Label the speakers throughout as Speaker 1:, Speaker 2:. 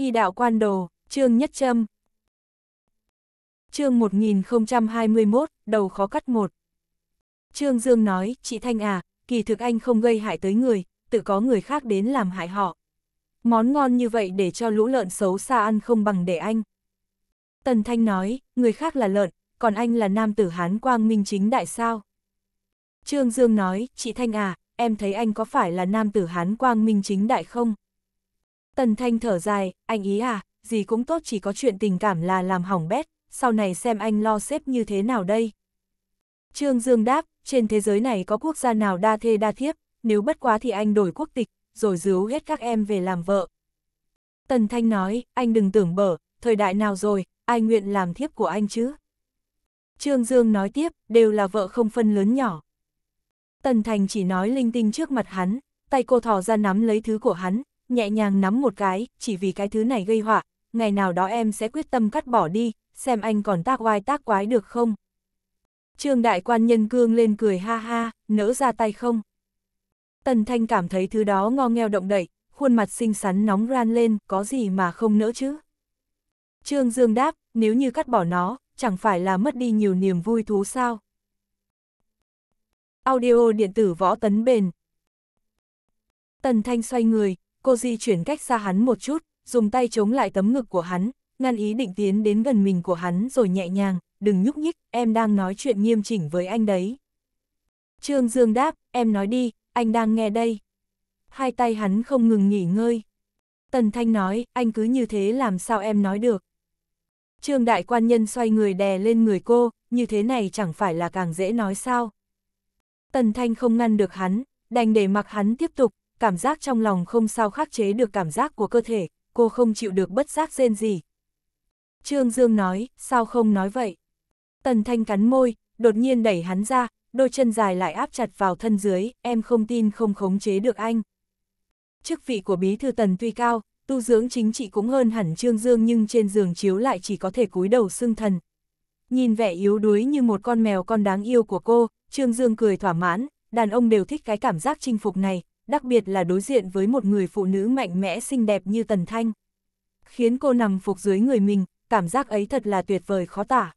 Speaker 1: Y đạo quan đồ, chương nhất châm. Chương 1021, đầu khó cắt một. Trương Dương nói, chị Thanh à, kỳ thực anh không gây hại tới người, tự có người khác đến làm hại họ. Món ngon như vậy để cho lũ lợn xấu xa ăn không bằng để anh. Tần Thanh nói, người khác là lợn, còn anh là nam tử Hán Quang Minh chính đại sao. Trương Dương nói, chị Thanh à, em thấy anh có phải là nam tử Hán Quang Minh chính đại không? Tần Thanh thở dài, anh ý à, gì cũng tốt chỉ có chuyện tình cảm là làm hỏng bét, sau này xem anh lo xếp như thế nào đây. Trương Dương đáp, trên thế giới này có quốc gia nào đa thê đa thiếp, nếu bất quá thì anh đổi quốc tịch, rồi dứu hết các em về làm vợ. Tần Thanh nói, anh đừng tưởng bở, thời đại nào rồi, ai nguyện làm thiếp của anh chứ? Trương Dương nói tiếp, đều là vợ không phân lớn nhỏ. Tần Thành chỉ nói linh tinh trước mặt hắn, tay cô thỏ ra nắm lấy thứ của hắn, nhẹ nhàng nắm một cái, chỉ vì cái thứ này gây họa, ngày nào đó em sẽ quyết tâm cắt bỏ đi, xem anh còn tác oai tác quái được không. Trương đại quan nhân cương lên cười ha ha, nỡ ra tay không. Tần Thanh cảm thấy thứ đó ngo ngheo động đậy, khuôn mặt xinh xắn nóng ran lên, có gì mà không nỡ chứ. Trương Dương đáp, nếu như cắt bỏ nó, chẳng phải là mất đi nhiều niềm vui thú sao. Audio điện tử võ tấn bền. Tần Thanh xoay người, cô di chuyển cách xa hắn một chút, dùng tay chống lại tấm ngực của hắn, ngăn ý định tiến đến gần mình của hắn rồi nhẹ nhàng, đừng nhúc nhích, em đang nói chuyện nghiêm chỉnh với anh đấy. Trương Dương đáp, em nói đi, anh đang nghe đây. Hai tay hắn không ngừng nghỉ ngơi. Tần Thanh nói, anh cứ như thế làm sao em nói được. Trương đại quan nhân xoay người đè lên người cô, như thế này chẳng phải là càng dễ nói sao. Tần Thanh không ngăn được hắn, đành để mặc hắn tiếp tục, cảm giác trong lòng không sao khắc chế được cảm giác của cơ thể, cô không chịu được bất giác rên gì. Trương Dương nói, sao không nói vậy? Tần Thanh cắn môi, đột nhiên đẩy hắn ra, đôi chân dài lại áp chặt vào thân dưới, em không tin không khống chế được anh. Chức vị của bí thư Tần tuy cao, tu dưỡng chính trị cũng hơn hẳn Trương Dương nhưng trên giường chiếu lại chỉ có thể cúi đầu xưng thần. Nhìn vẻ yếu đuối như một con mèo con đáng yêu của cô, Trương Dương cười thỏa mãn, đàn ông đều thích cái cảm giác chinh phục này, đặc biệt là đối diện với một người phụ nữ mạnh mẽ xinh đẹp như Tần Thanh. Khiến cô nằm phục dưới người mình, cảm giác ấy thật là tuyệt vời khó tả.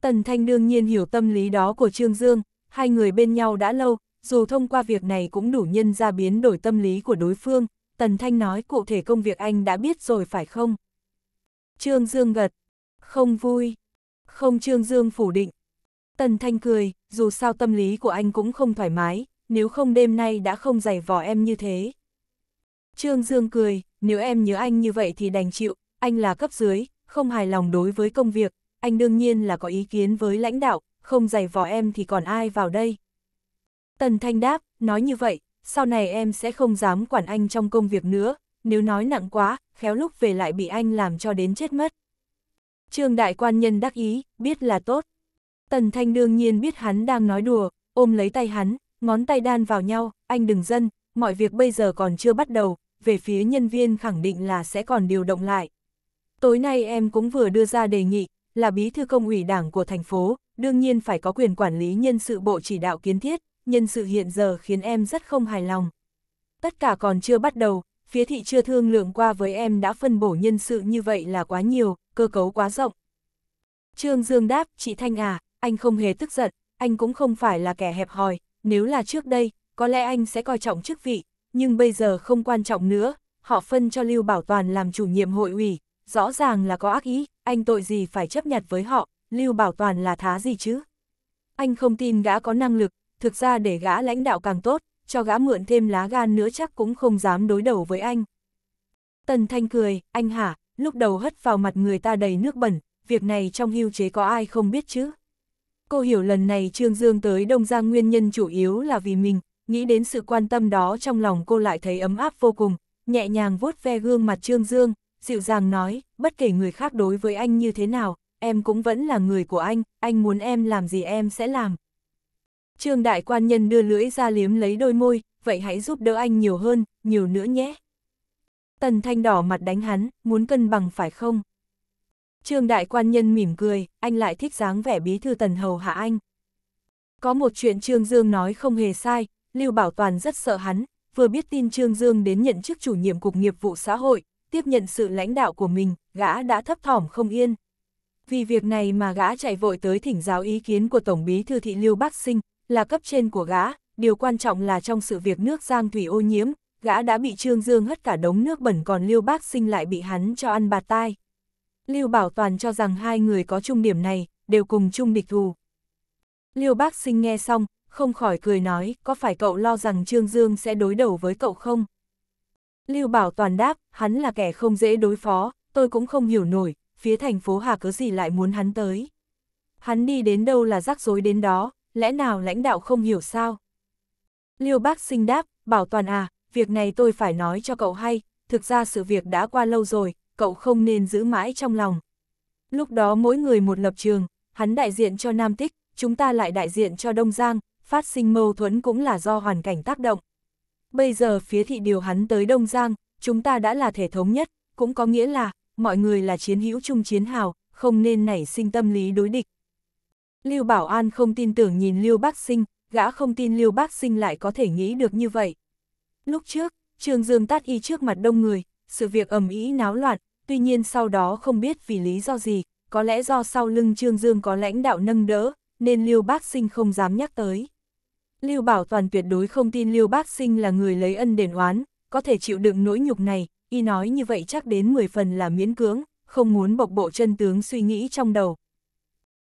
Speaker 1: Tần Thanh đương nhiên hiểu tâm lý đó của Trương Dương, hai người bên nhau đã lâu, dù thông qua việc này cũng đủ nhân ra biến đổi tâm lý của đối phương, Tần Thanh nói cụ thể công việc anh đã biết rồi phải không? Trương Dương gật, không vui, không Trương Dương phủ định. Tần Thanh cười, dù sao tâm lý của anh cũng không thoải mái, nếu không đêm nay đã không giày vò em như thế. Trương Dương cười, nếu em nhớ anh như vậy thì đành chịu, anh là cấp dưới, không hài lòng đối với công việc, anh đương nhiên là có ý kiến với lãnh đạo, không giày vò em thì còn ai vào đây. Tần Thanh đáp, nói như vậy, sau này em sẽ không dám quản anh trong công việc nữa, nếu nói nặng quá, khéo lúc về lại bị anh làm cho đến chết mất. Trương Đại Quan Nhân đắc ý, biết là tốt. Tần Thanh đương nhiên biết hắn đang nói đùa, ôm lấy tay hắn, ngón tay đan vào nhau, anh đừng dân, mọi việc bây giờ còn chưa bắt đầu, về phía nhân viên khẳng định là sẽ còn điều động lại. Tối nay em cũng vừa đưa ra đề nghị, là bí thư công ủy đảng của thành phố, đương nhiên phải có quyền quản lý nhân sự bộ chỉ đạo kiến thiết, nhân sự hiện giờ khiến em rất không hài lòng. Tất cả còn chưa bắt đầu, phía thị chưa thương lượng qua với em đã phân bổ nhân sự như vậy là quá nhiều, cơ cấu quá rộng. Trương Dương đáp, chị Thanh à, anh không hề tức giận, anh cũng không phải là kẻ hẹp hòi, nếu là trước đây, có lẽ anh sẽ coi trọng chức vị, nhưng bây giờ không quan trọng nữa, họ phân cho Lưu Bảo Toàn làm chủ nhiệm hội ủy, rõ ràng là có ác ý, anh tội gì phải chấp nhận với họ, Lưu Bảo Toàn là thá gì chứ? Anh không tin gã có năng lực, thực ra để gã lãnh đạo càng tốt, cho gã mượn thêm lá gan nữa chắc cũng không dám đối đầu với anh. Tần Thanh cười, anh hả, lúc đầu hất vào mặt người ta đầy nước bẩn, việc này trong hưu chế có ai không biết chứ? Cô hiểu lần này Trương Dương tới Đông Giang nguyên nhân chủ yếu là vì mình, nghĩ đến sự quan tâm đó trong lòng cô lại thấy ấm áp vô cùng, nhẹ nhàng vuốt ve gương mặt Trương Dương, dịu dàng nói, bất kể người khác đối với anh như thế nào, em cũng vẫn là người của anh, anh muốn em làm gì em sẽ làm. Trương đại quan nhân đưa lưỡi ra liếm lấy đôi môi, vậy hãy giúp đỡ anh nhiều hơn, nhiều nữa nhé. Tần thanh đỏ mặt đánh hắn, muốn cân bằng phải không? Trương đại quan nhân mỉm cười, anh lại thích dáng vẻ bí thư tần hầu hạ anh. Có một chuyện Trương Dương nói không hề sai, Lưu Bảo Toàn rất sợ hắn, vừa biết tin Trương Dương đến nhận chức chủ nhiệm cục nghiệp vụ xã hội, tiếp nhận sự lãnh đạo của mình, gã đã thấp thỏm không yên. Vì việc này mà gã chạy vội tới thỉnh giáo ý kiến của Tổng bí thư thị Lưu Bắc Sinh, là cấp trên của gã, điều quan trọng là trong sự việc nước giang thủy ô nhiễm, gã đã bị Trương Dương hất cả đống nước bẩn còn Lưu Bắc Sinh lại bị hắn cho ăn bạt tai. Lưu Bảo Toàn cho rằng hai người có chung điểm này, đều cùng chung địch thù. Lưu Bác Sinh nghe xong, không khỏi cười nói, có phải cậu lo rằng Trương Dương sẽ đối đầu với cậu không? Lưu Bảo Toàn đáp, hắn là kẻ không dễ đối phó, tôi cũng không hiểu nổi, phía thành phố Hà cớ gì lại muốn hắn tới. Hắn đi đến đâu là rắc rối đến đó, lẽ nào lãnh đạo không hiểu sao? Lưu Bác Sinh đáp, Bảo Toàn à, việc này tôi phải nói cho cậu hay, thực ra sự việc đã qua lâu rồi, cậu không nên giữ mãi trong lòng. Lúc đó mỗi người một lập trường, hắn đại diện cho Nam Tích, chúng ta lại đại diện cho Đông Giang, phát sinh mâu thuẫn cũng là do hoàn cảnh tác động. Bây giờ phía thị điều hắn tới Đông Giang, chúng ta đã là thể thống nhất, cũng có nghĩa là, mọi người là chiến hữu chung chiến hào, không nên nảy sinh tâm lý đối địch. Lưu Bảo An không tin tưởng nhìn Lưu Bác Sinh, gã không tin Lưu Bác Sinh lại có thể nghĩ được như vậy. Lúc trước, Trương Dương tát y trước mặt đông người, sự việc ầm ĩ náo loạn, tuy nhiên sau đó không biết vì lý do gì, có lẽ do sau lưng Trương Dương có lãnh đạo nâng đỡ, nên Lưu Bác Sinh không dám nhắc tới. Lưu Bảo Toàn tuyệt đối không tin Lưu Bác Sinh là người lấy ân đền oán, có thể chịu đựng nỗi nhục này, y nói như vậy chắc đến 10 phần là miễn cưỡng, không muốn bộc bộ chân tướng suy nghĩ trong đầu.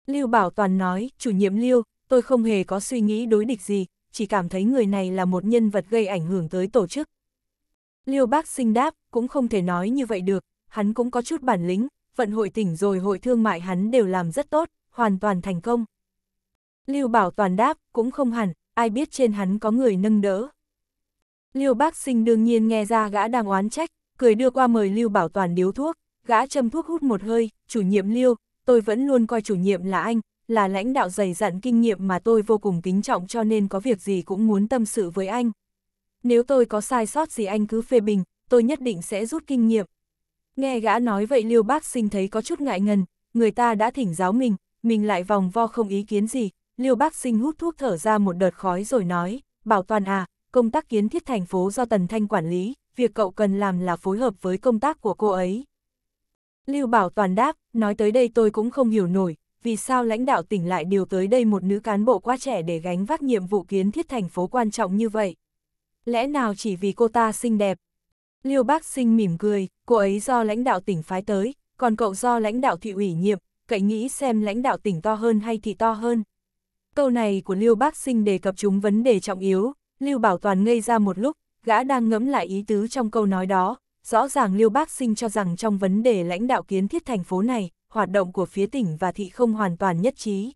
Speaker 1: Lưu Bảo Toàn nói, chủ nhiệm Lưu, tôi không hề có suy nghĩ đối địch gì, chỉ cảm thấy người này là một nhân vật gây ảnh hưởng tới tổ chức. Lưu Bác Sinh đáp, cũng không thể nói như vậy được, hắn cũng có chút bản lĩnh, vận hội tỉnh rồi hội thương mại hắn đều làm rất tốt, hoàn toàn thành công. Lưu Bảo toàn đáp, cũng không hẳn, ai biết trên hắn có người nâng đỡ. Lưu Bác Sinh đương nhiên nghe ra gã đang oán trách, cười đưa qua mời Lưu Bảo toàn điếu thuốc, gã châm thuốc hút một hơi, chủ nhiệm Lưu, tôi vẫn luôn coi chủ nhiệm là anh, là lãnh đạo dày dặn kinh nghiệm mà tôi vô cùng kính trọng cho nên có việc gì cũng muốn tâm sự với anh. Nếu tôi có sai sót gì anh cứ phê bình, tôi nhất định sẽ rút kinh nghiệm, Nghe gã nói vậy liêu bác sinh thấy có chút ngại ngần, người ta đã thỉnh giáo mình, mình lại vòng vo không ý kiến gì, liêu bác sinh hút thuốc thở ra một đợt khói rồi nói, bảo toàn à, công tác kiến thiết thành phố do Tần Thanh quản lý, việc cậu cần làm là phối hợp với công tác của cô ấy. Lưu Bảo Toàn đáp, nói tới đây tôi cũng không hiểu nổi, vì sao lãnh đạo tỉnh lại điều tới đây một nữ cán bộ quá trẻ để gánh vác nhiệm vụ kiến thiết thành phố quan trọng như vậy. Lẽ nào chỉ vì cô ta xinh đẹp, Liêu Bác Sinh mỉm cười, cô ấy do lãnh đạo tỉnh phái tới, còn cậu do lãnh đạo thị ủy nhiệm, cậy nghĩ xem lãnh đạo tỉnh to hơn hay thị to hơn. Câu này của Liêu Bác Sinh đề cập chúng vấn đề trọng yếu, Liêu Bảo Toàn ngây ra một lúc, gã đang ngẫm lại ý tứ trong câu nói đó, rõ ràng Liêu Bác Sinh cho rằng trong vấn đề lãnh đạo kiến thiết thành phố này, hoạt động của phía tỉnh và thị không hoàn toàn nhất trí.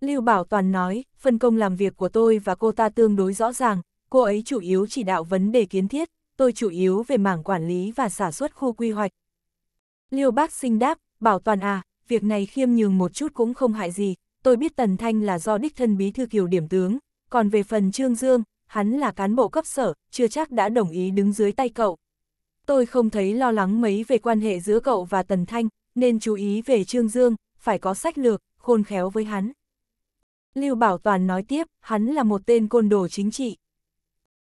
Speaker 1: Lưu Bảo Toàn nói, phân công làm việc của tôi và cô ta tương đối rõ ràng, cô ấy chủ yếu chỉ đạo vấn đề kiến thiết, tôi chủ yếu về mảng quản lý và sản xuất khu quy hoạch. Liêu bác sinh đáp, bảo toàn à, việc này khiêm nhường một chút cũng không hại gì, tôi biết Tần Thanh là do đích thân bí thư kiều điểm tướng, còn về phần Trương Dương, hắn là cán bộ cấp sở, chưa chắc đã đồng ý đứng dưới tay cậu. Tôi không thấy lo lắng mấy về quan hệ giữa cậu và Tần Thanh, nên chú ý về Trương Dương, phải có sách lược, khôn khéo với hắn. Lưu Bảo Toàn nói tiếp, hắn là một tên côn đồ chính trị,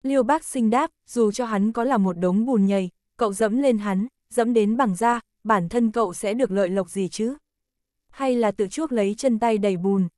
Speaker 1: Liêu bác sinh đáp, dù cho hắn có là một đống bùn nhầy, cậu dẫm lên hắn, dẫm đến bằng da, bản thân cậu sẽ được lợi lộc gì chứ? Hay là tự chuốc lấy chân tay đầy bùn?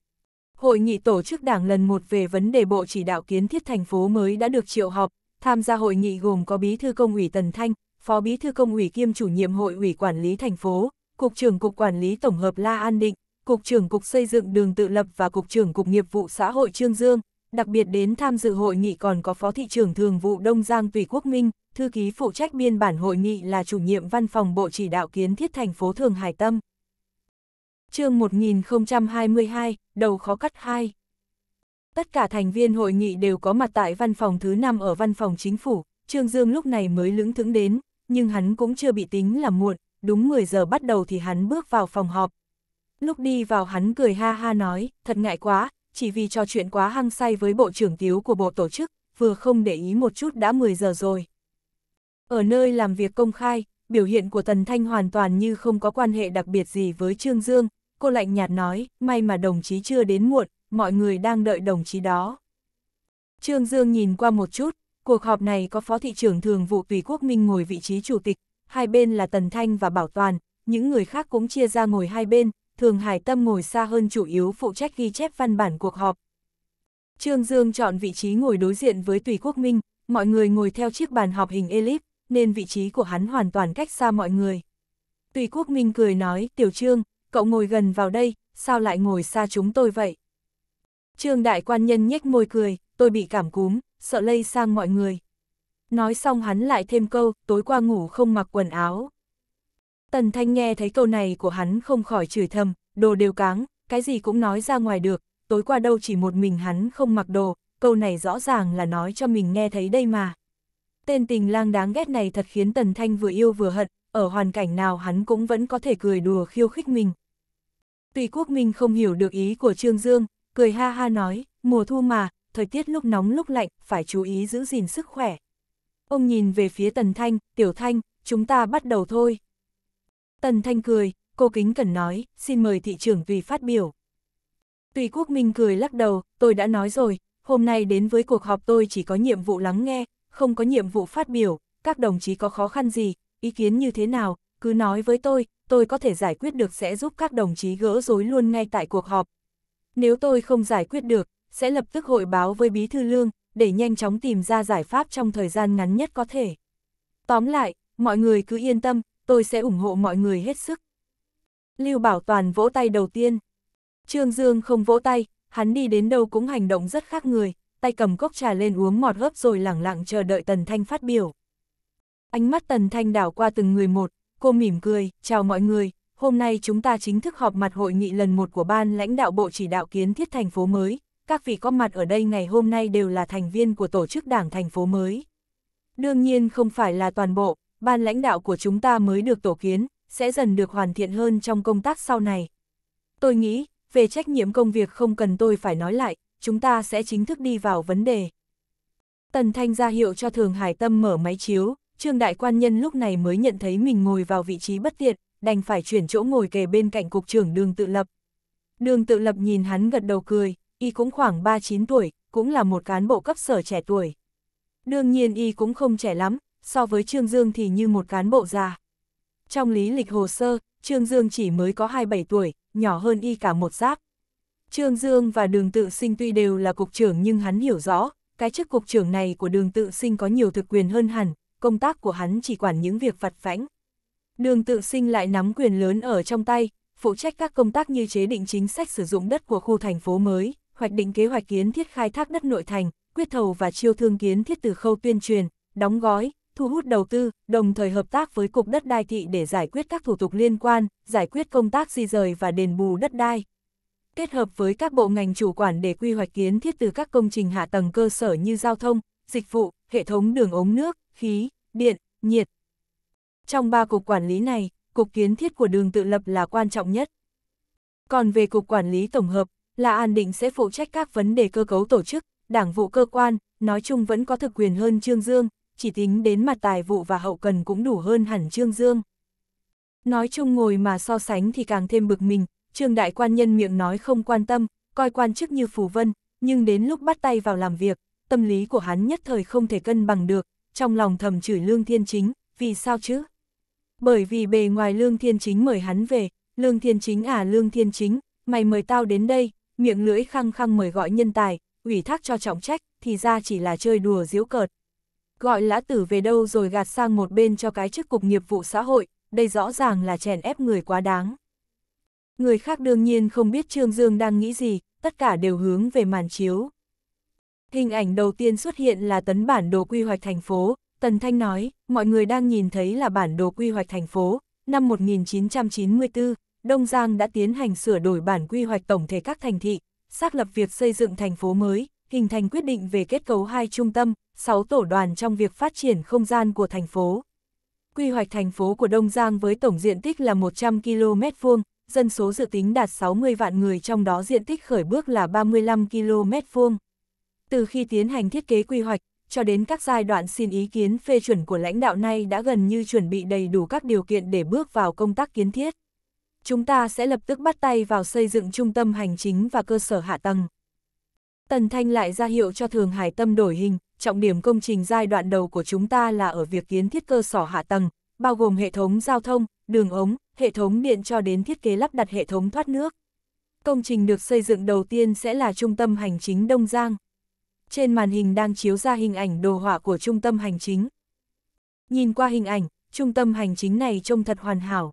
Speaker 1: Hội nghị tổ chức đảng lần một về vấn đề bộ chỉ đạo kiến thiết thành phố mới đã được triệu họp, tham gia hội nghị gồm có bí thư công ủy Tần Thanh, phó bí thư công ủy kiêm chủ nhiệm hội ủy quản lý thành phố, cục trưởng cục quản lý tổng hợp La An Định, cục trưởng cục xây dựng đường tự lập và cục trưởng cục nghiệp vụ xã hội Trương Dương, đặc biệt đến tham dự hội nghị còn có Phó Thị trưởng Thường vụ Đông Giang Tùy Quốc Minh, thư ký phụ trách biên bản hội nghị là chủ nhiệm văn phòng Bộ Chỉ đạo Kiến thiết thành phố Thường Hải Tâm. chương 1022, đầu khó cắt 2 Tất cả thành viên hội nghị đều có mặt tại văn phòng thứ 5 ở văn phòng chính phủ, Trương Dương lúc này mới lưỡng thững đến, nhưng hắn cũng chưa bị tính là muộn, đúng 10 giờ bắt đầu thì hắn bước vào phòng họp. Lúc đi vào hắn cười ha ha nói, thật ngại quá, chỉ vì trò chuyện quá hăng say với bộ trưởng Tiếu của bộ tổ chức, vừa không để ý một chút đã 10 giờ rồi. Ở nơi làm việc công khai, biểu hiện của Tần Thanh hoàn toàn như không có quan hệ đặc biệt gì với Trương Dương, cô lạnh nhạt nói, may mà đồng chí chưa đến muộn, mọi người đang đợi đồng chí đó. Trương Dương nhìn qua một chút, cuộc họp này có Phó Thị trưởng Thường vụ Tùy Quốc Minh ngồi vị trí chủ tịch, hai bên là Tần Thanh và Bảo Toàn, những người khác cũng chia ra ngồi hai bên, Thường Hải Tâm ngồi xa hơn chủ yếu phụ trách ghi chép văn bản cuộc họp. Trương Dương chọn vị trí ngồi đối diện với Tùy Quốc Minh, mọi người ngồi theo chiếc bàn họp hình elip, nên vị trí của hắn hoàn toàn cách xa mọi người. Tùy Quốc Minh cười nói, Tiểu Trương, cậu ngồi gần vào đây, sao lại ngồi xa chúng tôi vậy? Trương Đại Quan Nhân nhếch môi cười, tôi bị cảm cúm, sợ lây sang mọi người. Nói xong hắn lại thêm câu, tối qua ngủ không mặc quần áo, Tần Thanh nghe thấy câu này của hắn không khỏi chửi thầm, đồ đều cáng, cái gì cũng nói ra ngoài được, tối qua đâu chỉ một mình hắn không mặc đồ, câu này rõ ràng là nói cho mình nghe thấy đây mà. Tên tình lang đáng ghét này thật khiến Tần Thanh vừa yêu vừa hận, ở hoàn cảnh nào hắn cũng vẫn có thể cười đùa khiêu khích mình. Tùy quốc minh không hiểu được ý của Trương Dương, cười ha ha nói, mùa thu mà, thời tiết lúc nóng lúc lạnh, phải chú ý giữ gìn sức khỏe. Ông nhìn về phía Tần Thanh, Tiểu Thanh, chúng ta bắt đầu thôi. Tần Thanh cười, cô kính cần nói, xin mời thị trưởng vì phát biểu. Tùy Quốc Minh cười lắc đầu, tôi đã nói rồi, hôm nay đến với cuộc họp tôi chỉ có nhiệm vụ lắng nghe, không có nhiệm vụ phát biểu, các đồng chí có khó khăn gì, ý kiến như thế nào, cứ nói với tôi, tôi có thể giải quyết được sẽ giúp các đồng chí gỡ rối luôn ngay tại cuộc họp. Nếu tôi không giải quyết được, sẽ lập tức hội báo với Bí Thư Lương, để nhanh chóng tìm ra giải pháp trong thời gian ngắn nhất có thể. Tóm lại, mọi người cứ yên tâm, tôi sẽ ủng hộ mọi người hết sức. Lưu Bảo Toàn vỗ tay đầu tiên. Trương Dương không vỗ tay, hắn đi đến đâu cũng hành động rất khác người, tay cầm cốc trà lên uống ngọt gấp rồi lẳng lặng chờ đợi Tần Thanh phát biểu. Ánh mắt Tần Thanh đảo qua từng người một, cô mỉm cười, chào mọi người, hôm nay chúng ta chính thức họp mặt hội nghị lần một của ban lãnh đạo Bộ Chỉ đạo Kiến thiết thành phố mới. Các vị có mặt ở đây ngày hôm nay đều là thành viên của tổ chức đảng thành phố mới. Đương nhiên không phải là toàn bộ, ban lãnh đạo của chúng ta mới được tổ kiến, sẽ dần được hoàn thiện hơn trong công tác sau này. Tôi nghĩ, về trách nhiệm công việc không cần tôi phải nói lại, chúng ta sẽ chính thức đi vào vấn đề. Tần Thanh ra hiệu cho Thường Hải Tâm mở máy chiếu, Trương Đại Quan Nhân lúc này mới nhận thấy mình ngồi vào vị trí bất tiện, đành phải chuyển chỗ ngồi kề bên cạnh cục trưởng đường tự lập. Đường tự lập nhìn hắn gật đầu cười, y cũng khoảng 39 tuổi, cũng là một cán bộ cấp sở trẻ tuổi. Đương nhiên y cũng không trẻ lắm, so với Trương Dương thì như một cán bộ già. Trong lý lịch hồ sơ, Trương Dương chỉ mới có 27 tuổi, nhỏ hơn y cả một giáp. Trương Dương và đường tự sinh tuy đều là cục trưởng nhưng hắn hiểu rõ, cái chức cục trưởng này của đường tự sinh có nhiều thực quyền hơn hẳn, công tác của hắn chỉ quản những việc vặt vãnh. Đường tự sinh lại nắm quyền lớn ở trong tay, phụ trách các công tác như chế định chính sách sử dụng đất của khu thành phố mới, hoạch định kế hoạch kiến thiết khai thác đất nội thành, quyết thầu và chiêu thương kiến thiết từ khâu tuyên truyền, đóng gói, thu hút đầu tư, đồng thời hợp tác với Cục Đất Đai Thị để giải quyết các thủ tục liên quan, giải quyết công tác di rời và đền bù đất đai. Kết hợp với các bộ ngành chủ quản để quy hoạch kiến thiết từ các công trình hạ tầng cơ sở như giao thông, dịch vụ, hệ thống đường ống nước, khí, điện, nhiệt. Trong ba cục quản lý này, cục kiến thiết của đường tự lập là quan trọng nhất. Còn về cục quản lý tổng hợp, là An Định sẽ phụ trách các vấn đề cơ cấu tổ chức, đảng vụ cơ quan, nói chung vẫn có thực quyền hơn Trương Dương, chỉ tính đến mặt tài vụ và hậu cần cũng đủ hơn hẳn Trương Dương. Nói chung ngồi mà so sánh thì càng thêm bực mình, Trương Đại Quan Nhân miệng nói không quan tâm, coi quan chức như phù vân, nhưng đến lúc bắt tay vào làm việc, tâm lý của hắn nhất thời không thể cân bằng được, trong lòng thầm chửi Lương Thiên Chính, vì sao chứ? Bởi vì bề ngoài Lương Thiên Chính mời hắn về, Lương Thiên Chính à Lương Thiên Chính, mày mời tao đến đây, miệng lưỡi khăng khăng mời gọi nhân tài, ủy thác cho trọng trách, thì ra chỉ là chơi đùa diễu cợt, gọi lã tử về đâu rồi gạt sang một bên cho cái chức cục nghiệp vụ xã hội, đây rõ ràng là chèn ép người quá đáng. Người khác đương nhiên không biết Trương Dương đang nghĩ gì, tất cả đều hướng về màn chiếu. Hình ảnh đầu tiên xuất hiện là tấn bản đồ quy hoạch thành phố, Tần Thanh nói, mọi người đang nhìn thấy là bản đồ quy hoạch thành phố, năm 1994, Đông Giang đã tiến hành sửa đổi bản quy hoạch tổng thể các thành thị, xác lập việc xây dựng thành phố mới, hình thành quyết định về kết cấu hai trung tâm, sáu tổ đoàn trong việc phát triển không gian của thành phố. Quy hoạch thành phố của Đông Giang với tổng diện tích là 100 km vuông, dân số dự tính đạt 60 vạn người trong đó diện tích khởi bước là 35 km vuông. Từ khi tiến hành thiết kế quy hoạch, cho đến các giai đoạn xin ý kiến phê chuẩn của lãnh đạo nay đã gần như chuẩn bị đầy đủ các điều kiện để bước vào công tác kiến thiết. Chúng ta sẽ lập tức bắt tay vào xây dựng trung tâm hành chính và cơ sở hạ tầng. Tần Thanh lại ra hiệu cho Thường Hải Tâm đổi hình, trọng điểm công trình giai đoạn đầu của chúng ta là ở việc kiến thiết cơ sở hạ tầng, bao gồm hệ thống giao thông, đường ống, hệ thống điện cho đến thiết kế lắp đặt hệ thống thoát nước. Công trình được xây dựng đầu tiên sẽ là trung tâm hành chính Đông Giang. Trên màn hình đang chiếu ra hình ảnh đồ họa của trung tâm hành chính. Nhìn qua hình ảnh, trung tâm hành chính này trông thật hoàn hảo.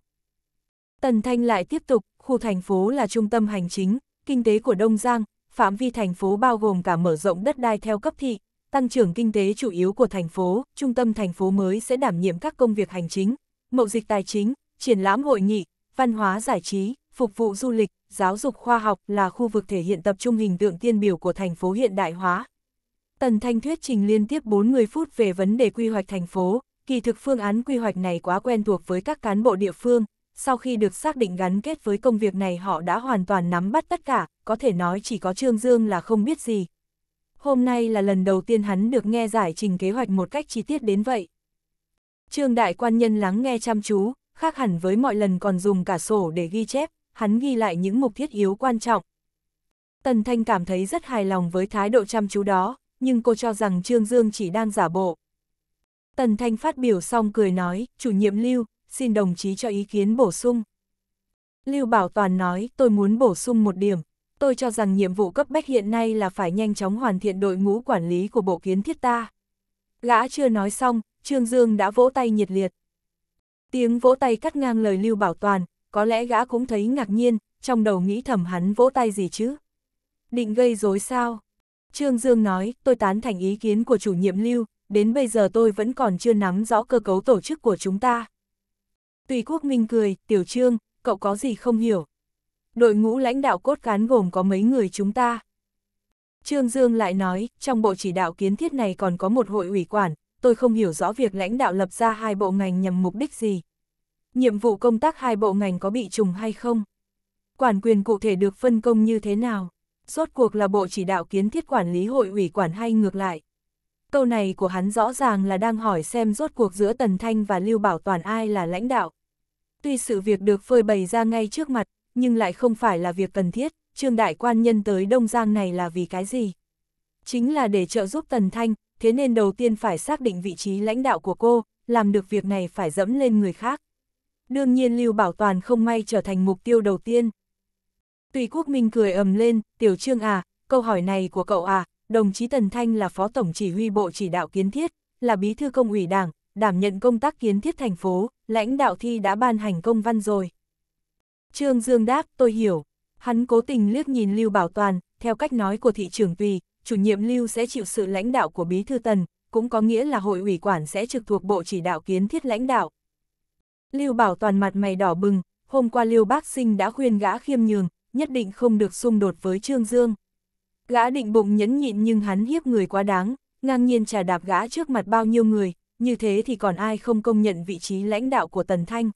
Speaker 1: Tần Thanh lại tiếp tục, khu thành phố là trung tâm hành chính, kinh tế của Đông Giang, phạm vi thành phố bao gồm cả mở rộng đất đai theo cấp thị, tăng trưởng kinh tế chủ yếu của thành phố, trung tâm thành phố mới sẽ đảm nhiệm các công việc hành chính, mậu dịch tài chính, triển lãm hội nghị, văn hóa giải trí, phục vụ du lịch, giáo dục khoa học là khu vực thể hiện tập trung hình tượng tiên biểu của thành phố hiện đại hóa. Tần Thanh thuyết trình liên tiếp 40 phút về vấn đề quy hoạch thành phố, kỳ thực phương án quy hoạch này quá quen thuộc với các cán bộ địa phương, sau khi được xác định gắn kết với công việc này họ đã hoàn toàn nắm bắt tất cả, có thể nói chỉ có Trương Dương là không biết gì, hôm nay là lần đầu tiên hắn được nghe giải trình kế hoạch một cách chi tiết đến vậy. Trương đại quan nhân lắng nghe chăm chú, khác hẳn với mọi lần còn dùng cả sổ để ghi chép, hắn ghi lại những mục thiết yếu quan trọng. Tần Thanh cảm thấy rất hài lòng với thái độ chăm chú đó, nhưng cô cho rằng Trương Dương chỉ đang giả bộ. Tần Thanh phát biểu xong cười nói, chủ nhiệm Lưu, xin đồng chí cho ý kiến bổ sung. Lưu Bảo Toàn nói, tôi muốn bổ sung một điểm, tôi cho rằng nhiệm vụ cấp bách hiện nay là phải nhanh chóng hoàn thiện đội ngũ quản lý của bộ kiến thiết ta. Gã chưa nói xong, Trương Dương đã vỗ tay nhiệt liệt. Tiếng vỗ tay cắt ngang lời Lưu Bảo Toàn, có lẽ gã cũng thấy ngạc nhiên, trong đầu nghĩ thầm hắn vỗ tay gì chứ. Định gây rối sao? Trương Dương nói, tôi tán thành ý kiến của chủ nhiệm Lưu, đến bây giờ tôi vẫn còn chưa nắm rõ cơ cấu tổ chức của chúng ta. Tùy Quốc Minh cười, Tiểu Trương, cậu có gì không hiểu, đội ngũ lãnh đạo cốt cán gồm có mấy người chúng ta. Trương Dương lại nói, trong bộ chỉ đạo kiến thiết này còn có một hội ủy quản, tôi không hiểu rõ việc lãnh đạo lập ra hai bộ ngành nhằm mục đích gì. Nhiệm vụ công tác hai bộ ngành có bị trùng hay không? Quản quyền cụ thể được phân công như thế nào? Rốt cuộc là bộ chỉ đạo kiến thiết quản lý hội ủy quản hay ngược lại? Câu này của hắn rõ ràng là đang hỏi xem rốt cuộc giữa Tần Thanh và Lưu Bảo Toàn ai là lãnh đạo. Tuy sự việc được phơi bày ra ngay trước mặt, nhưng lại không phải là việc cần thiết, Trương Đại Quan nhân tới Đông Giang này là vì cái gì? Chính là để trợ giúp Tần Thanh, thế nên đầu tiên phải xác định vị trí lãnh đạo của cô, làm được việc này phải dẫm lên người khác. Đương nhiên Lưu Bảo Toàn không may trở thành mục tiêu đầu tiên. Tùy Quốc Minh cười ầm lên, Tiểu Trương à, câu hỏi này của cậu à, đồng chí Tần Thanh là Phó Tổng Chỉ huy Bộ Chỉ đạo Kiến thiết, là Bí thư Công ủy Đảng, đảm nhận công tác kiến thiết thành phố, lãnh đạo thi đã ban hành công văn rồi. Trương Dương đáp, tôi hiểu. Hắn cố tình liếc nhìn Lưu Bảo Toàn, theo cách nói của thị trưởng vì chủ nhiệm Lưu sẽ chịu sự lãnh đạo của Bí Thư Tần, cũng có nghĩa là hội ủy quản sẽ trực thuộc Bộ chỉ đạo kiến thiết lãnh đạo. Lưu Bảo Toàn mặt mày đỏ bừng, hôm qua Lưu Bác Sinh đã khuyên gã khiêm nhường, nhất định không được xung đột với Trương Dương. Gã định bụng nhẫn nhịn nhưng hắn hiếp người quá đáng, ngang nhiên trả đạp gã trước mặt bao nhiêu người, như thế thì còn ai không công nhận vị trí lãnh đạo của Tần Thanh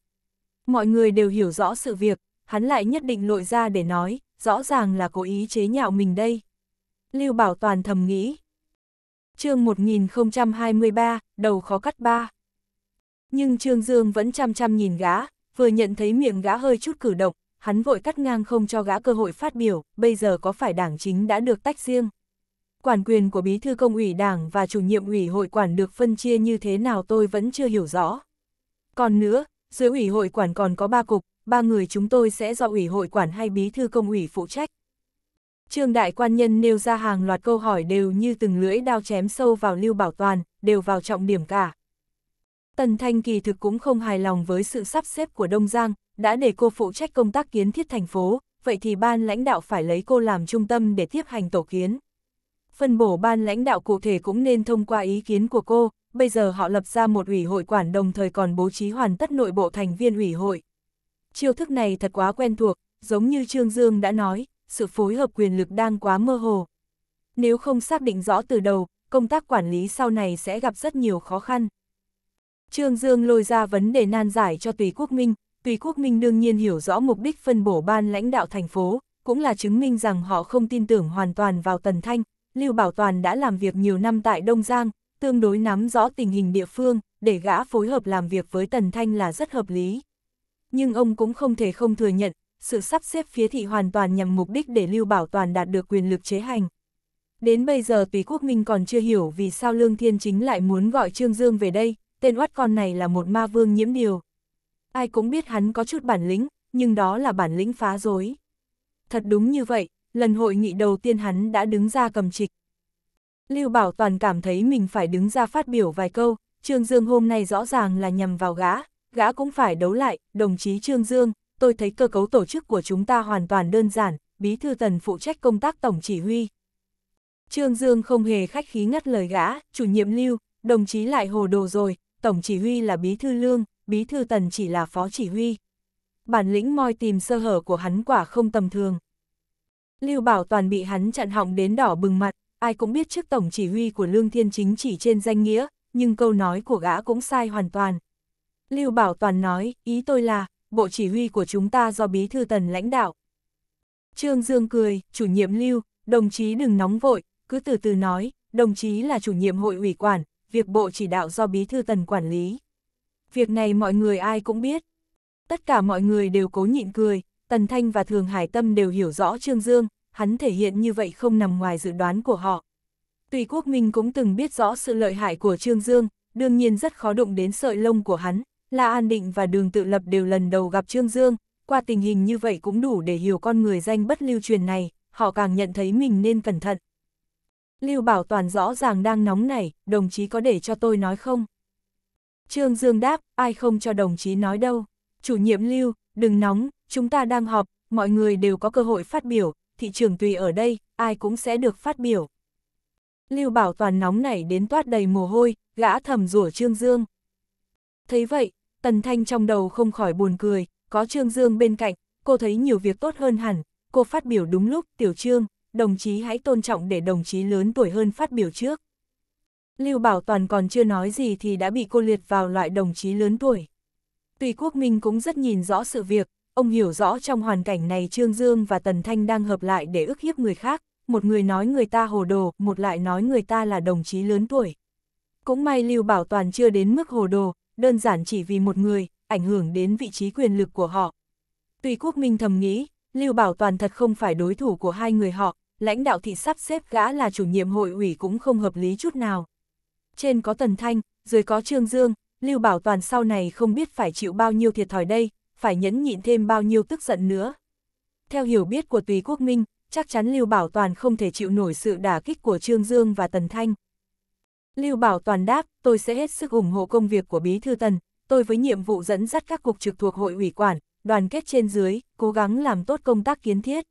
Speaker 1: mọi người đều hiểu rõ sự việc, hắn lại nhất định lội ra để nói, rõ ràng là cố ý chế nhạo mình đây. Lưu Bảo Toàn thầm nghĩ. chương 1023, đầu khó cắt ba. Nhưng Trương Dương vẫn chăm chăm nhìn gã, vừa nhận thấy miệng gã hơi chút cử động, hắn vội cắt ngang không cho gã cơ hội phát biểu, bây giờ có phải đảng chính đã được tách riêng. Quản quyền của bí thư công ủy đảng và chủ nhiệm ủy hội quản được phân chia như thế nào tôi vẫn chưa hiểu rõ. Còn nữa, dưới ủy hội quản còn có ba cục, ba người chúng tôi sẽ do ủy hội quản hay bí thư công ủy phụ trách. Trương đại quan nhân nêu ra hàng loạt câu hỏi đều như từng lưỡi đao chém sâu vào Lưu Bảo Toàn, đều vào trọng điểm cả. Tần Thanh kỳ thực cũng không hài lòng với sự sắp xếp của Đông Giang, đã để cô phụ trách công tác kiến thiết thành phố, vậy thì ban lãnh đạo phải lấy cô làm trung tâm để tiếp hành tổ kiến. Phân bổ ban lãnh đạo cụ thể cũng nên thông qua ý kiến của cô, bây giờ họ lập ra một ủy hội quản đồng thời còn bố trí hoàn tất nội bộ thành viên ủy hội. Chiêu thức này thật quá quen thuộc, giống như Trương Dương đã nói, sự phối hợp quyền lực đang quá mơ hồ. Nếu không xác định rõ từ đầu, công tác quản lý sau này sẽ gặp rất nhiều khó khăn. Trương Dương lôi ra vấn đề nan giải cho Tùy Quốc Minh, Tùy Quốc Minh đương nhiên hiểu rõ mục đích phân bổ ban lãnh đạo thành phố, cũng là chứng minh rằng họ không tin tưởng hoàn toàn vào Tần Thanh, Lưu Bảo Toàn đã làm việc nhiều năm tại Đông Giang, tương đối nắm rõ tình hình địa phương, để gã phối hợp làm việc với Tần Thanh là rất hợp lý. Nhưng ông cũng không thể không thừa nhận, sự sắp xếp phía thị hoàn toàn nhằm mục đích để Lưu Bảo Toàn đạt được quyền lực chế hành. Đến bây giờ Tùy Quốc Minh còn chưa hiểu vì sao Lương Thiên Chính lại muốn gọi Trương Dương về đây, tên oát con này là một ma vương nhiễm điều. Ai cũng biết hắn có chút bản lĩnh, nhưng đó là bản lĩnh phá rối. Thật đúng như vậy, lần hội nghị đầu tiên hắn đã đứng ra cầm trịch, Lưu Bảo Toàn cảm thấy mình phải đứng ra phát biểu vài câu, Trương Dương hôm nay rõ ràng là nhầm vào gã, gã cũng phải đấu lại, đồng chí Trương Dương, tôi thấy cơ cấu tổ chức của chúng ta hoàn toàn đơn giản, bí thư tần phụ trách công tác tổng chỉ huy. Trương Dương không hề khách khí ngắt lời gã, chủ nhiệm lưu, đồng chí lại hồ đồ rồi, tổng chỉ huy là bí thư lương, bí thư tần chỉ là phó chỉ huy. Bản lĩnh moi tìm sơ hở của hắn quả không tầm thường. Lưu Bảo Toàn bị hắn chặn họng đến đỏ bừng mặt, ai cũng biết trước tổng chỉ huy của Lương Thiên Chính chỉ trên danh nghĩa, nhưng câu nói của gã cũng sai hoàn toàn. Lưu Bảo Toàn nói, ý tôi là, bộ chỉ huy của chúng ta do Bí Thư Tần lãnh đạo. Trương Dương cười, chủ nhiệm Lưu, đồng chí đừng nóng vội, cứ từ từ nói, đồng chí là chủ nhiệm hội ủy quản, việc bộ chỉ đạo do Bí Thư Tần quản lý. Việc này mọi người ai cũng biết. Tất cả mọi người đều cố nhịn cười, Tần Thanh và Thường Hải Tâm đều hiểu rõ Trương Dương, hắn thể hiện như vậy không nằm ngoài dự đoán của họ. Tùy Quốc Minh cũng từng biết rõ sự lợi hại của Trương Dương, đương nhiên rất khó đụng đến sợi lông của hắn, là An Định và Đường Tự Lập đều lần đầu gặp Trương Dương, qua tình hình như vậy cũng đủ để hiểu con người danh bất lưu truyền này, họ càng nhận thấy mình nên cẩn thận. Lưu Bảo Toàn rõ ràng đang nóng nảy, đồng chí có để cho tôi nói không? Trương Dương đáp, ai không cho đồng chí nói đâu. Chủ nhiệm Lưu, đừng nóng, chúng ta đang họp, mọi người đều có cơ hội phát biểu, thị trường tùy ở đây, ai cũng sẽ được phát biểu. Lưu Bảo Toàn nóng nảy đến toát đầy mồ hôi, gã thầm rủa Trương Dương. Thấy vậy, Tần Thanh trong đầu không khỏi buồn cười, có Trương Dương bên cạnh, cô thấy nhiều việc tốt hơn hẳn, cô phát biểu đúng lúc, tiểu Trương, đồng chí hãy tôn trọng để đồng chí lớn tuổi hơn phát biểu trước. Lưu Bảo Toàn còn chưa nói gì thì đã bị cô liệt vào loại đồng chí lớn tuổi. Tùy Quốc Minh cũng rất nhìn rõ sự việc, Ông hiểu rõ trong hoàn cảnh này Trương Dương và Tần Thanh đang hợp lại để ức hiếp người khác, một người nói người ta hồ đồ, một lại nói người ta là đồng chí lớn tuổi. Cũng may Lưu Bảo Toàn chưa đến mức hồ đồ, đơn giản chỉ vì một người, ảnh hưởng đến vị trí quyền lực của họ. Tuy Quốc Minh thầm nghĩ, Lưu Bảo Toàn thật không phải đối thủ của hai người họ, lãnh đạo thị sắp xếp gã là chủ nhiệm hội ủy cũng không hợp lý chút nào. Trên có Tần Thanh, dưới có Trương Dương, Lưu Bảo Toàn sau này không biết phải chịu bao nhiêu thiệt thòi đây, phải nhẫn nhịn thêm bao nhiêu tức giận nữa. Theo hiểu biết của Tùy Quốc Minh, chắc chắn Lưu Bảo Toàn không thể chịu nổi sự đả kích của Trương Dương và Tần Thanh. Lưu Bảo Toàn đáp, tôi sẽ hết sức ủng hộ công việc của Bí Thư Tần, tôi với nhiệm vụ dẫn dắt các cục trực thuộc hội ủy quản, đoàn kết trên dưới, cố gắng làm tốt công tác kiến thiết.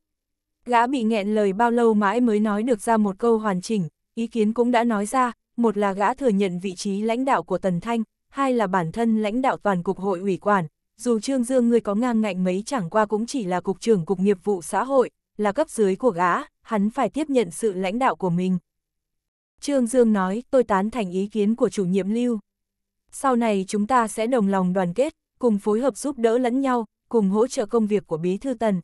Speaker 1: Gã bị nghẹn lời bao lâu mãi mới nói được ra một câu hoàn chỉnh, ý kiến cũng đã nói ra, một là gã thừa nhận vị trí lãnh đạo của Tần Thanh, hai là bản thân lãnh đạo toàn cục hội ủy quản, dù Trương Dương người có ngang ngạnh mấy chẳng qua cũng chỉ là cục trưởng cục nghiệp vụ xã hội, là cấp dưới của gã, hắn phải tiếp nhận sự lãnh đạo của mình. Trương Dương nói, tôi tán thành ý kiến của chủ nhiệm lưu. Sau này chúng ta sẽ đồng lòng đoàn kết, cùng phối hợp giúp đỡ lẫn nhau, cùng hỗ trợ công việc của Bí Thư Tần.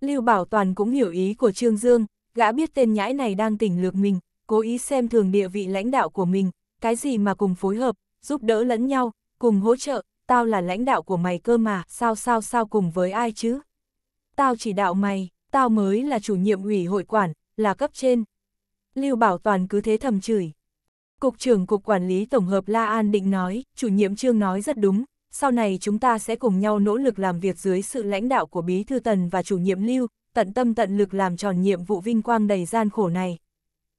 Speaker 1: Lưu Bảo Toàn cũng hiểu ý của Trương Dương, gã biết tên nhãi này đang tỉnh lược mình, cố ý xem thường địa vị lãnh đạo của mình, cái gì mà cùng phối hợp, giúp đỡ lẫn nhau, cùng hỗ trợ, tao là lãnh đạo của mày cơ mà, sao sao sao cùng với ai chứ? Tao chỉ đạo mày, tao mới là chủ nhiệm ủy hội quản, là cấp trên. Lưu Bảo Toàn cứ thế thầm chửi. Cục trưởng Cục Quản lý Tổng hợp La An định nói, chủ nhiệm Trương nói rất đúng, sau này chúng ta sẽ cùng nhau nỗ lực làm việc dưới sự lãnh đạo của Bí Thư Tần và chủ nhiệm Lưu, tận tâm tận lực làm tròn nhiệm vụ vinh quang đầy gian khổ này.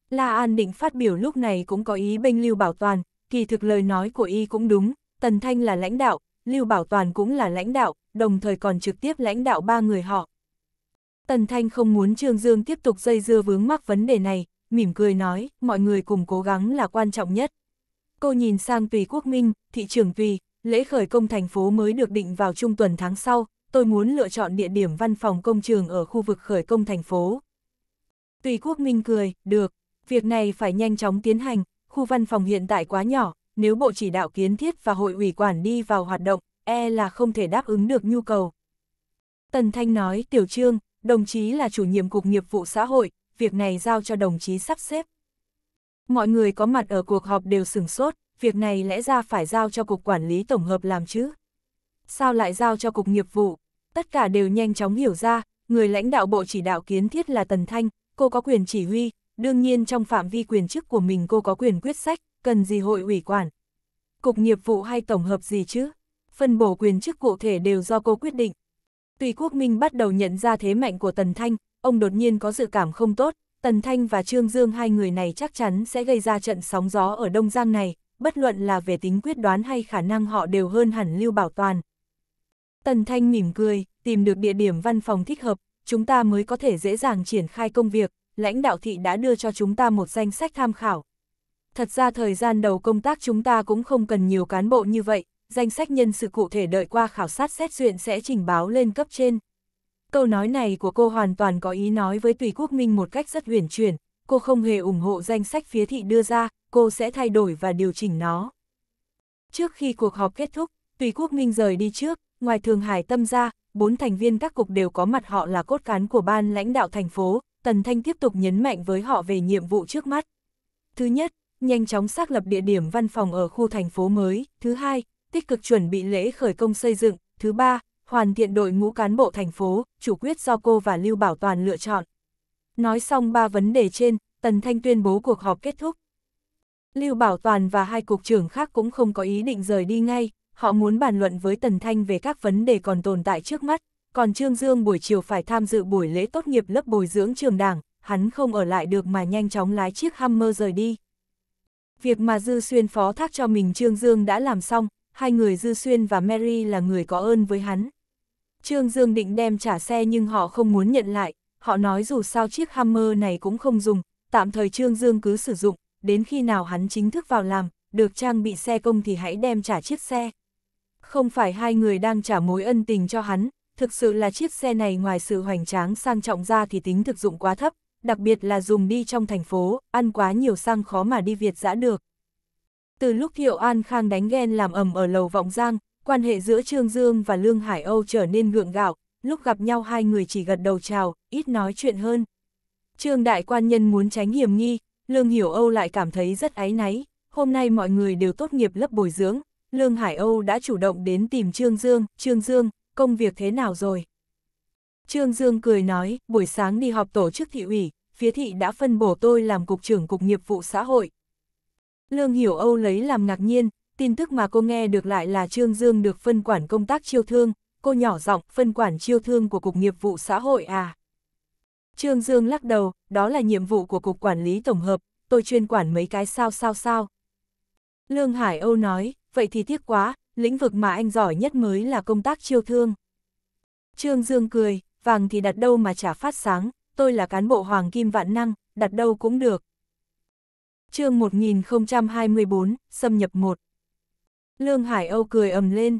Speaker 1: La An định phát biểu lúc này cũng có ý bênh Lưu Bảo Toàn, kỳ thực lời nói của y cũng đúng, Tần Thanh là lãnh đạo, Lưu Bảo Toàn cũng là lãnh đạo, đồng thời còn trực tiếp lãnh đạo ba người họ. Tần Thanh không muốn Trương Dương tiếp tục dây dưa vướng mắc vấn đề này, mỉm cười nói, mọi người cùng cố gắng là quan trọng nhất. Cô nhìn sang tùy quốc minh, thị trường tùy, lễ khởi công thành phố mới được định vào trung tuần tháng sau, tôi muốn lựa chọn địa điểm văn phòng công trường ở khu vực khởi công thành phố. Tùy quốc minh cười, được, việc này phải nhanh chóng tiến hành, khu văn phòng hiện tại quá nhỏ, nếu Bộ Chỉ đạo Kiến thiết và Hội ủy quản đi vào hoạt động, e là không thể đáp ứng được nhu cầu. Tần Thanh nói, Tiểu Trương, đồng chí là chủ nhiệm Cục Nghiệp vụ Xã hội, việc này giao cho đồng chí sắp xếp. Mọi người có mặt ở cuộc họp đều sửng sốt, việc này lẽ ra phải giao cho Cục Quản lý Tổng hợp làm chứ. Sao lại giao cho Cục Nghiệp vụ? Tất cả đều nhanh chóng hiểu ra, người lãnh đạo Bộ Chỉ đạo Kiến thiết là Tần Thanh, cô có quyền chỉ huy, đương nhiên trong phạm vi quyền chức của mình cô có quyền quyết sách, cần gì hội ủy quản? Cục nghiệp vụ hay tổng hợp gì chứ? Phân bổ quyền chức cụ thể đều do cô quyết định. Tùy Quốc Minh bắt đầu nhận ra thế mạnh của Tần Thanh, ông đột nhiên có dự cảm không tốt, Tần Thanh và Trương Dương hai người này chắc chắn sẽ gây ra trận sóng gió ở Đông Giang này, bất luận là về tính quyết đoán hay khả năng họ đều hơn hẳn Lưu Bảo Toàn. Tần Thanh mỉm cười, tìm được địa điểm văn phòng thích hợp, chúng ta mới có thể dễ dàng triển khai công việc, lãnh đạo thị đã đưa cho chúng ta một danh sách tham khảo, thật ra thời gian đầu công tác chúng ta cũng không cần nhiều cán bộ như vậy, danh sách nhân sự cụ thể đợi qua khảo sát xét duyệt sẽ trình báo lên cấp trên. Câu nói này của cô hoàn toàn có ý nói với Tùy Quốc Minh một cách rất huyền chuyển, cô không hề ủng hộ danh sách phía thị đưa ra, cô sẽ thay đổi và điều chỉnh nó. Trước khi cuộc họp kết thúc, Tùy Quốc Minh rời đi trước, ngoài Thường Hải Tâm ra, bốn thành viên các cục đều có mặt họ là cốt cán của ban lãnh đạo thành phố, Tần Thanh tiếp tục nhấn mạnh với họ về nhiệm vụ trước mắt. Thứ nhất, nhanh chóng xác lập địa điểm văn phòng ở khu thành phố mới, thứ hai, tích cực chuẩn bị lễ khởi công xây dựng, thứ ba, hoàn thiện đội ngũ cán bộ thành phố, chủ quyết do cô và Lưu Bảo Toàn lựa chọn. Nói xong ba vấn đề trên, Tần Thanh tuyên bố cuộc họp kết thúc. Lưu Bảo Toàn và hai cục trưởng khác cũng không có ý định rời đi ngay, họ muốn bàn luận với Tần Thanh về các vấn đề còn tồn tại trước mắt, còn Trương Dương buổi chiều phải tham dự buổi lễ tốt nghiệp lớp bồi dưỡng trường đảng, hắn không ở lại được mà nhanh chóng lái chiếc Hummer rời đi. Việc mà Dư Xuyên phó thác cho mình Trương Dương đã làm xong, hai người Dư Xuyên và Mary là người có ơn với hắn. Trương Dương định đem trả xe nhưng họ không muốn nhận lại, họ nói dù sao chiếc Hammer này cũng không dùng, tạm thời Trương Dương cứ sử dụng, đến khi nào hắn chính thức vào làm, được trang bị xe công thì hãy đem trả chiếc xe. Không phải hai người đang trả mối ân tình cho hắn, thực sự là chiếc xe này ngoài sự hoành tráng sang trọng ra thì tính thực dụng quá thấp, đặc biệt là dùng đi trong thành phố, ăn quá nhiều xăng khó mà đi Việt dã được. Từ lúc Thiệu An Khang đánh ghen làm ầm ở lầu Vọng Giang, quan hệ giữa Trương Dương và Lương Hải Âu trở nên gượng gạo, lúc gặp nhau hai người chỉ gật đầu chào, ít nói chuyện hơn. Trương Đại Quan Nhân muốn tránh hiểm nghi, Lương Hiểu Âu lại cảm thấy rất áy náy, hôm nay mọi người đều tốt nghiệp lớp bồi dưỡng, Lương Hải Âu đã chủ động đến tìm Trương Dương, Trương Dương, công việc thế nào rồi? Trương Dương cười nói, buổi sáng đi họp tổ chức thị ủy, phía thị đã phân bổ tôi làm cục trưởng cục nghiệp vụ xã hội. Lương Hiểu Âu lấy làm ngạc nhiên, tin tức mà cô nghe được lại là Trương Dương được phân quản công tác chiêu thương, cô nhỏ giọng phân quản chiêu thương của cục nghiệp vụ xã hội à. Trương Dương lắc đầu, đó là nhiệm vụ của cục quản lý tổng hợp, tôi chuyên quản mấy cái sao sao sao. Lương Hải Âu nói, vậy thì tiếc quá, lĩnh vực mà anh giỏi nhất mới là công tác chiêu thương. Trương Dương cười, vàng thì đặt đâu mà chả phát sáng, tôi là cán bộ hoàng kim vạn năng, đặt đâu cũng được. chương 1024, xâm nhập 1 Lương Hải Âu cười ầm lên.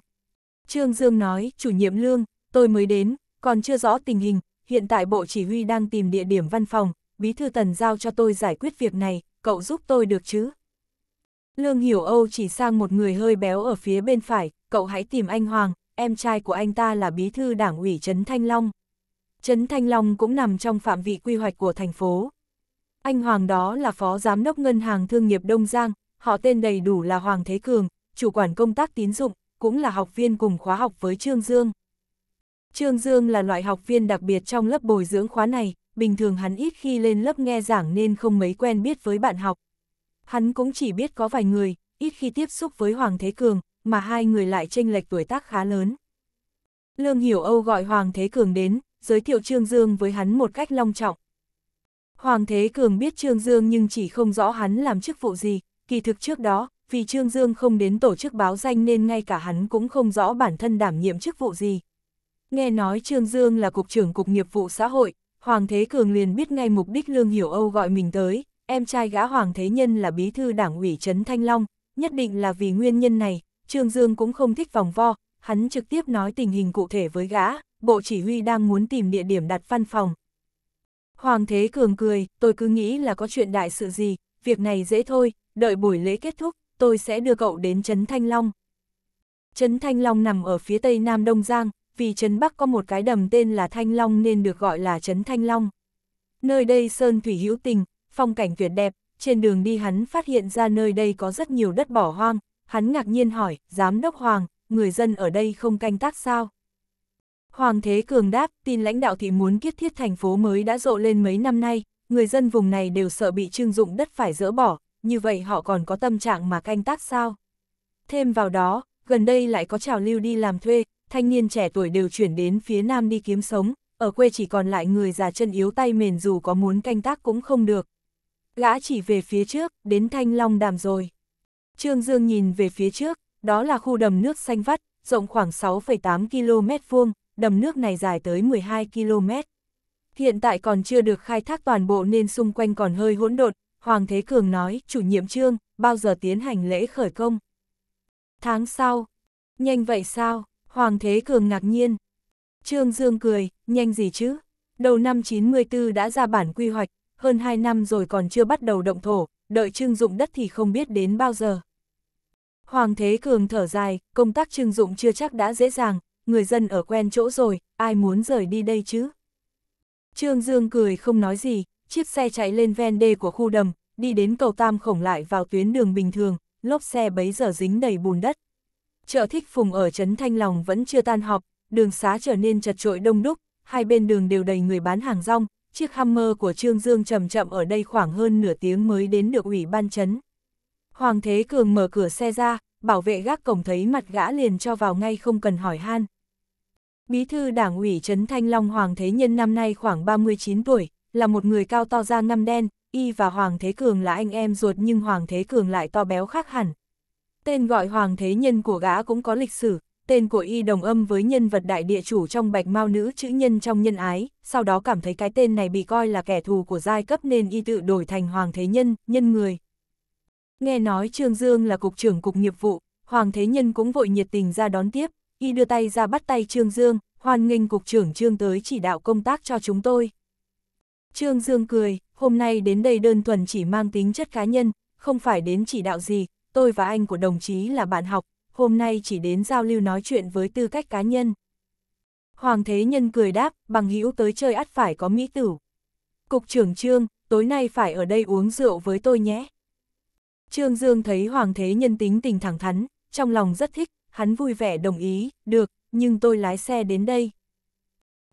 Speaker 1: Trương Dương nói, chủ nhiệm Lương, tôi mới đến, còn chưa rõ tình hình, hiện tại bộ chỉ huy đang tìm địa điểm văn phòng, bí thư tần giao cho tôi giải quyết việc này, cậu giúp tôi được chứ? Lương Hiểu Âu chỉ sang một người hơi béo ở phía bên phải, cậu hãy tìm anh Hoàng, em trai của anh ta là bí thư đảng ủy Trấn Thanh Long. Trấn Thanh Long cũng nằm trong phạm vị quy hoạch của thành phố. Anh Hoàng đó là phó giám đốc ngân hàng thương nghiệp Đông Giang, họ tên đầy đủ là Hoàng Thế Cường, chủ quản công tác tín dụng, cũng là học viên cùng khóa học với Trương Dương. Trương Dương là loại học viên đặc biệt trong lớp bồi dưỡng khóa này, bình thường hắn ít khi lên lớp nghe giảng nên không mấy quen biết với bạn học. Hắn cũng chỉ biết có vài người, ít khi tiếp xúc với Hoàng Thế Cường, mà hai người lại chênh lệch tuổi tác khá lớn. Lương Hiểu Âu gọi Hoàng Thế Cường đến, giới thiệu Trương Dương với hắn một cách long trọng. Hoàng Thế Cường biết Trương Dương nhưng chỉ không rõ hắn làm chức vụ gì, kỳ thực trước đó, vì Trương Dương không đến tổ chức báo danh nên ngay cả hắn cũng không rõ bản thân đảm nhiệm chức vụ gì. Nghe nói Trương Dương là Cục trưởng Cục Nghiệp vụ Xã hội, Hoàng Thế Cường liền biết ngay mục đích Lương Hiểu Âu gọi mình tới, em trai gã Hoàng Thế Nhân là bí thư đảng ủy Trấn Thanh Long, nhất định là vì nguyên nhân này, Trương Dương cũng không thích vòng vo, hắn trực tiếp nói tình hình cụ thể với gã, bộ chỉ huy đang muốn tìm địa điểm đặt văn phòng. Hoàng thế cường cười, tôi cứ nghĩ là có chuyện đại sự gì, việc này dễ thôi, đợi buổi lễ kết thúc, tôi sẽ đưa cậu đến Trấn Thanh Long. Trấn Thanh Long nằm ở phía tây nam Đông Giang, vì Trấn Bắc có một cái đầm tên là Thanh Long nên được gọi là Trấn Thanh Long. Nơi đây sơn thủy hữu tình, phong cảnh tuyệt đẹp, trên đường đi hắn phát hiện ra nơi đây có rất nhiều đất bỏ hoang, hắn ngạc nhiên hỏi, Giám đốc Hoàng, người dân ở đây không canh tác sao? Hoàng thế cường đáp, tin lãnh đạo thị muốn kiết thiết thành phố mới đã rộ lên mấy năm nay, người dân vùng này đều sợ bị trưng dụng đất phải dỡ bỏ, như vậy họ còn có tâm trạng mà canh tác sao. Thêm vào đó, gần đây lại có trào lưu đi làm thuê, thanh niên trẻ tuổi đều chuyển đến phía nam đi kiếm sống, ở quê chỉ còn lại người già chân yếu tay mền dù có muốn canh tác cũng không được. Gã chỉ về phía trước, đến thanh long đàm rồi. Trương Dương nhìn về phía trước, đó là khu đầm nước xanh vắt, rộng khoảng 6,8 km vuông, đầm nước này dài tới 12 km. Hiện tại còn chưa được khai thác toàn bộ nên xung quanh còn hơi hỗn độn, Hoàng Thế Cường nói, chủ nhiệm trương, bao giờ tiến hành lễ khởi công? Tháng sau. Nhanh vậy sao? Hoàng Thế Cường ngạc nhiên. Trương Dương cười, nhanh gì chứ? Đầu năm 94 đã ra bản quy hoạch, hơn 2 năm rồi còn chưa bắt đầu động thổ, đợi trưng dụng đất thì không biết đến bao giờ. Hoàng Thế Cường thở dài, công tác trưng dụng chưa chắc đã dễ dàng, người dân ở quen chỗ rồi, ai muốn rời đi đây chứ? Trương Dương cười không nói gì, chiếc xe chạy lên ven đê của khu đầm, đi đến cầu Tam Khổng lại vào tuyến đường bình thường, lốp xe bấy giờ dính đầy bùn đất. Chợ Thích Phùng ở Trấn Thanh Lòng vẫn chưa tan họp, đường xá trở nên chật trội đông đúc, hai bên đường đều đầy người bán hàng rong, chiếc Hammer của Trương Dương chậm chậm ở đây khoảng hơn nửa tiếng mới đến được ủy ban trấn. Hoàng Thế Cường mở cửa xe ra, bảo vệ gác cổng thấy mặt gã liền cho vào ngay không cần hỏi han. Bí thư đảng ủy Trấn Thanh Long Hoàng Thế Nhân năm nay khoảng 39 tuổi, là một người cao to da ngăm đen, y và Hoàng Thế Cường là anh em ruột nhưng Hoàng Thế Cường lại to béo khác hẳn. Tên gọi Hoàng Thế Nhân của gã cũng có lịch sử, tên của y đồng âm với nhân vật đại địa chủ trong bạch mao nữ chữ nhân trong nhân ái, sau đó cảm thấy cái tên này bị coi là kẻ thù của giai cấp nên y tự đổi thành Hoàng Thế Nhân, nhân người. Nghe nói Trương Dương là cục trưởng cục nghiệp vụ, Hoàng Thế Nhân cũng vội nhiệt tình ra đón tiếp, y đưa tay ra bắt tay Trương Dương, hoan nghênh cục trưởng Trương tới chỉ đạo công tác cho chúng tôi. Trương Dương cười, hôm nay đến đây đơn thuần chỉ mang tính chất cá nhân, không phải đến chỉ đạo gì, tôi và anh của đồng chí là bạn học, hôm nay chỉ đến giao lưu nói chuyện với tư cách cá nhân. Hoàng Thế Nhân cười đáp, bằng hữu tới chơi ắt phải có mỹ tử. Cục trưởng Trương, tối nay phải ở đây uống rượu với tôi nhé. Trương Dương thấy Hoàng Thế Nhân tính tình thẳng thắn, trong lòng rất thích, hắn vui vẻ đồng ý, được, nhưng tôi lái xe đến đây.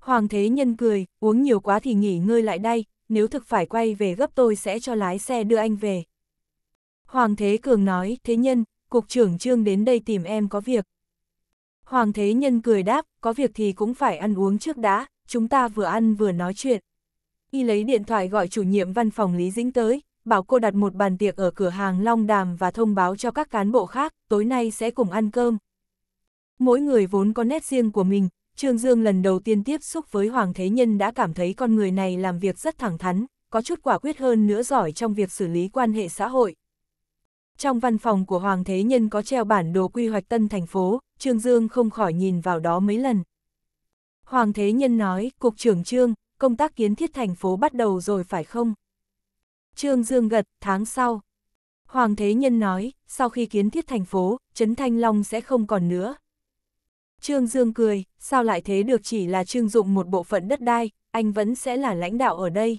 Speaker 1: Hoàng thế nhân cười, uống nhiều quá thì nghỉ ngơi lại đây, nếu thực phải quay về gấp tôi sẽ cho lái xe đưa anh về. Hoàng thế cường nói, thế nhân, cục trưởng trương đến đây tìm em có việc. Hoàng thế nhân cười đáp, có việc thì cũng phải ăn uống trước đã, chúng ta vừa ăn vừa nói chuyện. Y lấy điện thoại gọi chủ nhiệm văn phòng Lý Dĩnh tới, bảo cô đặt một bàn tiệc ở cửa hàng Long Đàm và thông báo cho các cán bộ khác, tối nay sẽ cùng ăn cơm, Mỗi người vốn có nét riêng của mình, Trương Dương lần đầu tiên tiếp xúc với Hoàng Thế Nhân đã cảm thấy con người này làm việc rất thẳng thắn, có chút quả quyết hơn nữa giỏi trong việc xử lý quan hệ xã hội. Trong văn phòng của Hoàng Thế Nhân có treo bản đồ quy hoạch tân thành phố, Trương Dương không khỏi nhìn vào đó mấy lần. Hoàng Thế Nhân nói, Cục trưởng Trương, công tác kiến thiết thành phố bắt đầu rồi phải không? Trương Dương gật, tháng sau. Hoàng Thế Nhân nói, sau khi kiến thiết thành phố, Trấn Thanh Long sẽ không còn nữa, Trương Dương cười, sao lại thế được chỉ là trương dụng một bộ phận đất đai, anh vẫn sẽ là lãnh đạo ở đây.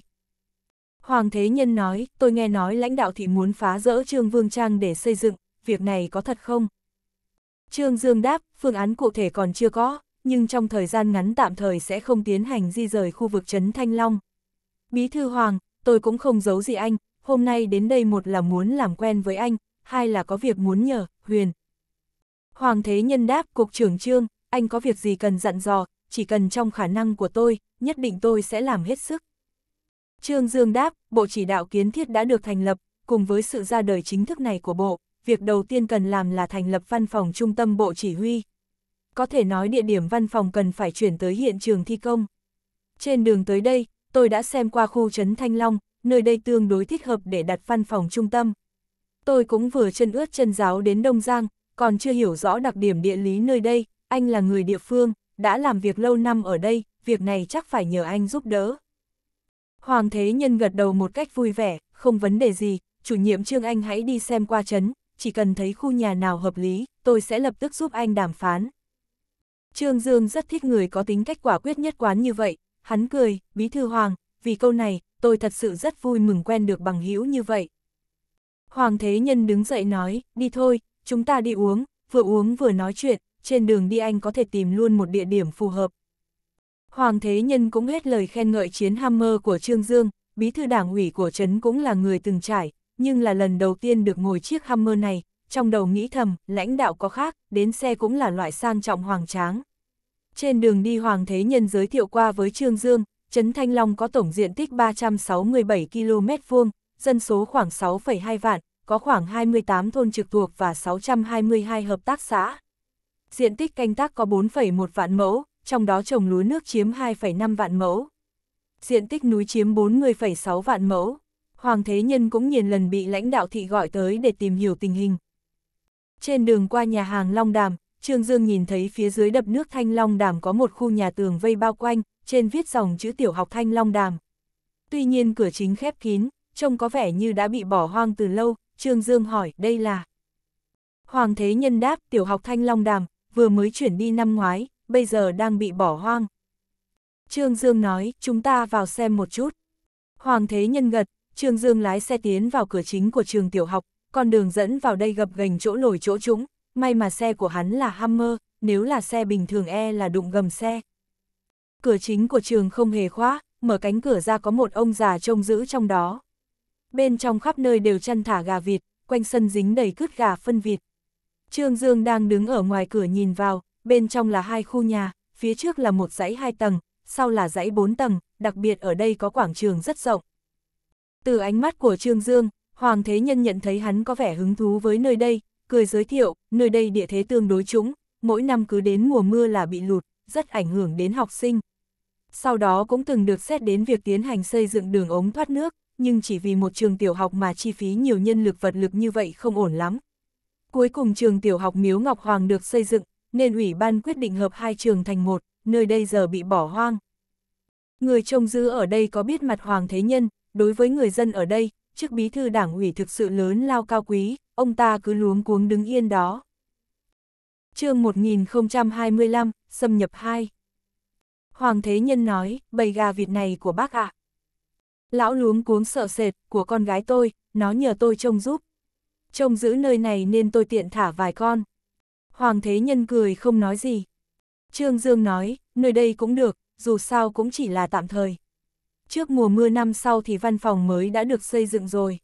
Speaker 1: Hoàng Thế Nhân nói, tôi nghe nói lãnh đạo thì muốn phá rỡ Trương Vương Trang để xây dựng, việc này có thật không? Trương Dương đáp, phương án cụ thể còn chưa có, nhưng trong thời gian ngắn tạm thời sẽ không tiến hành di rời khu vực Trấn Thanh Long. Bí thư Hoàng, tôi cũng không giấu gì anh, hôm nay đến đây một là muốn làm quen với anh, hai là có việc muốn nhờ, Huyền. Hoàng Thế Nhân đáp, Cục trưởng Trương, anh có việc gì cần dặn dò, chỉ cần trong khả năng của tôi, nhất định tôi sẽ làm hết sức. Trương Dương đáp, Bộ Chỉ đạo Kiến thiết đã được thành lập, cùng với sự ra đời chính thức này của Bộ, việc đầu tiên cần làm là thành lập văn phòng trung tâm Bộ Chỉ huy. Có thể nói địa điểm văn phòng cần phải chuyển tới hiện trường thi công. Trên đường tới đây, tôi đã xem qua khu trấn Thanh Long, nơi đây tương đối thích hợp để đặt văn phòng trung tâm. Tôi cũng vừa chân ướt chân giáo đến Đông Giang, còn chưa hiểu rõ đặc điểm địa lý nơi đây, anh là người địa phương, đã làm việc lâu năm ở đây, việc này chắc phải nhờ anh giúp đỡ. Hoàng Thế Nhân gật đầu một cách vui vẻ, không vấn đề gì, chủ nhiệm Trương Anh hãy đi xem qua chấn, chỉ cần thấy khu nhà nào hợp lý, tôi sẽ lập tức giúp anh đàm phán. Trương Dương rất thích người có tính cách quả quyết nhất quán như vậy, hắn cười, bí thư Hoàng, vì câu này, tôi thật sự rất vui mừng quen được bằng hữu như vậy. Hoàng Thế Nhân đứng dậy nói, đi thôi, chúng ta đi uống, vừa uống vừa nói chuyện, trên đường đi anh có thể tìm luôn một địa điểm phù hợp. Hoàng Thế Nhân cũng hết lời khen ngợi chiến Hammer của Trương Dương, bí thư đảng ủy của Trấn cũng là người từng trải, nhưng là lần đầu tiên được ngồi chiếc Hammer này, trong đầu nghĩ thầm, lãnh đạo có khác, đến xe cũng là loại sang trọng hoàng tráng. Trên đường đi Hoàng Thế Nhân giới thiệu qua với Trương Dương, Trấn Thanh Long có tổng diện tích 367 km vuông, dân số khoảng 6,2 vạn, có khoảng 28 thôn trực thuộc và 622 hợp tác xã diện tích canh tác có 4,1 vạn mẫu, trong đó trồng lúa nước chiếm 2,5 vạn mẫu. Diện tích núi chiếm 40,6 vạn mẫu. Hoàng Thế Nhân cũng nhìn lần bị lãnh đạo thị gọi tới để tìm hiểu tình hình. Trên đường qua nhà hàng Long Đàm, Trương Dương nhìn thấy phía dưới đập nước Thanh Long Đàm có một khu nhà tường vây bao quanh, trên viết dòng chữ tiểu học Thanh Long Đàm. Tuy nhiên cửa chính khép kín, trông có vẻ như đã bị bỏ hoang từ lâu, Trương Dương hỏi đây là... Hoàng Thế Nhân đáp tiểu học Thanh Long Đàm, vừa mới chuyển đi năm ngoái, bây giờ đang bị bỏ hoang. Trương Dương nói, chúng ta vào xem một chút. Hoàng thế nhân gật, Trương Dương lái xe tiến vào cửa chính của trường tiểu học, con đường dẫn vào đây gập gành chỗ lồi chỗ trũng, may mà xe của hắn là Hammer, nếu là xe bình thường e là đụng gầm xe. Cửa chính của trường không hề khóa, mở cánh cửa ra có một ông già trông giữ trong đó. Bên trong khắp nơi đều chăn thả gà vịt, quanh sân dính đầy cứt gà phân vịt, Trương Dương đang đứng ở ngoài cửa nhìn vào, bên trong là hai khu nhà, phía trước là một dãy hai tầng, sau là dãy bốn tầng, đặc biệt ở đây có quảng trường rất rộng. Từ ánh mắt của Trương Dương, Hoàng Thế Nhân nhận thấy hắn có vẻ hứng thú với nơi đây, cười giới thiệu, nơi đây địa thế tương đối trũng, mỗi năm cứ đến mùa mưa là bị lụt, rất ảnh hưởng đến học sinh. Sau đó cũng từng được xét đến việc tiến hành xây dựng đường ống thoát nước, nhưng chỉ vì một trường tiểu học mà chi phí nhiều nhân lực vật lực như vậy không ổn lắm, Cuối cùng trường tiểu học Miếu Ngọc Hoàng được xây dựng, nên ủy ban quyết định hợp hai trường thành một, nơi đây giờ bị bỏ hoang. Người trông giữ ở đây có biết mặt Hoàng Thế Nhân, đối với người dân ở đây, chức bí thư đảng ủy thực sự lớn lao cao quý, ông ta cứ luống cuống đứng yên đó. chương 1025, xâm nhập 2 Hoàng Thế Nhân nói, bầy gà vịt này của bác ạ. À. Lão luống cuống sợ sệt, của con gái tôi, nó nhờ tôi trông giúp, trông giữ nơi này nên tôi tiện thả vài con. Hoàng Thế Nhân cười không nói gì. Trương Dương nói, nơi đây cũng được, dù sao cũng chỉ là tạm thời. Trước mùa mưa năm sau thì văn phòng mới đã được xây dựng rồi.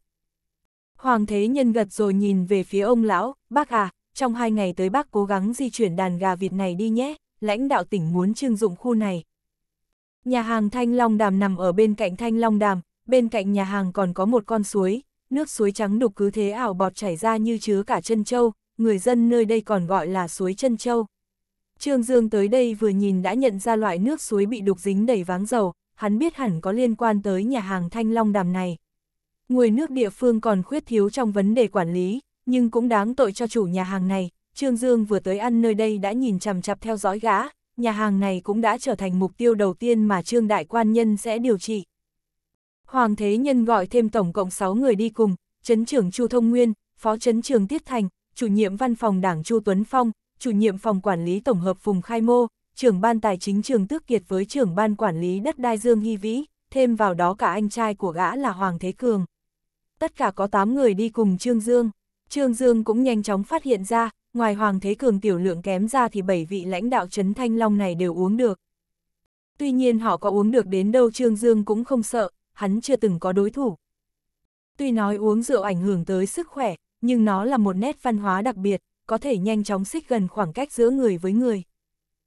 Speaker 1: Hoàng Thế Nhân gật rồi nhìn về phía ông lão, bác à, trong hai ngày tới bác cố gắng di chuyển đàn gà Việt này đi nhé, lãnh đạo tỉnh muốn trưng dụng khu này. Nhà hàng Thanh Long Đàm nằm ở bên cạnh Thanh Long Đàm, bên cạnh nhà hàng còn có một con suối, nước suối trắng đục cứ thế ảo bọt chảy ra như chứa cả chân châu, người dân nơi đây còn gọi là suối chân châu. Trương Dương tới đây vừa nhìn đã nhận ra loại nước suối bị đục dính đầy váng dầu, hắn biết hẳn có liên quan tới nhà hàng Thanh Long Đàm này. Người nước địa phương còn khuyết thiếu trong vấn đề quản lý, nhưng cũng đáng tội cho chủ nhà hàng này. Trương Dương vừa tới ăn nơi đây đã nhìn chằm chặp theo dõi gã, nhà hàng này cũng đã trở thành mục tiêu đầu tiên mà Trương Đại Quan Nhân sẽ điều trị. Hoàng Thế Nhân gọi thêm tổng cộng 6 người đi cùng, chấn trưởng Chu Thông Nguyên, phó chấn trưởng Tiết Thành, chủ nhiệm văn phòng đảng Chu Tuấn Phong, chủ nhiệm phòng quản lý tổng hợp Phùng Khai Mô, trưởng ban tài chính trường Tước Kiệt với trưởng ban quản lý đất đai Dương Hy Vĩ, thêm vào đó cả anh trai của gã là Hoàng Thế Cường. Tất cả có 8 người đi cùng Trương Dương. Trương Dương cũng nhanh chóng phát hiện ra, ngoài Hoàng Thế Cường tiểu lượng kém ra thì 7 vị lãnh đạo Trấn Thanh Long này đều uống được. Tuy nhiên họ có uống được đến đâu Trương Dương cũng không sợ, hắn chưa từng có đối thủ. Tuy nói uống rượu ảnh hưởng tới sức khỏe, nhưng nó là một nét văn hóa đặc biệt, có thể nhanh chóng xích gần khoảng cách giữa người với người.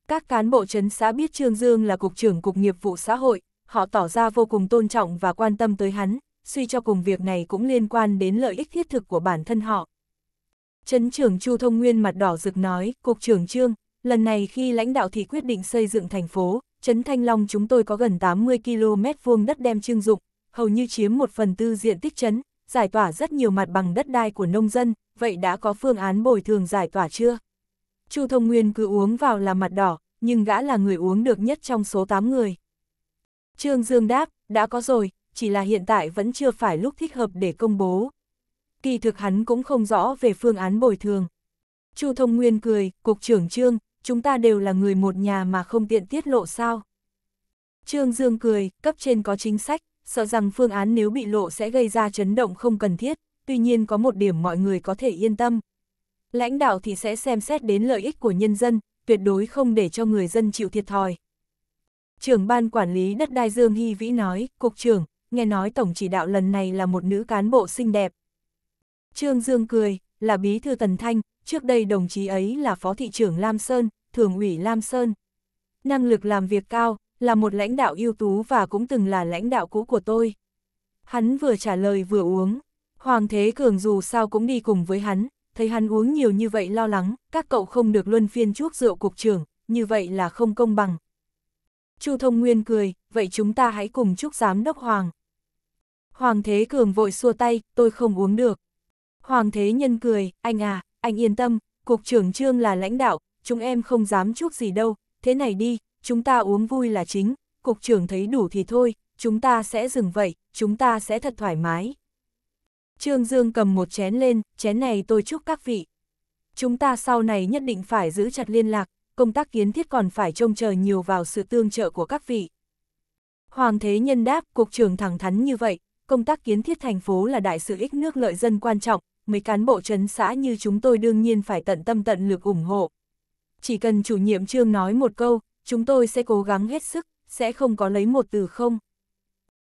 Speaker 1: Các cán bộ trấn xã biết Trương Dương là cục trưởng cục nghiệp vụ xã hội, họ tỏ ra vô cùng tôn trọng và quan tâm tới hắn, suy cho cùng việc này cũng liên quan đến lợi ích thiết thực của bản thân họ. Trấn trưởng Chu Thông Nguyên mặt đỏ rực nói, Cục trưởng Trương, lần này khi lãnh đạo thì quyết định xây dựng thành phố, Trấn Thanh Long chúng tôi có gần 80 km vuông đất đem trưng dụng, hầu như chiếm một phần tư diện tích trấn, giải tỏa rất nhiều mặt bằng đất đai của nông dân, vậy đã có phương án bồi thường giải tỏa chưa? Chu Thông Nguyên cứ uống vào là mặt đỏ, nhưng gã là người uống được nhất trong số 8 người. Trương Dương đáp, đã có rồi, chỉ là hiện tại vẫn chưa phải lúc thích hợp để công bố. Kỳ thực hắn cũng không rõ về phương án bồi thường. Chu Thông Nguyên cười, Cục trưởng Trương, chúng ta đều là người một nhà mà không tiện tiết lộ sao. Trương Dương cười, cấp trên có chính sách, sợ rằng phương án nếu bị lộ sẽ gây ra chấn động không cần thiết, tuy nhiên có một điểm mọi người có thể yên tâm. Lãnh đạo thì sẽ xem xét đến lợi ích của nhân dân, tuyệt đối không để cho người dân chịu thiệt thòi. Trưởng ban quản lý đất đai Dương Hy Vĩ nói, Cục trưởng, nghe nói tổng chỉ đạo lần này là một nữ cán bộ xinh đẹp. Trương Dương cười, là bí thư Tần Thanh, trước đây đồng chí ấy là phó thị trưởng Lam Sơn, thường ủy Lam Sơn. Năng lực làm việc cao, là một lãnh đạo ưu tú và cũng từng là lãnh đạo cũ của tôi. Hắn vừa trả lời vừa uống. Hoàng Thế Cường dù sao cũng đi cùng với hắn, thấy hắn uống nhiều như vậy lo lắng, các cậu không được luân phiên chuốc rượu cục trưởng, như vậy là không công bằng. Chu Thông Nguyên cười, vậy chúng ta hãy cùng chúc giám đốc Hoàng. Hoàng Thế Cường vội xua tay, tôi không uống được. Hoàng Thế Nhân cười, anh à, anh yên tâm, cục trưởng trương là lãnh đạo, chúng em không dám chút gì đâu, thế này đi, chúng ta uống vui là chính, cục trưởng thấy đủ thì thôi, chúng ta sẽ dừng vậy, chúng ta sẽ thật thoải mái. Trương Dương cầm một chén lên, chén này tôi chúc các vị. Chúng ta sau này nhất định phải giữ chặt liên lạc, công tác kiến thiết còn phải trông chờ nhiều vào sự tương trợ của các vị. Hoàng Thế Nhân đáp, cục trưởng thẳng thắn như vậy, công tác kiến thiết thành phố là đại sự ích nước lợi dân quan trọng, mấy cán bộ trấn xã như chúng tôi đương nhiên phải tận tâm tận lực ủng hộ. Chỉ cần chủ nhiệm trương nói một câu, chúng tôi sẽ cố gắng hết sức, sẽ không có lấy một từ không.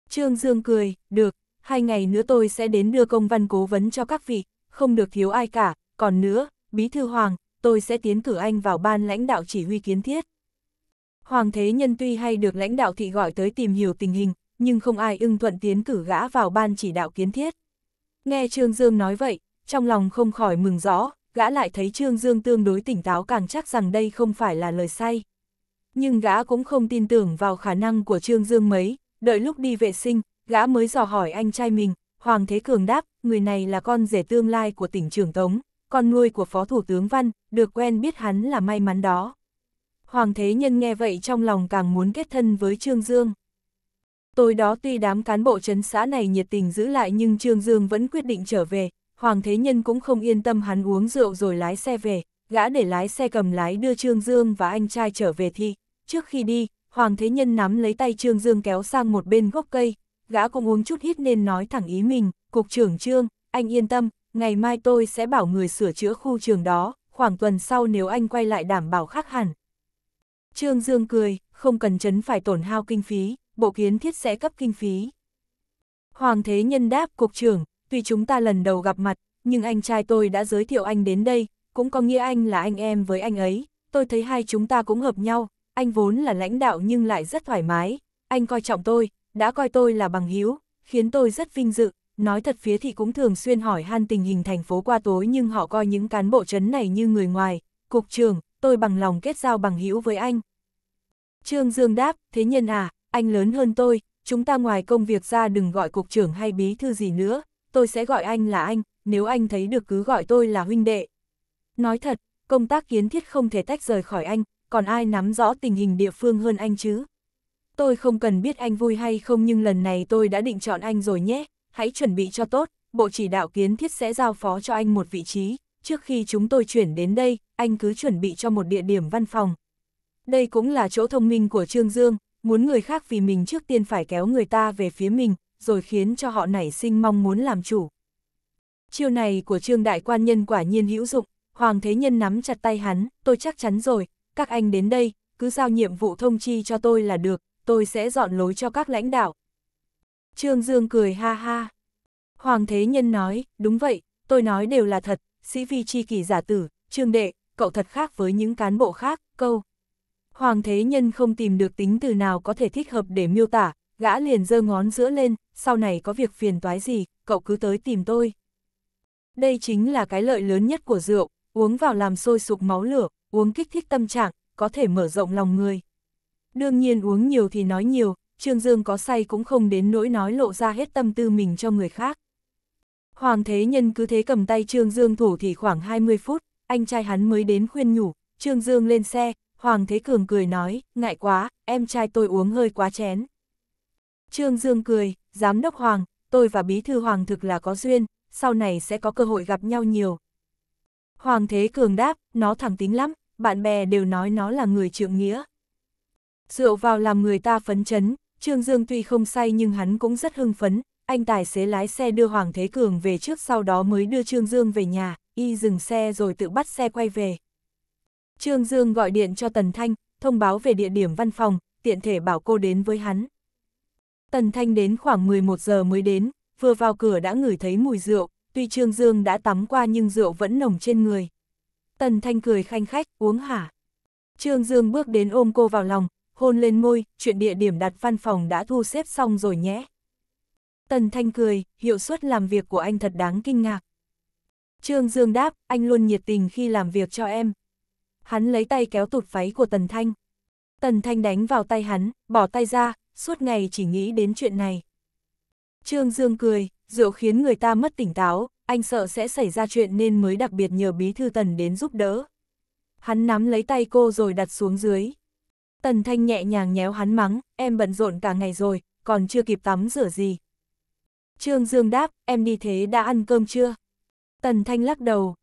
Speaker 1: Trương Dương cười, được, hai ngày nữa tôi sẽ đến đưa công văn cố vấn cho các vị, không được thiếu ai cả, còn nữa, Bí Thư Hoàng, tôi sẽ tiến cử anh vào ban lãnh đạo chỉ huy kiến thiết. Hoàng Thế Nhân tuy hay được lãnh đạo thị gọi tới tìm hiểu tình hình, nhưng không ai ưng thuận tiến cử gã vào ban chỉ đạo kiến thiết. Nghe Trương Dương nói vậy, trong lòng không khỏi mừng rõ, gã lại thấy Trương Dương tương đối tỉnh táo càng chắc rằng đây không phải là lời say. Nhưng gã cũng không tin tưởng vào khả năng của Trương Dương mấy, đợi lúc đi vệ sinh, gã mới dò hỏi anh trai mình, Hoàng Thế Cường đáp, người này là con rể tương lai của tỉnh trưởng Tống, con nuôi của Phó Thủ tướng Văn, được quen biết hắn là may mắn đó. Hoàng Thế Nhân nghe vậy trong lòng càng muốn kết thân với Trương Dương. Tối đó tuy đám cán bộ trấn xã này nhiệt tình giữ lại nhưng Trương Dương vẫn quyết định trở về, Hoàng Thế Nhân cũng không yên tâm hắn uống rượu rồi lái xe về, gã để lái xe cầm lái đưa Trương Dương và anh trai trở về thi Trước khi đi, Hoàng Thế Nhân nắm lấy tay Trương Dương kéo sang một bên gốc cây, gã cũng uống chút hít nên nói thẳng ý mình, Cục trưởng Trương, anh yên tâm, ngày mai tôi sẽ bảo người sửa chữa khu trường đó, khoảng tuần sau nếu anh quay lại đảm bảo khác hẳn. Trương Dương cười, không cần chấn phải tổn hao kinh phí bộ kiến thiết sẽ cấp kinh phí. Hoàng thế nhân đáp cục trưởng, tuy chúng ta lần đầu gặp mặt, nhưng anh trai tôi đã giới thiệu anh đến đây, cũng có nghĩa anh là anh em với anh ấy, tôi thấy hai chúng ta cũng hợp nhau, anh vốn là lãnh đạo nhưng lại rất thoải mái, anh coi trọng tôi, đã coi tôi là bằng hữu khiến tôi rất vinh dự, nói thật phía thì cũng thường xuyên hỏi han tình hình thành phố qua tối nhưng họ coi những cán bộ trấn này như người ngoài, cục trưởng, tôi bằng lòng kết giao bằng hữu với anh. Trương Dương đáp, thế nhân à, anh lớn hơn tôi, chúng ta ngoài công việc ra đừng gọi cục trưởng hay bí thư gì nữa, tôi sẽ gọi anh là anh, nếu anh thấy được cứ gọi tôi là huynh đệ. Nói thật, công tác kiến thiết không thể tách rời khỏi anh, còn ai nắm rõ tình hình địa phương hơn anh chứ? Tôi không cần biết anh vui hay không nhưng lần này tôi đã định chọn anh rồi nhé, hãy chuẩn bị cho tốt, Bộ Chỉ đạo Kiến thiết sẽ giao phó cho anh một vị trí, trước khi chúng tôi chuyển đến đây, anh cứ chuẩn bị cho một địa điểm văn phòng. Đây cũng là chỗ thông minh của Trương Dương, muốn người khác vì mình trước tiên phải kéo người ta về phía mình, rồi khiến cho họ nảy sinh mong muốn làm chủ. Chiêu này của Trương Đại Quan Nhân quả nhiên hữu dụng, Hoàng Thế Nhân nắm chặt tay hắn, tôi chắc chắn rồi, các anh đến đây, cứ giao nhiệm vụ thông chi cho tôi là được, tôi sẽ dọn lối cho các lãnh đạo. Trương Dương cười ha ha. Hoàng Thế Nhân nói, đúng vậy, tôi nói đều là thật, sĩ vi chi kỳ giả tử, Trương Đệ, cậu thật khác với những cán bộ khác, câu. Hoàng Thế Nhân không tìm được tính từ nào có thể thích hợp để miêu tả, gã liền giơ ngón giữa lên, sau này có việc phiền toái gì, cậu cứ tới tìm tôi. Đây chính là cái lợi lớn nhất của rượu, uống vào làm sôi sục máu lửa, uống kích thích tâm trạng, có thể mở rộng lòng người. Đương nhiên uống nhiều thì nói nhiều, Trương Dương có say cũng không đến nỗi nói lộ ra hết tâm tư mình cho người khác. Hoàng Thế Nhân cứ thế cầm tay Trương Dương thủ thì khoảng 20 phút, anh trai hắn mới đến khuyên nhủ, Trương Dương lên xe, Hoàng Thế Cường cười nói, ngại quá, em trai tôi uống hơi quá chén. Trương Dương cười, giám đốc Hoàng, tôi và bí thư Hoàng thực là có duyên, sau này sẽ có cơ hội gặp nhau nhiều. Hoàng Thế Cường đáp, nó thẳng tính lắm, bạn bè đều nói nó là người trượng nghĩa. Dựa vào làm người ta phấn chấn, Trương Dương tuy không say nhưng hắn cũng rất hưng phấn, anh tài xế lái xe đưa Hoàng Thế Cường về trước sau đó mới đưa Trương Dương về nhà, y dừng xe rồi tự bắt xe quay về. Trương Dương gọi điện cho Tần Thanh, thông báo về địa điểm văn phòng, tiện thể bảo cô đến với hắn. Tần Thanh đến khoảng 11 giờ mới đến, vừa vào cửa đã ngửi thấy mùi rượu, tuy Trương Dương đã tắm qua nhưng rượu vẫn nồng trên người. Tần Thanh cười khanh khách, uống hả. Trương Dương bước đến ôm cô vào lòng, hôn lên môi, chuyện địa điểm đặt văn phòng đã thu xếp xong rồi nhé. Tần Thanh cười, hiệu suất làm việc của anh thật đáng kinh ngạc. Trương Dương đáp, anh luôn nhiệt tình khi làm việc cho em, hắn lấy tay kéo tụt váy của Tần Thanh. Tần Thanh đánh vào tay hắn, bỏ tay ra, suốt ngày chỉ nghĩ đến chuyện này. Trương Dương cười, rượu khiến người ta mất tỉnh táo, anh sợ sẽ xảy ra chuyện nên mới đặc biệt nhờ bí thư Tần đến giúp đỡ. Hắn nắm lấy tay cô rồi đặt xuống dưới. Tần Thanh nhẹ nhàng nhéo hắn mắng, em bận rộn cả ngày rồi, còn chưa kịp tắm rửa gì. Trương Dương đáp, em đi thế đã ăn cơm chưa? Tần Thanh lắc đầu.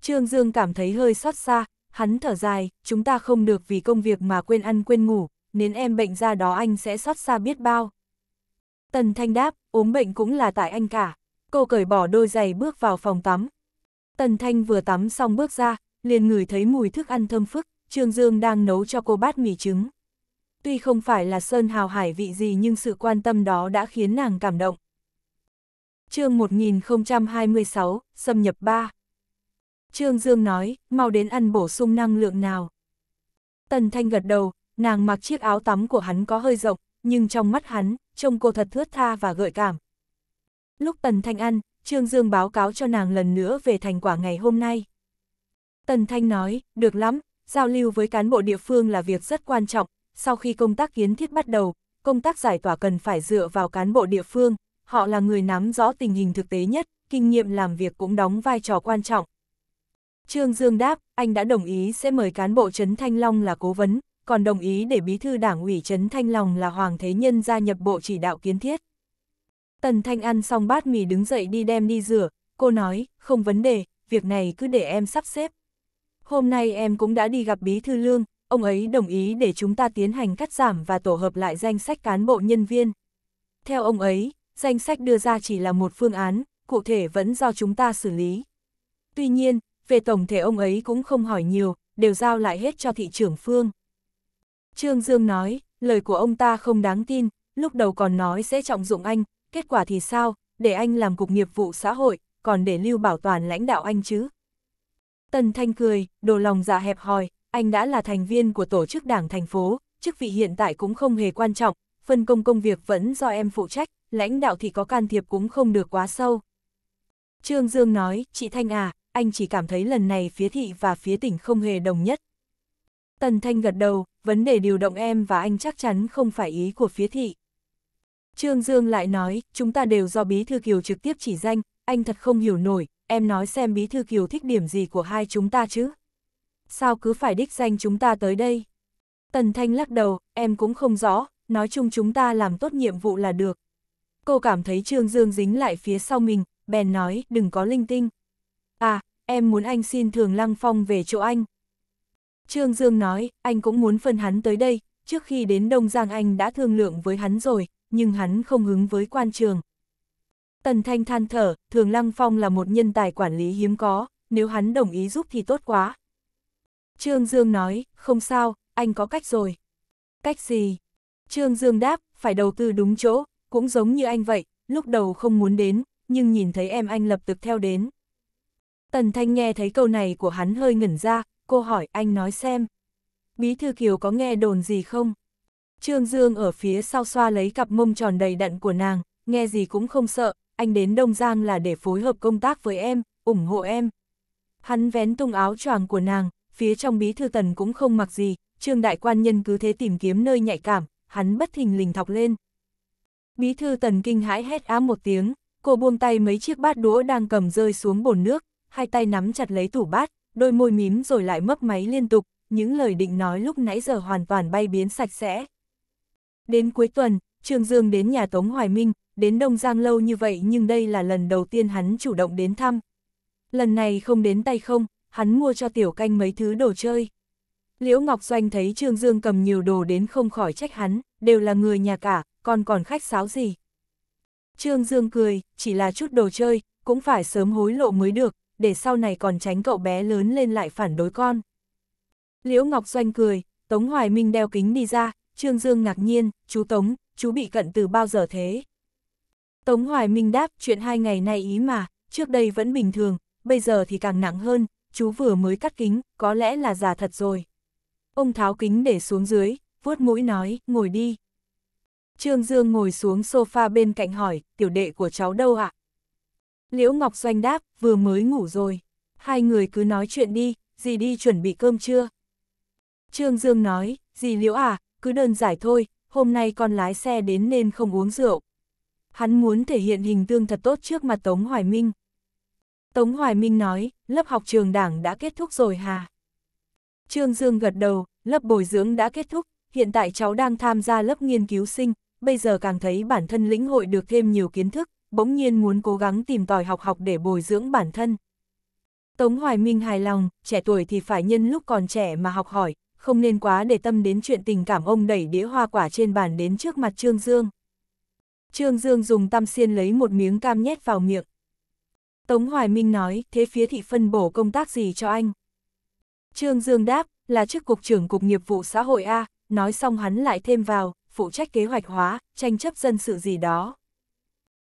Speaker 1: Trương Dương cảm thấy hơi xót xa, Hắn thở dài, chúng ta không được vì công việc mà quên ăn quên ngủ, nên em bệnh ra đó anh sẽ xót xa biết bao. Tần Thanh đáp, ốm bệnh cũng là tại anh cả. Cô cởi bỏ đôi giày bước vào phòng tắm. Tần Thanh vừa tắm xong bước ra, liền ngửi thấy mùi thức ăn thơm phức, Trương Dương đang nấu cho cô bát mì trứng. Tuy không phải là sơn hào hải vị gì nhưng sự quan tâm đó đã khiến nàng cảm động. chương 1026, xâm nhập 3 Trương Dương nói, mau đến ăn bổ sung năng lượng nào. Tần Thanh gật đầu, nàng mặc chiếc áo tắm của hắn có hơi rộng, nhưng trong mắt hắn, trông cô thật thướt tha và gợi cảm. Lúc Tần Thanh ăn, Trương Dương báo cáo cho nàng lần nữa về thành quả ngày hôm nay. Tần Thanh nói, được lắm, giao lưu với cán bộ địa phương là việc rất quan trọng, sau khi công tác kiến thiết bắt đầu, công tác giải tỏa cần phải dựa vào cán bộ địa phương, họ là người nắm rõ tình hình thực tế nhất, kinh nghiệm làm việc cũng đóng vai trò quan trọng. Trương Dương đáp, anh đã đồng ý sẽ mời cán bộ Trấn Thanh Long là cố vấn, còn đồng ý để bí thư đảng ủy Trấn Thanh Long là Hoàng Thế Nhân gia nhập bộ chỉ đạo kiến thiết. Tần Thanh ăn xong bát mì đứng dậy đi đem đi rửa, cô nói, không vấn đề, việc này cứ để em sắp xếp. Hôm nay em cũng đã đi gặp bí thư lương, ông ấy đồng ý để chúng ta tiến hành cắt giảm và tổ hợp lại danh sách cán bộ nhân viên. Theo ông ấy, danh sách đưa ra chỉ là một phương án, cụ thể vẫn do chúng ta xử lý. Tuy nhiên, về tổng thể ông ấy cũng không hỏi nhiều, đều giao lại hết cho thị trưởng Phương. Trương Dương nói, lời của ông ta không đáng tin, lúc đầu còn nói sẽ trọng dụng anh, kết quả thì sao, để anh làm cục nghiệp vụ xã hội, còn để Lưu Bảo Toàn lãnh đạo anh chứ. Tần Thanh cười, đồ lòng dạ hẹp hòi, anh đã là thành viên của tổ chức đảng thành phố, chức vị hiện tại cũng không hề quan trọng, phân công công việc vẫn do em phụ trách, lãnh đạo thì có can thiệp cũng không được quá sâu. Trương Dương nói, chị Thanh à, anh chỉ cảm thấy lần này phía thị và phía tỉnh không hề đồng nhất. Tần Thanh gật đầu, vấn đề điều động em và anh chắc chắn không phải ý của phía thị. Trương Dương lại nói, chúng ta đều do Bí Thư Kiều trực tiếp chỉ danh, anh thật không hiểu nổi, em nói xem Bí Thư Kiều thích điểm gì của hai chúng ta chứ. Sao cứ phải đích danh chúng ta tới đây? Tần Thanh lắc đầu, em cũng không rõ, nói chung chúng ta làm tốt nhiệm vụ là được. Cô cảm thấy Trương Dương dính lại phía sau mình, bèn nói, đừng có linh tinh. À, em muốn anh xin Thường Lăng Phong về chỗ anh. Trương Dương nói, anh cũng muốn phân hắn tới đây, trước khi đến Đông Giang anh đã thương lượng với hắn rồi, nhưng hắn không hứng với quan trường. Tần Thanh than thở, Thường Lăng Phong là một nhân tài quản lý hiếm có, nếu hắn đồng ý giúp thì tốt quá. Trương Dương nói, không sao, anh có cách rồi. Cách gì? Trương Dương đáp, phải đầu tư đúng chỗ, cũng giống như anh vậy, lúc đầu không muốn đến, nhưng nhìn thấy em anh lập tức theo đến. Tần Thanh nghe thấy câu này của hắn hơi ngẩn ra, cô hỏi anh nói xem. Bí thư Kiều có nghe đồn gì không? Trương Dương ở phía sau xoa lấy cặp mông tròn đầy đặn của nàng, nghe gì cũng không sợ, anh đến Đông Giang là để phối hợp công tác với em, ủng hộ em. Hắn vén tung áo choàng của nàng, phía trong bí thư tần cũng không mặc gì, trương đại quan nhân cứ thế tìm kiếm nơi nhạy cảm, hắn bất thình lình thọc lên. Bí thư tần kinh hãi hét á một tiếng, cô buông tay mấy chiếc bát đũa đang cầm rơi xuống bồn nước, hai tay nắm chặt lấy thủ bát, đôi môi mím rồi lại mấp máy liên tục, những lời định nói lúc nãy giờ hoàn toàn bay biến sạch sẽ. Đến cuối tuần, Trương Dương đến nhà Tống Hoài Minh, đến Đông Giang lâu như vậy nhưng đây là lần đầu tiên hắn chủ động đến thăm. Lần này không đến tay không, hắn mua cho tiểu canh mấy thứ đồ chơi. Liễu Ngọc Doanh thấy Trương Dương cầm nhiều đồ đến không khỏi trách hắn, đều là người nhà cả, còn còn khách sáo gì. Trương Dương cười, chỉ là chút đồ chơi, cũng phải sớm hối lộ mới được, để sau này còn tránh cậu bé lớn lên lại phản đối con. Liễu Ngọc Doanh cười, Tống Hoài Minh đeo kính đi ra, Trương Dương ngạc nhiên, chú Tống, chú bị cận từ bao giờ thế? Tống Hoài Minh đáp, chuyện hai ngày nay ý mà, trước đây vẫn bình thường, bây giờ thì càng nặng hơn, chú vừa mới cắt kính, có lẽ là già thật rồi. Ông tháo kính để xuống dưới, vuốt mũi nói, ngồi đi. Trương Dương ngồi xuống sofa bên cạnh hỏi, tiểu đệ của cháu đâu ạ? À? Liễu Ngọc Doanh đáp, vừa mới ngủ rồi. Hai người cứ nói chuyện đi, dì đi chuẩn bị cơm chưa? Trương Dương nói, dì Liễu à, cứ đơn giải thôi, hôm nay con lái xe đến nên không uống rượu. Hắn muốn thể hiện hình tương thật tốt trước mặt Tống Hoài Minh. Tống Hoài Minh nói, lớp học trường đảng đã kết thúc rồi hà. Trương Dương gật đầu, lớp bồi dưỡng đã kết thúc, hiện tại cháu đang tham gia lớp nghiên cứu sinh, bây giờ càng thấy bản thân lĩnh hội được thêm nhiều kiến thức, bỗng nhiên muốn cố gắng tìm tòi học học để bồi dưỡng bản thân. Tống Hoài Minh hài lòng, trẻ tuổi thì phải nhân lúc còn trẻ mà học hỏi, không nên quá để tâm đến chuyện tình cảm ông đẩy đĩa hoa quả trên bàn đến trước mặt Trương Dương. Trương Dương dùng tăm xiên lấy một miếng cam nhét vào miệng. Tống Hoài Minh nói, thế phía thị phân bổ công tác gì cho anh? Trương Dương đáp, là chức cục trưởng cục nghiệp vụ xã hội A, nói xong hắn lại thêm vào, phụ trách kế hoạch hóa, tranh chấp dân sự gì đó.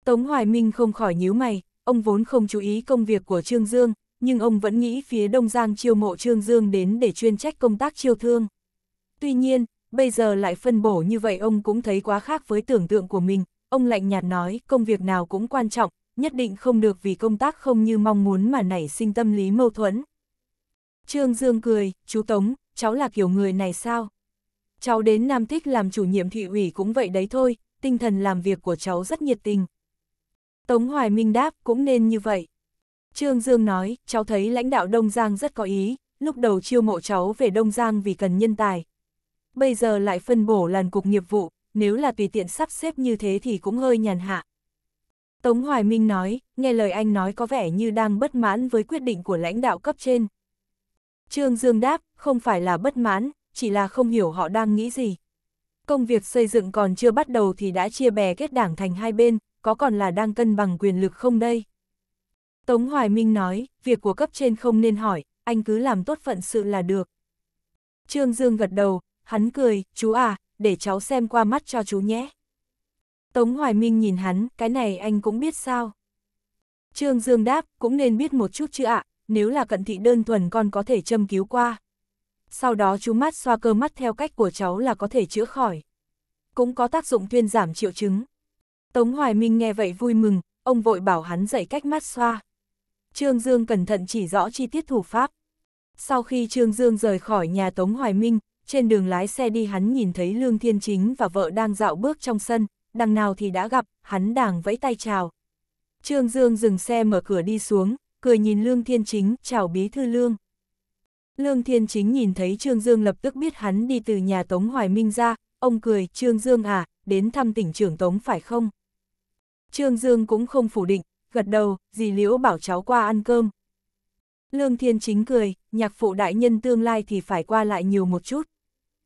Speaker 1: Tống Hoài Minh không khỏi nhíu mày, ông vốn không chú ý công việc của Trương Dương, nhưng ông vẫn nghĩ phía Đông Giang chiêu mộ Trương Dương đến để chuyên trách công tác chiêu thương. Tuy nhiên, bây giờ lại phân bổ như vậy ông cũng thấy quá khác với tưởng tượng của mình, ông lạnh nhạt nói công việc nào cũng quan trọng, nhất định không được vì công tác không như mong muốn mà nảy sinh tâm lý mâu thuẫn. Trương Dương cười, chú Tống, cháu là kiểu người này sao? Cháu đến Nam Thích làm chủ nhiệm thị ủy cũng vậy đấy thôi, tinh thần làm việc của cháu rất nhiệt tình, Tống Hoài Minh đáp cũng nên như vậy. Trương Dương nói, cháu thấy lãnh đạo Đông Giang rất có ý, lúc đầu chiêu mộ cháu về Đông Giang vì cần nhân tài. Bây giờ lại phân bổ làn cục nghiệp vụ, nếu là tùy tiện sắp xếp như thế thì cũng hơi nhàn hạ. Tống Hoài Minh nói, nghe lời anh nói có vẻ như đang bất mãn với quyết định của lãnh đạo cấp trên. Trương Dương đáp, không phải là bất mãn, chỉ là không hiểu họ đang nghĩ gì. Công việc xây dựng còn chưa bắt đầu thì đã chia bè kết đảng thành hai bên, có còn là đang cân bằng quyền lực không đây? Tống Hoài Minh nói, việc của cấp trên không nên hỏi, anh cứ làm tốt phận sự là được. Trương Dương gật đầu, hắn cười, chú à, để cháu xem qua mắt cho chú nhé. Tống Hoài Minh nhìn hắn, cái này anh cũng biết sao. Trương Dương đáp, cũng nên biết một chút chứ ạ, à, nếu là cận thị đơn thuần con có thể châm cứu qua. Sau đó chú mát xoa cơ mắt theo cách của cháu là có thể chữa khỏi. Cũng có tác dụng thuyên giảm triệu chứng. Tống Hoài Minh nghe vậy vui mừng, ông vội bảo hắn dạy cách mát xoa. Trương Dương cẩn thận chỉ rõ chi tiết thủ pháp. Sau khi Trương Dương rời khỏi nhà Tống Hoài Minh, trên đường lái xe đi hắn nhìn thấy Lương Thiên Chính và vợ đang dạo bước trong sân, đằng nào thì đã gặp, hắn đàng vẫy tay chào. Trương Dương dừng xe mở cửa đi xuống, cười nhìn Lương Thiên Chính, chào bí thư Lương. Lương Thiên Chính nhìn thấy Trương Dương lập tức biết hắn đi từ nhà Tống Hoài Minh ra, ông cười, Trương Dương à, đến thăm tỉnh trưởng Tống phải không? Trương Dương cũng không phủ định, gật đầu, dì Liễu bảo cháu qua ăn cơm. Lương Thiên Chính cười, nhạc phụ đại nhân tương lai thì phải qua lại nhiều một chút.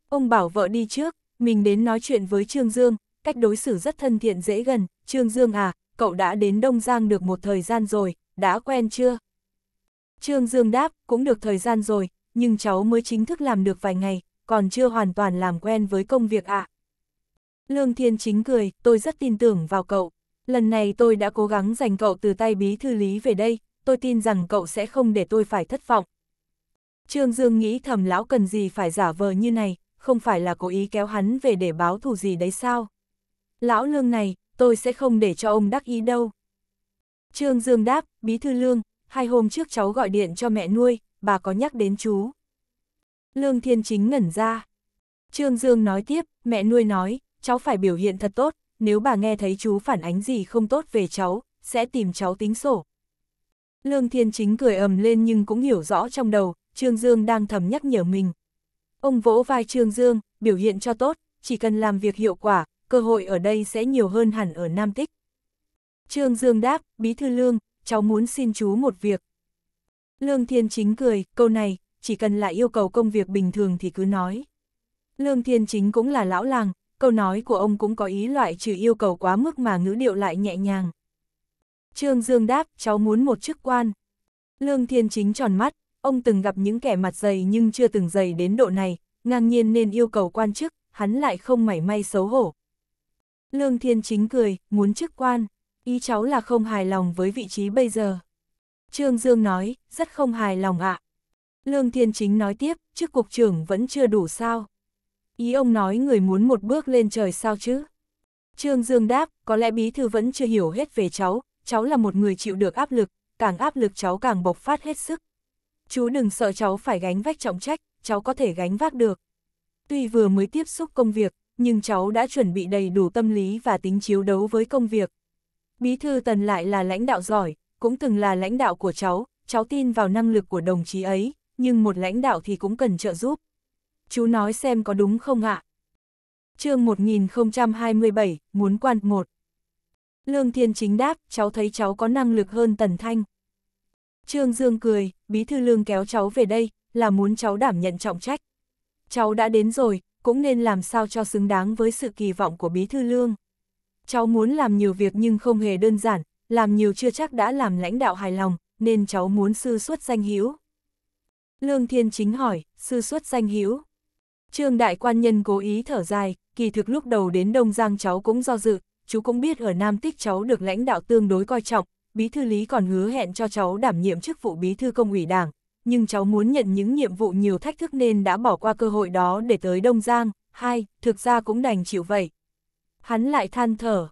Speaker 1: Ông bảo vợ đi trước, mình đến nói chuyện với Trương Dương, cách đối xử rất thân thiện dễ gần. Trương Dương à, cậu đã đến Đông Giang được một thời gian rồi, đã quen chưa? Trương Dương đáp, cũng được thời gian rồi, nhưng cháu mới chính thức làm được vài ngày, còn chưa hoàn toàn làm quen với công việc ạ. À. Lương Thiên Chính cười, tôi rất tin tưởng vào cậu lần này tôi đã cố gắng giành cậu từ tay bí thư lý về đây, tôi tin rằng cậu sẽ không để tôi phải thất vọng. Trương Dương nghĩ thầm lão cần gì phải giả vờ như này, không phải là cố ý kéo hắn về để báo thù gì đấy sao. Lão lương này, tôi sẽ không để cho ông đắc ý đâu. Trương Dương đáp, bí thư lương, hai hôm trước cháu gọi điện cho mẹ nuôi, bà có nhắc đến chú. Lương Thiên Chính ngẩn ra. Trương Dương nói tiếp, mẹ nuôi nói, cháu phải biểu hiện thật tốt, nếu bà nghe thấy chú phản ánh gì không tốt về cháu, sẽ tìm cháu tính sổ. Lương Thiên Chính cười ầm lên nhưng cũng hiểu rõ trong đầu, Trương Dương đang thầm nhắc nhở mình. Ông vỗ vai Trương Dương, biểu hiện cho tốt, chỉ cần làm việc hiệu quả, cơ hội ở đây sẽ nhiều hơn hẳn ở Nam Tích. Trương Dương đáp, Bí Thư Lương, cháu muốn xin chú một việc. Lương Thiên Chính cười, câu này, chỉ cần là yêu cầu công việc bình thường thì cứ nói. Lương Thiên Chính cũng là lão làng, câu nói của ông cũng có ý loại trừ yêu cầu quá mức mà ngữ điệu lại nhẹ nhàng. Trương Dương đáp, cháu muốn một chức quan. Lương Thiên Chính tròn mắt, ông từng gặp những kẻ mặt dày nhưng chưa từng dày đến độ này, ngang nhiên nên yêu cầu quan chức, hắn lại không mảy may xấu hổ. Lương Thiên Chính cười, muốn chức quan, ý cháu là không hài lòng với vị trí bây giờ. Trương Dương nói, rất không hài lòng ạ. Lương Thiên Chính nói tiếp, chức cục trưởng vẫn chưa đủ sao ý ông nói người muốn một bước lên trời sao chứ? Trương Dương đáp, có lẽ bí thư vẫn chưa hiểu hết về cháu, cháu là một người chịu được áp lực, càng áp lực cháu càng bộc phát hết sức. Chú đừng sợ cháu phải gánh vác trọng trách, cháu có thể gánh vác được. Tuy vừa mới tiếp xúc công việc, nhưng cháu đã chuẩn bị đầy đủ tâm lý và tính chiếu đấu với công việc. Bí thư Tần lại là lãnh đạo giỏi, cũng từng là lãnh đạo của cháu, cháu tin vào năng lực của đồng chí ấy, nhưng một lãnh đạo thì cũng cần trợ giúp chú nói xem có đúng không ạ? chương 1027, muốn quan một Lương Thiên Chính đáp, cháu thấy cháu có năng lực hơn Tần Thanh. Trương Dương cười, bí thư lương kéo cháu về đây, là muốn cháu đảm nhận trọng trách. Cháu đã đến rồi, cũng nên làm sao cho xứng đáng với sự kỳ vọng của bí thư lương. Cháu muốn làm nhiều việc nhưng không hề đơn giản, làm nhiều chưa chắc đã làm lãnh đạo hài lòng, nên cháu muốn sư xuất danh hiếu Lương Thiên Chính hỏi, sư xuất danh hiếu Trương đại quan nhân cố ý thở dài, kỳ thực lúc đầu đến Đông Giang cháu cũng do dự, chú cũng biết ở Nam Tích cháu được lãnh đạo tương đối coi trọng, bí thư lý còn hứa hẹn cho cháu đảm nhiệm chức vụ bí thư công ủy đảng, nhưng cháu muốn nhận những nhiệm vụ nhiều thách thức nên đã bỏ qua cơ hội đó để tới Đông Giang, hai, thực ra cũng đành chịu vậy. Hắn lại than thở.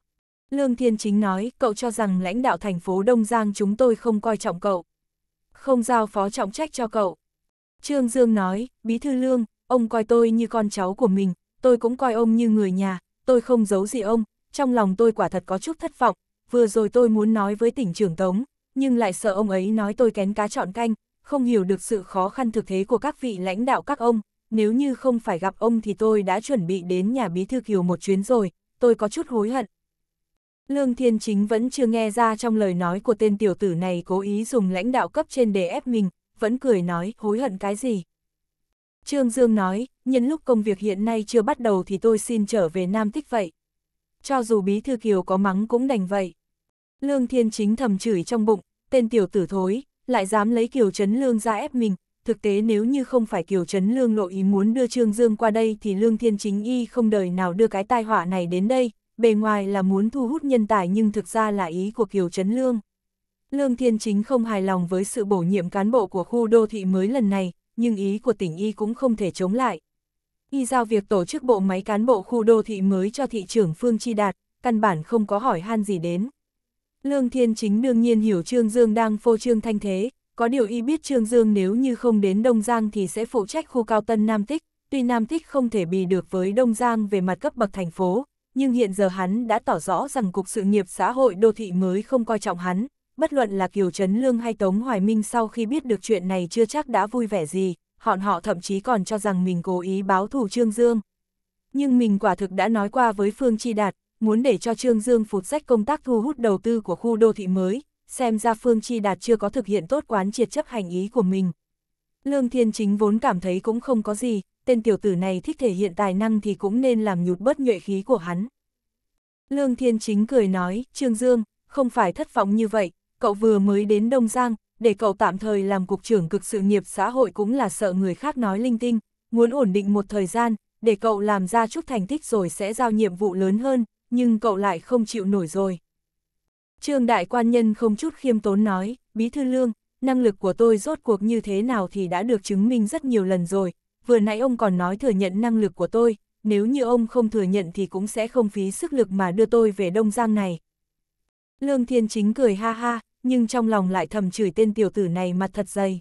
Speaker 1: Lương Thiên Chính nói, cậu cho rằng lãnh đạo thành phố Đông Giang chúng tôi không coi trọng cậu. Không giao phó trọng trách cho cậu. Trương Dương nói, Bí Thư Lương, ông coi tôi như con cháu của mình, tôi cũng coi ông như người nhà, tôi không giấu gì ông, trong lòng tôi quả thật có chút thất vọng, vừa rồi tôi muốn nói với tỉnh trưởng Tống, nhưng lại sợ ông ấy nói tôi kén cá chọn canh, không hiểu được sự khó khăn thực thế của các vị lãnh đạo các ông, nếu như không phải gặp ông thì tôi đã chuẩn bị đến nhà bí thư kiều một chuyến rồi, tôi có chút hối hận. Lương Thiên Chính vẫn chưa nghe ra trong lời nói của tên tiểu tử này cố ý dùng lãnh đạo cấp trên để ép mình, vẫn cười nói hối hận cái gì. Trương Dương nói, nhân lúc công việc hiện nay chưa bắt đầu thì tôi xin trở về Nam Tích vậy. Cho dù Bí Thư Kiều có mắng cũng đành vậy. Lương Thiên Chính thầm chửi trong bụng, tên tiểu tử thối, lại dám lấy Kiều Trấn Lương ra ép mình. Thực tế nếu như không phải Kiều Trấn Lương lộ ý muốn đưa Trương Dương qua đây thì Lương Thiên Chính y không đời nào đưa cái tai họa này đến đây. Bề ngoài là muốn thu hút nhân tài nhưng thực ra là ý của Kiều Trấn Lương. Lương Thiên Chính không hài lòng với sự bổ nhiệm cán bộ của khu đô thị mới lần này, nhưng ý của tỉnh y cũng không thể chống lại. Y giao việc tổ chức bộ máy cán bộ khu đô thị mới cho thị trưởng Phương Chi Đạt, căn bản không có hỏi han gì đến. Lương Thiên Chính đương nhiên hiểu Trương Dương đang phô trương thanh thế, có điều y biết Trương Dương nếu như không đến Đông Giang thì sẽ phụ trách khu cao tân Nam Tích, tuy Nam Tích không thể bì được với Đông Giang về mặt cấp bậc thành phố, nhưng hiện giờ hắn đã tỏ rõ rằng Cục Sự nghiệp Xã hội Đô thị mới không coi trọng hắn, bất luận là Kiều Trấn Lương hay Tống Hoài Minh sau khi biết được chuyện này chưa chắc đã vui vẻ gì, họn họ thậm chí còn cho rằng mình cố ý báo thù Trương Dương. Nhưng mình quả thực đã nói qua với Phương Chi Đạt, muốn để cho Trương Dương phụt sách công tác thu hút đầu tư của khu đô thị mới, xem ra Phương Chi Đạt chưa có thực hiện tốt quán triệt chấp hành ý của mình. Lương Thiên Chính vốn cảm thấy cũng không có gì, tên tiểu tử này thích thể hiện tài năng thì cũng nên làm nhụt bớt nhuệ khí của hắn. Lương Thiên Chính cười nói, Trương Dương, không phải thất vọng như vậy, cậu vừa mới đến Đông Giang, để cậu tạm thời làm cục trưởng cực sự nghiệp xã hội cũng là sợ người khác nói linh tinh, muốn ổn định một thời gian, để cậu làm ra chút thành tích rồi sẽ giao nhiệm vụ lớn hơn, nhưng cậu lại không chịu nổi rồi. Trương đại quan nhân không chút khiêm tốn nói, Bí Thư Lương, năng lực của tôi rốt cuộc như thế nào thì đã được chứng minh rất nhiều lần rồi, vừa nãy ông còn nói thừa nhận năng lực của tôi, nếu như ông không thừa nhận thì cũng sẽ không phí sức lực mà đưa tôi về Đông Giang này. Lương Thiên Chính cười ha ha, nhưng trong lòng lại thầm chửi tên tiểu tử này mặt thật dày.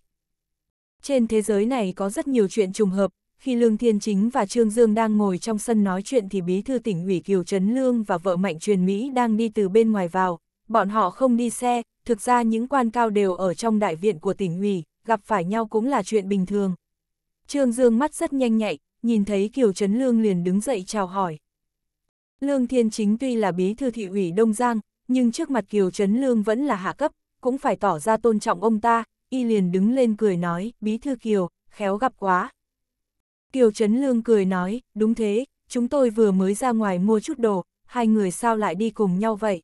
Speaker 1: Trên thế giới này có rất nhiều chuyện trùng hợp, khi Lương Thiên Chính và Trương Dương đang ngồi trong sân nói chuyện thì bí thư tỉnh ủy Kiều Trấn Lương và vợ Mạnh Truyền Mỹ đang đi từ bên ngoài vào, bọn họ không đi xe, thực ra những quan cao đều ở trong đại viện của tỉnh ủy, gặp phải nhau cũng là chuyện bình thường. Trương Dương mắt rất nhanh nhạy, nhìn thấy Kiều Trấn Lương liền đứng dậy chào hỏi. Lương Thiên Chính tuy là bí thư thị ủy Đông Giang, nhưng trước mặt Kiều Trấn Lương vẫn là hạ cấp, cũng phải tỏ ra tôn trọng ông ta, y liền đứng lên cười nói, bí thư Kiều, khéo gặp quá. Kiều Trấn Lương cười nói, đúng thế, chúng tôi vừa mới ra ngoài mua chút đồ, hai người sao lại đi cùng nhau vậy?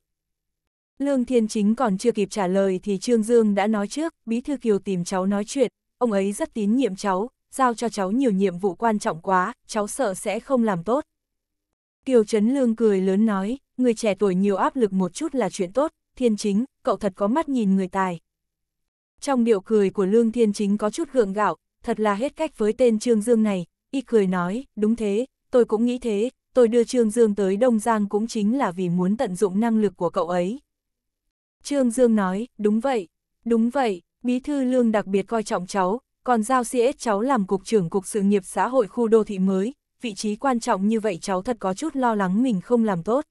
Speaker 1: Lương Thiên Chính còn chưa kịp trả lời thì Trương Dương đã nói trước, Bí Thư Kiều tìm cháu nói chuyện, ông ấy rất tín nhiệm cháu, giao cho cháu nhiều nhiệm vụ quan trọng quá, cháu sợ sẽ không làm tốt. Kiều Trấn Lương cười lớn nói, người trẻ tuổi nhiều áp lực một chút là chuyện tốt, thiên chính, cậu thật có mắt nhìn người tài. Trong điệu cười của Lương Thiên Chính có chút gượng gạo, thật là hết cách với tên Trương Dương này, y cười nói, đúng thế, tôi cũng nghĩ thế, tôi đưa Trương Dương tới Đông Giang cũng chính là vì muốn tận dụng năng lực của cậu ấy. Trương Dương nói, đúng vậy, đúng vậy, Bí Thư Lương đặc biệt coi trọng cháu, còn giao CS cháu làm Cục trưởng Cục sự nghiệp xã hội khu đô thị mới, vị trí quan trọng như vậy cháu thật có chút lo lắng mình không làm tốt.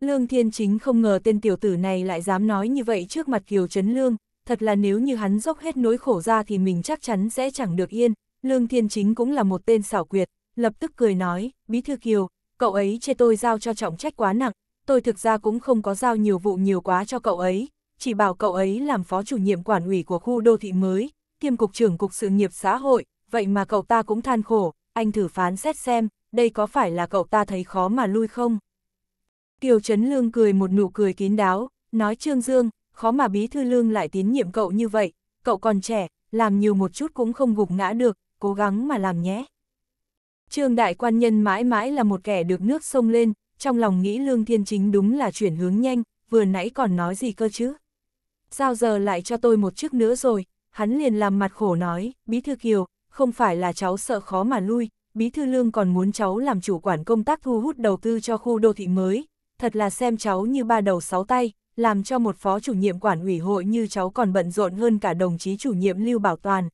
Speaker 1: Lương Thiên Chính không ngờ tên tiểu tử này lại dám nói như vậy trước mặt Kiều Trấn Lương, thật là nếu như hắn dốc hết nỗi khổ ra thì mình chắc chắn sẽ chẳng được yên, Lương Thiên Chính cũng là một tên xảo quyệt, lập tức cười nói, Bí Thư Kiều, cậu ấy chê tôi giao cho trọng trách quá nặng, tôi thực ra cũng không có giao nhiều vụ nhiều quá cho cậu ấy, chỉ bảo cậu ấy làm phó chủ nhiệm quản ủy của khu đô thị mới, kiêm cục trưởng cục sự nghiệp xã hội, vậy mà cậu ta cũng than khổ, anh thử phán xét xem, đây có phải là cậu ta thấy khó mà lui không? Kiều Trấn Lương cười một nụ cười kín đáo, nói Trương Dương, khó mà Bí Thư Lương lại tín nhiệm cậu như vậy, cậu còn trẻ, làm nhiều một chút cũng không gục ngã được, cố gắng mà làm nhé. Trương Đại Quan Nhân mãi mãi là một kẻ được nước sông lên, trong lòng nghĩ Lương Thiên Chính đúng là chuyển hướng nhanh, vừa nãy còn nói gì cơ chứ. Sao giờ lại cho tôi một chức nữa rồi, hắn liền làm mặt khổ nói, Bí Thư Kiều, không phải là cháu sợ khó mà lui, Bí Thư Lương còn muốn cháu làm chủ quản công tác thu hút đầu tư cho khu đô thị mới, thật là xem cháu như ba đầu sáu tay, làm cho một phó chủ nhiệm quản ủy hội như cháu còn bận rộn hơn cả đồng chí chủ nhiệm Lưu Bảo Toàn.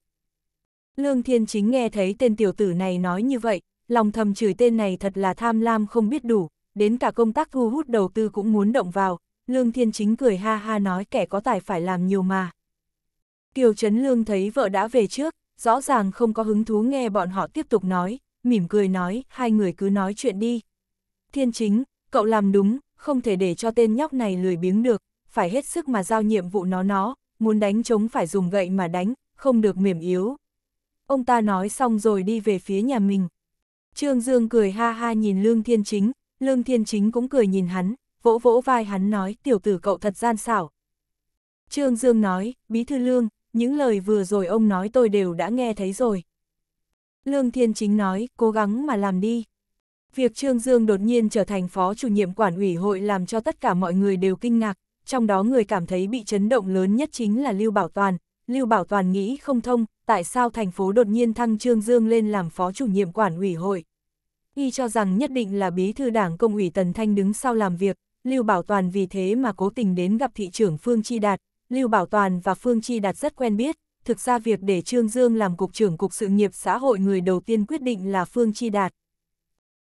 Speaker 1: Lương Thiên Chính nghe thấy tên tiểu tử này nói như vậy, lòng thầm chửi tên này thật là tham lam không biết đủ, đến cả công tác thu hút đầu tư cũng muốn động vào, Lương Thiên Chính cười ha ha nói kẻ có tài phải làm nhiều mà. Kiều Trấn Lương thấy vợ đã về trước, rõ ràng không có hứng thú nghe bọn họ tiếp tục nói, mỉm cười nói, hai người cứ nói chuyện đi. Thiên Chính, Cậu làm đúng, không thể để cho tên nhóc này lười biếng được, phải hết sức mà giao nhiệm vụ nó nó, muốn đánh chống phải dùng gậy mà đánh, không được mềm yếu. Ông ta nói xong rồi đi về phía nhà mình. Trương Dương cười ha ha nhìn Lương Thiên Chính, Lương Thiên Chính cũng cười nhìn hắn, vỗ vỗ vai hắn nói tiểu tử cậu thật gian xảo. Trương Dương nói, bí thư Lương, những lời vừa rồi ông nói tôi đều đã nghe thấy rồi. Lương Thiên Chính nói, cố gắng mà làm đi. Việc Trương Dương đột nhiên trở thành phó chủ nhiệm quản ủy hội làm cho tất cả mọi người đều kinh ngạc, trong đó người cảm thấy bị chấn động lớn nhất chính là Lưu Bảo Toàn. Lưu Bảo Toàn nghĩ không thông, tại sao thành phố đột nhiên thăng Trương Dương lên làm phó chủ nhiệm quản ủy hội. Y cho rằng nhất định là bí thư đảng công ủy Tần Thanh đứng sau làm việc, Lưu Bảo Toàn vì thế mà cố tình đến gặp thị trưởng Phương Chi Đạt. Lưu Bảo Toàn và Phương Chi Đạt rất quen biết, thực ra việc để Trương Dương làm cục trưởng cục sự nghiệp xã hội người đầu tiên quyết định là Phương Chi Đạt.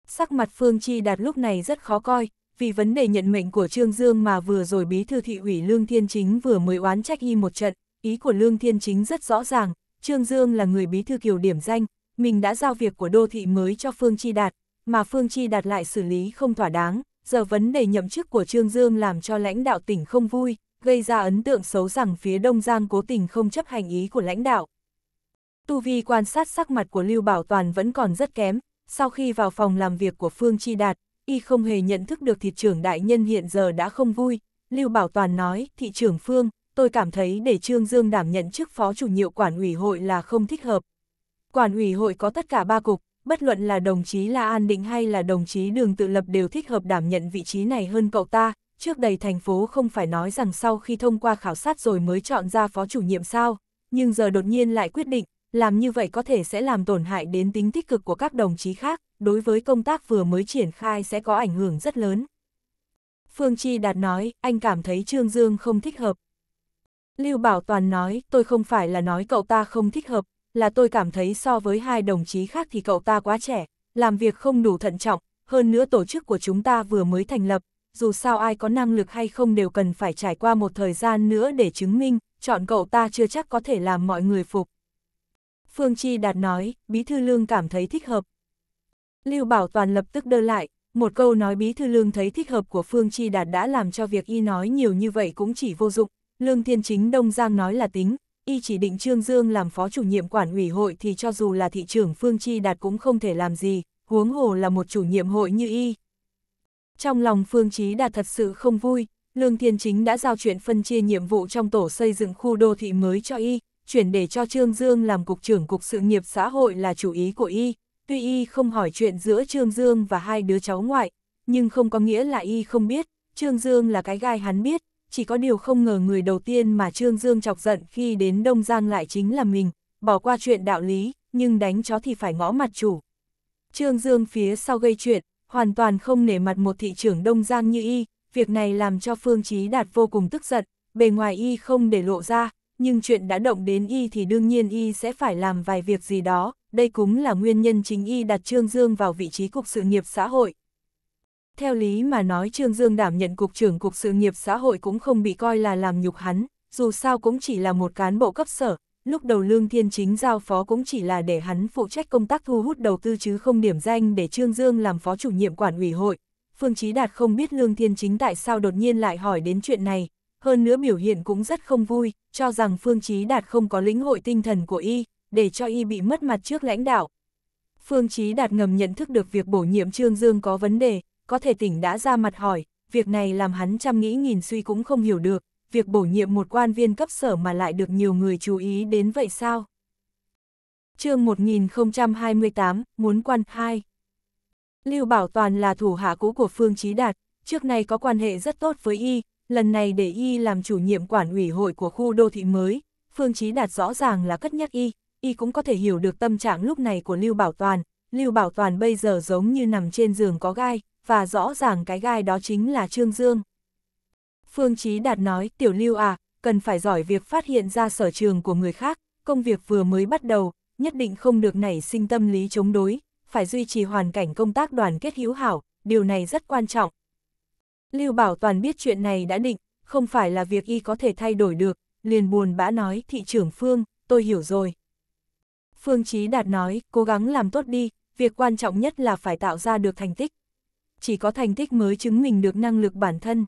Speaker 1: Sắc mặt Phương Chi Đạt lúc này rất khó coi, vì vấn đề nhận mệnh của Trương Dương mà vừa rồi bí thư thị ủy Lương Thiên Chính vừa mới oán trách y một trận, ý của Lương Thiên Chính rất rõ ràng, Trương Dương là người bí thư kiểu điểm danh, mình đã giao việc của đô thị mới cho Phương Chi Đạt, mà Phương Chi Đạt lại xử lý không thỏa đáng, giờ vấn đề nhậm chức của Trương Dương làm cho lãnh đạo tỉnh không vui, gây ra ấn tượng xấu rằng phía Đông Giang cố tình không chấp hành ý của lãnh đạo. Tu vi quan sát sắc mặt của Lưu Bảo Toàn vẫn còn rất kém, sau khi vào phòng làm việc của Phương Chi Đạt, y không hề nhận thức được thị trưởng đại nhân hiện giờ đã không vui. Lưu Bảo Toàn nói, thị trưởng Phương, tôi cảm thấy để Trương Dương đảm nhận chức phó chủ nhiệm quản ủy hội là không thích hợp. Quản ủy hội có tất cả ba cục, bất luận là đồng chí La An Định hay là đồng chí Đường Tự Lập đều thích hợp đảm nhận vị trí này hơn cậu ta. Trước đây thành phố không phải nói rằng sau khi thông qua khảo sát rồi mới chọn ra phó chủ nhiệm sao, nhưng giờ đột nhiên lại quyết định làm như vậy có thể sẽ làm tổn hại đến tính tích cực của các đồng chí khác, đối với công tác vừa mới triển khai sẽ có ảnh hưởng rất lớn. Phương Chi Đạt nói, anh cảm thấy Trương Dương không thích hợp. Lưu Bảo Toàn nói, tôi không phải là nói cậu ta không thích hợp, là tôi cảm thấy so với hai đồng chí khác thì cậu ta quá trẻ, làm việc không đủ thận trọng, hơn nữa tổ chức của chúng ta vừa mới thành lập, dù sao ai có năng lực hay không đều cần phải trải qua một thời gian nữa để chứng minh, chọn cậu ta chưa chắc có thể làm mọi người phục. Phương Chi Đạt nói, Bí Thư Lương cảm thấy thích hợp. Lưu Bảo Toàn lập tức đơ lại, một câu nói Bí Thư Lương thấy thích hợp của Phương Chi Đạt đã làm cho việc y nói nhiều như vậy cũng chỉ vô dụng. Lương Thiên Chính Đông Giang nói là tính, y chỉ định Trương Dương làm phó chủ nhiệm quản ủy hội thì cho dù là thị trưởng Phương Chi Đạt cũng không thể làm gì, huống hồ là một chủ nhiệm hội như y. Trong lòng Phương Chí Đạt thật sự không vui, Lương Thiên Chính đã giao chuyện phân chia nhiệm vụ trong tổ xây dựng khu đô thị mới cho y, chuyển để cho Trương Dương làm cục trưởng cục sự nghiệp xã hội là chủ ý của y. Tuy y không hỏi chuyện giữa Trương Dương và hai đứa cháu ngoại, nhưng không có nghĩa là y không biết, Trương Dương là cái gai hắn biết, chỉ có điều không ngờ người đầu tiên mà Trương Dương chọc giận khi đến Đông Giang lại chính là mình, bỏ qua chuyện đạo lý, nhưng đánh chó thì phải ngõ mặt chủ. Trương Dương phía sau gây chuyện, hoàn toàn không nể mặt một thị trưởng Đông Giang như y, việc này làm cho Phương Chí Đạt vô cùng tức giận, bề ngoài y không để lộ ra, nhưng chuyện đã động đến y thì đương nhiên y sẽ phải làm vài việc gì đó, đây cũng là nguyên nhân chính y đặt Trương Dương vào vị trí cục sự nghiệp xã hội. Theo lý mà nói Trương Dương đảm nhận cục trưởng cục sự nghiệp xã hội cũng không bị coi là làm nhục hắn, dù sao cũng chỉ là một cán bộ cấp sở, lúc đầu Lương Thiên Chính giao phó cũng chỉ là để hắn phụ trách công tác thu hút đầu tư chứ không điểm danh để Trương Dương làm phó chủ nhiệm quản ủy hội. Phương Chí Đạt không biết Lương Thiên Chính tại sao đột nhiên lại hỏi đến chuyện này, hơn nữa biểu hiện cũng rất không vui, cho rằng Phương Chí Đạt không có lĩnh hội tinh thần của y, để cho y bị mất mặt trước lãnh đạo. Phương Chí Đạt ngầm nhận thức được việc bổ nhiệm Trương Dương có vấn đề, có thể tỉnh đã ra mặt hỏi, việc này làm hắn trăm nghĩ nghìn suy cũng không hiểu được, việc bổ nhiệm một quan viên cấp sở mà lại được nhiều người chú ý đến vậy sao? chương 1028, muốn quan 2 Lưu Bảo Toàn là thủ hạ cũ của Phương Chí Đạt, trước nay có quan hệ rất tốt với y, lần này để y làm chủ nhiệm quản ủy hội của khu đô thị mới, Phương Chí Đạt rõ ràng là cất nhắc y, y cũng có thể hiểu được tâm trạng lúc này của Lưu Bảo Toàn, Lưu Bảo Toàn bây giờ giống như nằm trên giường có gai, và rõ ràng cái gai đó chính là Trương Dương. Phương Chí Đạt nói, tiểu Lưu à, cần phải giỏi việc phát hiện ra sở trường của người khác, công việc vừa mới bắt đầu, nhất định không được nảy sinh tâm lý chống đối, phải duy trì hoàn cảnh công tác đoàn kết hữu hảo, điều này rất quan trọng, Lưu Bảo Toàn biết chuyện này đã định, không phải là việc y có thể thay đổi được, liền buồn bã nói thị trưởng Phương, tôi hiểu rồi. Phương Chí Đạt nói, cố gắng làm tốt đi, việc quan trọng nhất là phải tạo ra được thành tích. Chỉ có thành tích mới chứng minh được năng lực bản thân.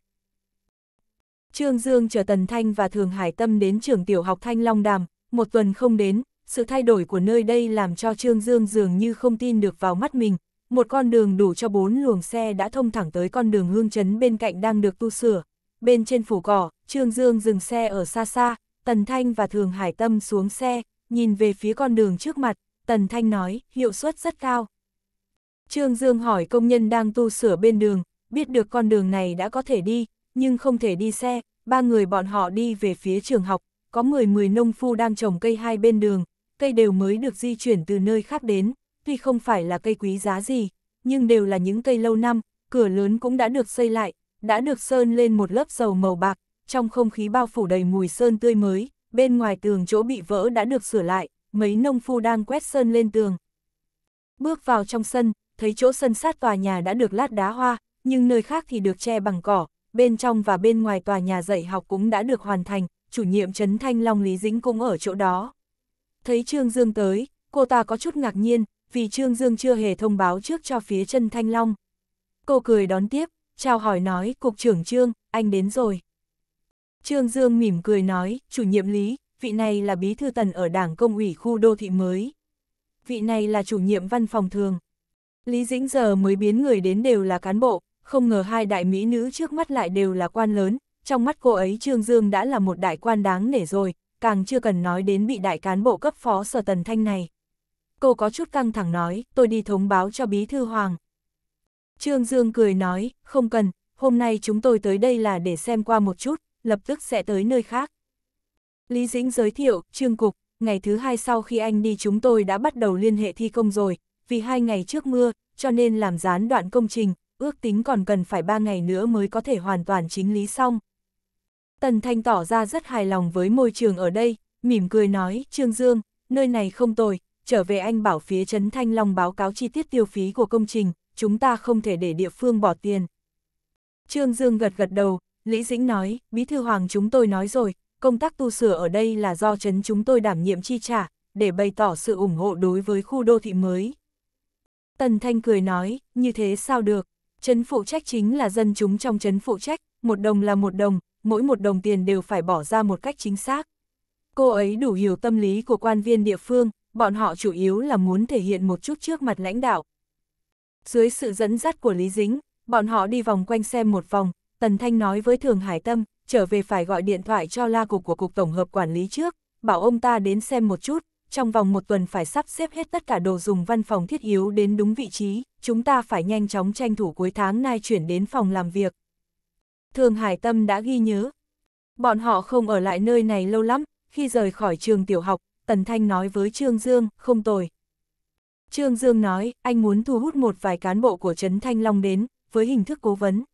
Speaker 1: Trương Dương chờ Tần Thanh và Thường Hải Tâm đến trường tiểu học Thanh Long Đàm, một tuần không đến, sự thay đổi của nơi đây làm cho Trương Dương dường như không tin được vào mắt mình, một con đường đủ cho bốn luồng xe đã thông thẳng tới con đường hương chấn bên cạnh đang được tu sửa. Bên trên phủ cỏ, Trương Dương dừng xe ở xa xa, Tần Thanh và Thường Hải Tâm xuống xe, nhìn về phía con đường trước mặt, Tần Thanh nói, hiệu suất rất cao. Trương Dương hỏi công nhân đang tu sửa bên đường, biết được con đường này đã có thể đi, nhưng không thể đi xe, ba người bọn họ đi về phía trường học, có 10-10 nông phu đang trồng cây hai bên đường, cây đều mới được di chuyển từ nơi khác đến, tuy không phải là cây quý giá gì, nhưng đều là những cây lâu năm, cửa lớn cũng đã được xây lại, đã được sơn lên một lớp dầu màu bạc, trong không khí bao phủ đầy mùi sơn tươi mới, bên ngoài tường chỗ bị vỡ đã được sửa lại, mấy nông phu đang quét sơn lên tường. Bước vào trong sân, thấy chỗ sân sát tòa nhà đã được lát đá hoa, nhưng nơi khác thì được che bằng cỏ, bên trong và bên ngoài tòa nhà dạy học cũng đã được hoàn thành, chủ nhiệm Trấn Thanh Long Lý Dĩnh cũng ở chỗ đó. Thấy Trương Dương tới, cô ta có chút ngạc nhiên, vì Trương Dương chưa hề thông báo trước cho phía chân Thanh Long. Cô cười đón tiếp, chào hỏi nói, Cục trưởng Trương, anh đến rồi. Trương Dương mỉm cười nói, chủ nhiệm lý, vị này là bí thư tần ở đảng công ủy khu đô thị mới. Vị này là chủ nhiệm văn phòng thường. Lý Dĩnh giờ mới biến người đến đều là cán bộ, không ngờ hai đại mỹ nữ trước mắt lại đều là quan lớn, trong mắt cô ấy Trương Dương đã là một đại quan đáng nể rồi, càng chưa cần nói đến bị đại cán bộ cấp phó sở tần thanh này cô có chút căng thẳng nói, tôi đi thống báo cho Bí Thư Hoàng. Trương Dương cười nói, không cần, hôm nay chúng tôi tới đây là để xem qua một chút, lập tức sẽ tới nơi khác. Lý Dĩnh giới thiệu, Trương Cục, ngày thứ hai sau khi anh đi chúng tôi đã bắt đầu liên hệ thi công rồi, vì hai ngày trước mưa, cho nên làm gián đoạn công trình, ước tính còn cần phải ba ngày nữa mới có thể hoàn toàn chính lý xong. Tần Thanh tỏ ra rất hài lòng với môi trường ở đây, mỉm cười nói, Trương Dương, nơi này không tồi, trở về anh bảo phía Trấn Thanh Long báo cáo chi tiết tiêu phí của công trình, chúng ta không thể để địa phương bỏ tiền. Trương Dương gật gật đầu, Lý Dĩnh nói, Bí Thư Hoàng chúng tôi nói rồi, công tác tu sửa ở đây là do Trấn chúng tôi đảm nhiệm chi trả, để bày tỏ sự ủng hộ đối với khu đô thị mới. Tần Thanh cười nói, như thế sao được, Trấn phụ trách chính là dân chúng trong Trấn phụ trách, một đồng là một đồng, mỗi một đồng tiền đều phải bỏ ra một cách chính xác. Cô ấy đủ hiểu tâm lý của quan viên địa phương, bọn họ chủ yếu là muốn thể hiện một chút trước mặt lãnh đạo. Dưới sự dẫn dắt của Lý Dính, bọn họ đi vòng quanh xem một vòng, Tần Thanh nói với Thường Hải Tâm, trở về phải gọi điện thoại cho la cục của Cục Tổng hợp Quản lý trước, bảo ông ta đến xem một chút, trong vòng một tuần phải sắp xếp hết tất cả đồ dùng văn phòng thiết yếu đến đúng vị trí, chúng ta phải nhanh chóng tranh thủ cuối tháng nay chuyển đến phòng làm việc. Thường Hải Tâm đã ghi nhớ, bọn họ không ở lại nơi này lâu lắm, khi rời khỏi trường tiểu học, Tần Thanh nói với Trương Dương, không tồi. Trương Dương nói, anh muốn thu hút một vài cán bộ của Trấn Thanh Long đến, với hình thức cố vấn.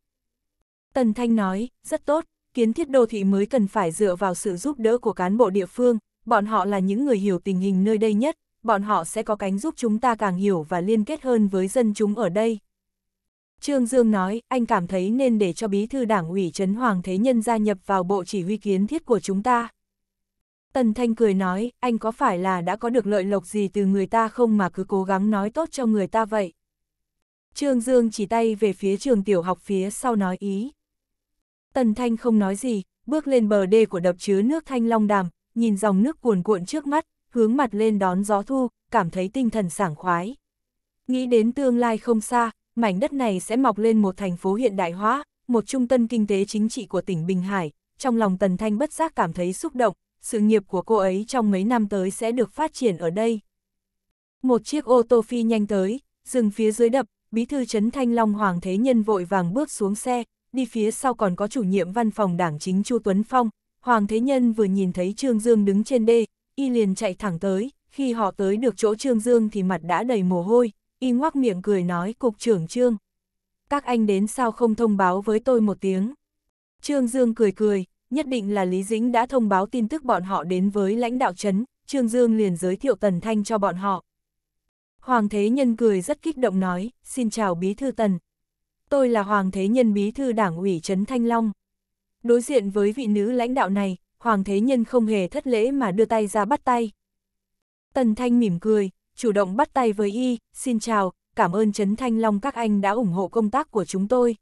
Speaker 1: Tần Thanh nói, rất tốt, kiến thiết đô thị mới cần phải dựa vào sự giúp đỡ của cán bộ địa phương, bọn họ là những người hiểu tình hình nơi đây nhất, bọn họ sẽ có cánh giúp chúng ta càng hiểu và liên kết hơn với dân chúng ở đây. Trương Dương nói, anh cảm thấy nên để cho bí thư đảng ủy Trấn Hoàng Thế Nhân gia nhập vào bộ chỉ huy kiến thiết của chúng ta. Tần Thanh cười nói, anh có phải là đã có được lợi lộc gì từ người ta không mà cứ cố gắng nói tốt cho người ta vậy? Trương Dương chỉ tay về phía trường tiểu học phía sau nói ý. Tần Thanh không nói gì, bước lên bờ đê của đập chứa nước Thanh Long Đàm, nhìn dòng nước cuồn cuộn trước mắt, hướng mặt lên đón gió thu, cảm thấy tinh thần sảng khoái. Nghĩ đến tương lai không xa, mảnh đất này sẽ mọc lên một thành phố hiện đại hóa, một trung tâm kinh tế chính trị của tỉnh Bình Hải, trong lòng Tần Thanh bất giác cảm thấy xúc động, sự nghiệp của cô ấy trong mấy năm tới sẽ được phát triển ở đây. Một chiếc ô tô phi nhanh tới, dừng phía dưới đập, bí thư Trấn Thanh Long Hoàng Thế Nhân vội vàng bước xuống xe, đi phía sau còn có chủ nhiệm văn phòng đảng chính Chu Tuấn Phong. Hoàng Thế Nhân vừa nhìn thấy Trương Dương đứng trên đê, y liền chạy thẳng tới, khi họ tới được chỗ Trương Dương thì mặt đã đầy mồ hôi, y ngoác miệng cười nói cục trưởng Trương. Các anh đến sao không thông báo với tôi một tiếng. Trương Dương cười cười, nhất định là Lý Dĩnh đã thông báo tin tức bọn họ đến với lãnh đạo chấn Trương Dương liền giới thiệu Tần Thanh cho bọn họ. Hoàng Thế Nhân cười rất kích động nói, xin chào Bí Thư Tần. Tôi là Hoàng Thế Nhân Bí Thư Đảng ủy Trấn Thanh Long. Đối diện với vị nữ lãnh đạo này, Hoàng Thế Nhân không hề thất lễ mà đưa tay ra bắt tay. Tần Thanh mỉm cười, chủ động bắt tay với y, xin chào, cảm ơn Trấn Thanh Long các anh đã ủng hộ công tác của chúng tôi.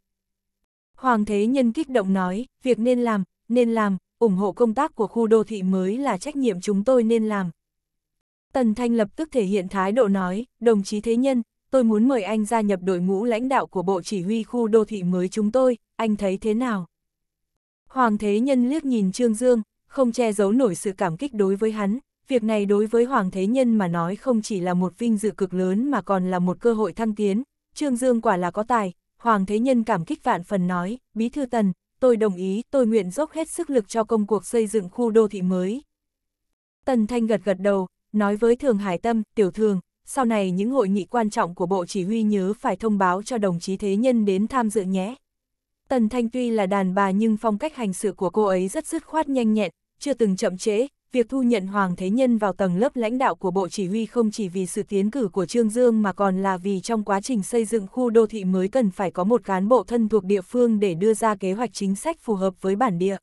Speaker 1: Hoàng Thế Nhân kích động nói, việc nên làm, nên làm, ủng hộ công tác của khu đô thị mới là trách nhiệm chúng tôi nên làm. Tần Thanh lập tức thể hiện thái độ nói, đồng chí Thế Nhân, tôi muốn mời anh gia nhập đội ngũ lãnh đạo của Bộ Chỉ huy khu đô thị mới chúng tôi, anh thấy thế nào? Hoàng Thế Nhân liếc nhìn Trương Dương, không che giấu nổi sự cảm kích đối với hắn, việc này đối với Hoàng Thế Nhân mà nói không chỉ là một vinh dự cực lớn mà còn là một cơ hội thăng tiến, Trương Dương quả là có tài, Hoàng Thế Nhân cảm kích vạn phần nói, Bí Thư Tần, tôi đồng ý, tôi nguyện dốc hết sức lực cho công cuộc xây dựng khu đô thị mới. Tần Thanh gật gật đầu, nói với Thường Hải Tâm, Tiểu Thường, sau này những hội nghị quan trọng của Bộ Chỉ huy nhớ phải thông báo cho đồng chí Thế Nhân đến tham dự nhé. Tần Thanh tuy là đàn bà nhưng phong cách hành sự của cô ấy rất dứt khoát nhanh nhẹn, chưa từng chậm trễ, việc thu nhận Hoàng Thế Nhân vào tầng lớp lãnh đạo của Bộ Chỉ huy không chỉ vì sự tiến cử của Trương Dương mà còn là vì trong quá trình xây dựng khu đô thị mới cần phải có một cán bộ thân thuộc địa phương để đưa ra kế hoạch chính sách phù hợp với bản địa.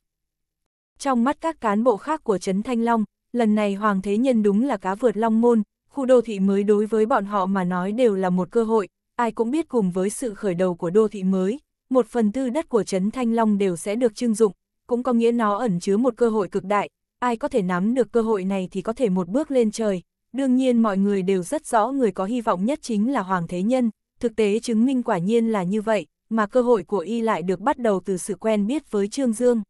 Speaker 1: Trong mắt các cán bộ khác của Trấn Thanh Long, lần này Hoàng Thế Nhân đúng là cá vượt long môn, khu đô thị mới đối với bọn họ mà nói đều là một cơ hội, ai cũng biết cùng với sự khởi đầu của đô thị mới, một phần tư đất của Trấn Thanh Long đều sẽ được trưng dụng, cũng có nghĩa nó ẩn chứa một cơ hội cực đại, ai có thể nắm được cơ hội này thì có thể một bước lên trời. Đương nhiên mọi người đều rất rõ người có hy vọng nhất chính là Hoàng Thế Nhân, thực tế chứng minh quả nhiên là như vậy, mà cơ hội của y lại được bắt đầu từ sự quen biết với Trương Dương.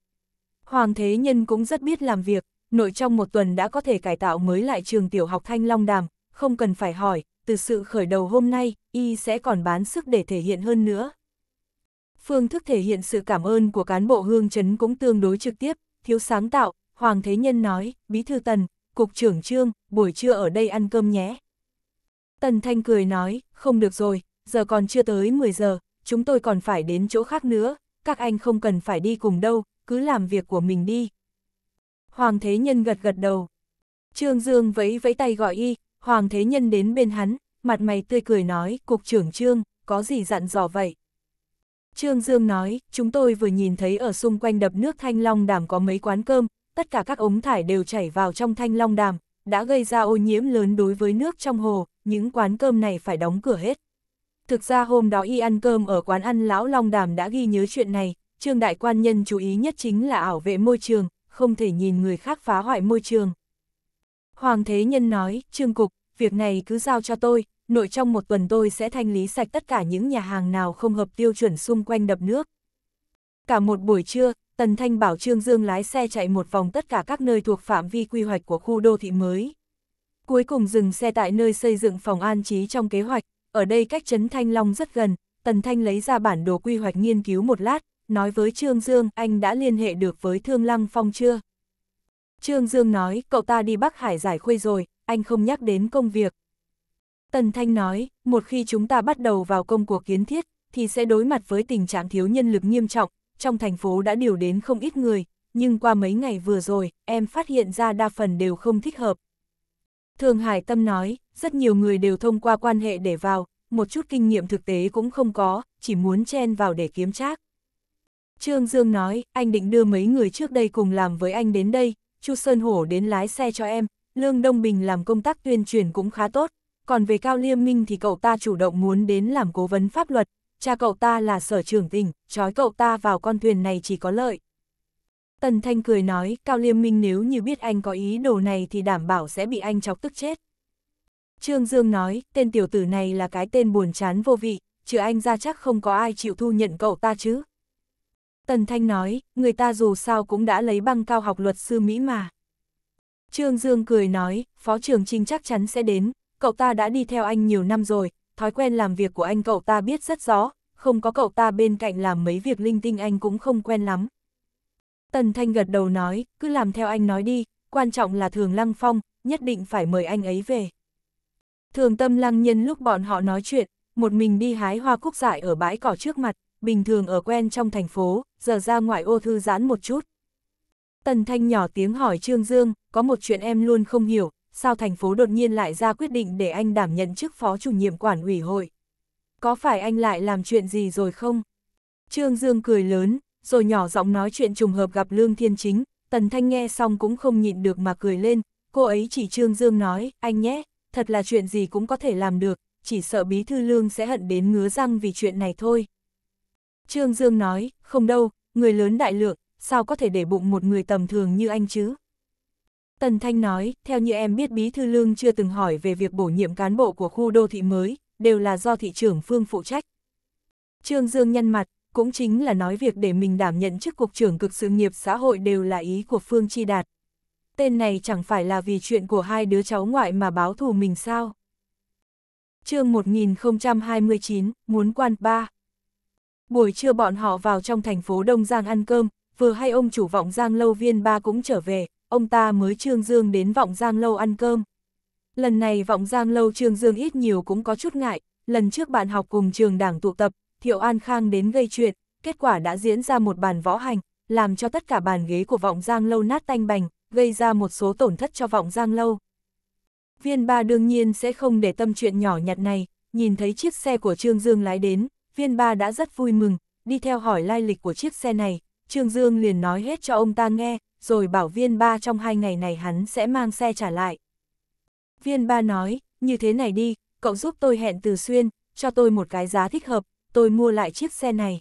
Speaker 1: Hoàng Thế Nhân cũng rất biết làm việc, nội trong một tuần đã có thể cải tạo mới lại trường tiểu học Thanh Long Đàm, không cần phải hỏi, từ sự khởi đầu hôm nay, y sẽ còn bán sức để thể hiện hơn nữa. Phương thức thể hiện sự cảm ơn của cán bộ hương Trấn cũng tương đối trực tiếp, thiếu sáng tạo, Hoàng Thế Nhân nói, Bí Thư Tần, Cục trưởng Trương, buổi trưa ở đây ăn cơm nhé. Tần Thanh cười nói, không được rồi, giờ còn chưa tới 10 giờ, chúng tôi còn phải đến chỗ khác nữa, các anh không cần phải đi cùng đâu, cứ làm việc của mình đi. Hoàng Thế Nhân gật gật đầu. Trương Dương vẫy vẫy tay gọi y, Hoàng Thế Nhân đến bên hắn, mặt mày tươi cười nói, Cục trưởng Trương, có gì dặn dò vậy? Trương Dương nói, chúng tôi vừa nhìn thấy ở xung quanh đập nước Thanh Long đảm có mấy quán cơm, tất cả các ống thải đều chảy vào trong thanh long đàm, đã gây ra ô nhiễm lớn đối với nước trong hồ, những quán cơm này phải đóng cửa hết. Thực ra hôm đó y ăn cơm ở quán ăn Lão Long Đàm đã ghi nhớ chuyện này, Trương Đại Quan Nhân chú ý nhất chính là ảo vệ môi trường, không thể nhìn người khác phá hoại môi trường. Hoàng Thế Nhân nói, Trương Cục, việc này cứ giao cho tôi, nội trong một tuần tôi sẽ thanh lý sạch tất cả những nhà hàng nào không hợp tiêu chuẩn xung quanh đập nước. Cả một buổi trưa, Tần Thanh bảo Trương Dương lái xe chạy một vòng tất cả các nơi thuộc phạm vi quy hoạch của khu đô thị mới. Cuối cùng dừng xe tại nơi xây dựng phòng an trí trong kế hoạch, ở đây cách Trấn Thanh Long rất gần, Tần Thanh lấy ra bản đồ quy hoạch nghiên cứu một lát, nói với Trương Dương anh đã liên hệ được với Thương Lăng Phong chưa? Trương Dương nói cậu ta đi Bắc Hải giải khuây rồi, anh không nhắc đến công việc. Tần Thanh nói, một khi chúng ta bắt đầu vào công cuộc kiến thiết, thì sẽ đối mặt với tình trạng thiếu nhân lực nghiêm trọng, trong thành phố đã điều đến không ít người, nhưng qua mấy ngày vừa rồi, em phát hiện ra đa phần đều không thích hợp. Thường Hải Tâm nói, rất nhiều người đều thông qua quan hệ để vào, một chút kinh nghiệm thực tế cũng không có, chỉ muốn chen vào để kiếm trác. Trương Dương nói, anh định đưa mấy người trước đây cùng làm với anh đến đây, Chu Sơn Hổ đến lái xe cho em, Lương Đông Bình làm công tác tuyên truyền cũng khá tốt, còn về Cao Liêm Minh thì cậu ta chủ động muốn đến làm cố vấn pháp luật, cha cậu ta là sở trưởng tỉnh, trói cậu ta vào con thuyền này chỉ có lợi. Tần Thanh cười nói, Cao Liêm Minh nếu như biết anh có ý đồ này thì đảm bảo sẽ bị anh chọc tức chết. Trương Dương nói, tên tiểu tử này là cái tên buồn chán vô vị, chứ anh ra chắc không có ai chịu thu nhận cậu ta chứ. Tần Thanh nói, người ta dù sao cũng đã lấy băng cao học luật sư Mỹ mà. Trương Dương cười nói, Phó trưởng Trinh chắc chắn sẽ đến, cậu ta đã đi theo anh nhiều năm rồi, thói quen làm việc của anh cậu ta biết rất rõ, không có cậu ta bên cạnh làm mấy việc linh tinh anh cũng không quen lắm. Tần Thanh gật đầu nói, cứ làm theo anh nói đi, quan trọng là Thường Lăng Phong, nhất định phải mời anh ấy về. Thường Tâm Lăng Nhân lúc bọn họ nói chuyện, một mình đi hái hoa cúc dại ở bãi cỏ trước mặt, bình thường ở quen trong thành phố, giờ ra ngoại ô thư giãn một chút. Tần Thanh nhỏ tiếng hỏi Trương Dương, có một chuyện em luôn không hiểu, sao thành phố đột nhiên lại ra quyết định để anh đảm nhận chức phó chủ nhiệm quản ủy hội? Có phải anh lại làm chuyện gì rồi không? Trương Dương cười lớn, rồi nhỏ giọng nói chuyện trùng hợp gặp Lương Thiên Chính, Tần Thanh nghe xong cũng không nhịn được mà cười lên, cô ấy chỉ Trương Dương nói, anh nhé, thật là chuyện gì cũng có thể làm được, chỉ sợ bí thư Lương sẽ hận đến ngứa răng vì chuyện này thôi. Trương Dương nói, không đâu, người lớn đại lượng, sao có thể để bụng một người tầm thường như anh chứ? Tần Thanh nói, theo như em biết Bí Thư Lương chưa từng hỏi về việc bổ nhiệm cán bộ của khu đô thị mới, đều là do thị trưởng Phương phụ trách. Trương Dương nhăn mặt, cũng chính là nói việc để mình đảm nhận chức cục trưởng cực sự nghiệp xã hội đều là ý của Phương Chi Đạt. Tên này chẳng phải là vì chuyện của hai đứa cháu ngoại mà báo thù mình sao? chương 1029, muốn quan ba. Buổi trưa bọn họ vào trong thành phố Đông Giang ăn cơm, vừa hay ông chủ vọng giang lâu viên ba cũng trở về, ông ta mới trương dương đến vọng giang lâu ăn cơm. Lần này vọng giang lâu trương dương ít nhiều cũng có chút ngại, lần trước bạn học cùng trường đảng tụ tập, Thiệu An Khang đến gây chuyện, kết quả đã diễn ra một bàn võ hành, làm cho tất cả bàn ghế của vọng giang lâu nát tanh bành, gây ra một số tổn thất cho vọng giang lâu. Viên ba đương nhiên sẽ không để tâm chuyện nhỏ nhặt này, nhìn thấy chiếc xe của Trương Dương lái đến, viên ba đã rất vui mừng, đi theo hỏi lai lịch của chiếc xe này, Trương Dương liền nói hết cho ông ta nghe, rồi bảo viên ba trong hai ngày này hắn sẽ mang xe trả lại. Viên ba nói, như thế này đi, cậu giúp tôi hẹn từ xuyên, cho tôi một cái giá thích hợp, tôi mua lại chiếc xe này.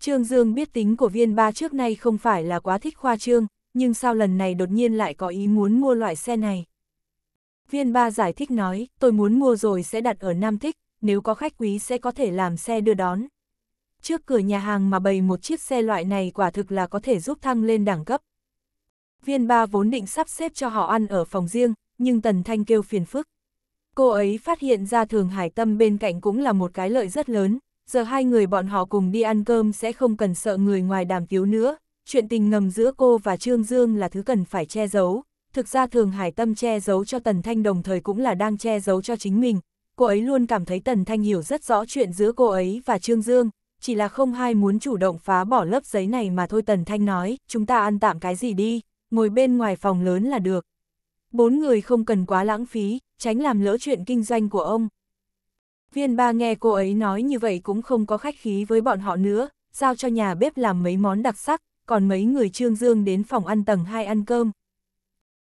Speaker 1: Trương Dương biết tính của viên ba trước nay không phải là quá thích khoa trương, nhưng sao lần này đột nhiên lại có ý muốn mua loại xe này. Viên ba giải thích nói, tôi muốn mua rồi sẽ đặt ở Nam Thích, nếu có khách quý sẽ có thể làm xe đưa đón trước cửa nhà hàng mà bày một chiếc xe loại này quả thực là có thể giúp thăng lên đẳng cấp. Viên ba vốn định sắp xếp cho họ ăn ở phòng riêng, nhưng Tần Thanh kêu phiền phức. Cô ấy phát hiện ra Thường Hải Tâm bên cạnh cũng là một cái lợi rất lớn, giờ hai người bọn họ cùng đi ăn cơm sẽ không cần sợ người ngoài đàm tiếu nữa. Chuyện tình ngầm giữa cô và Trương Dương là thứ cần phải che giấu. Thực ra Thường Hải Tâm che giấu cho Tần Thanh đồng thời cũng là đang che giấu cho chính mình. Cô ấy luôn cảm thấy Tần Thanh hiểu rất rõ chuyện giữa cô ấy và Trương Dương, chỉ là không hai muốn chủ động phá bỏ lớp giấy này mà thôi Tần Thanh nói, chúng ta ăn tạm cái gì đi, ngồi bên ngoài phòng lớn là được. Bốn người không cần quá lãng phí, tránh làm lỡ chuyện kinh doanh của ông. Viên ba nghe cô ấy nói như vậy cũng không có khách khí với bọn họ nữa, giao cho nhà bếp làm mấy món đặc sắc, còn mấy người trương dương đến phòng ăn tầng 2 ăn cơm.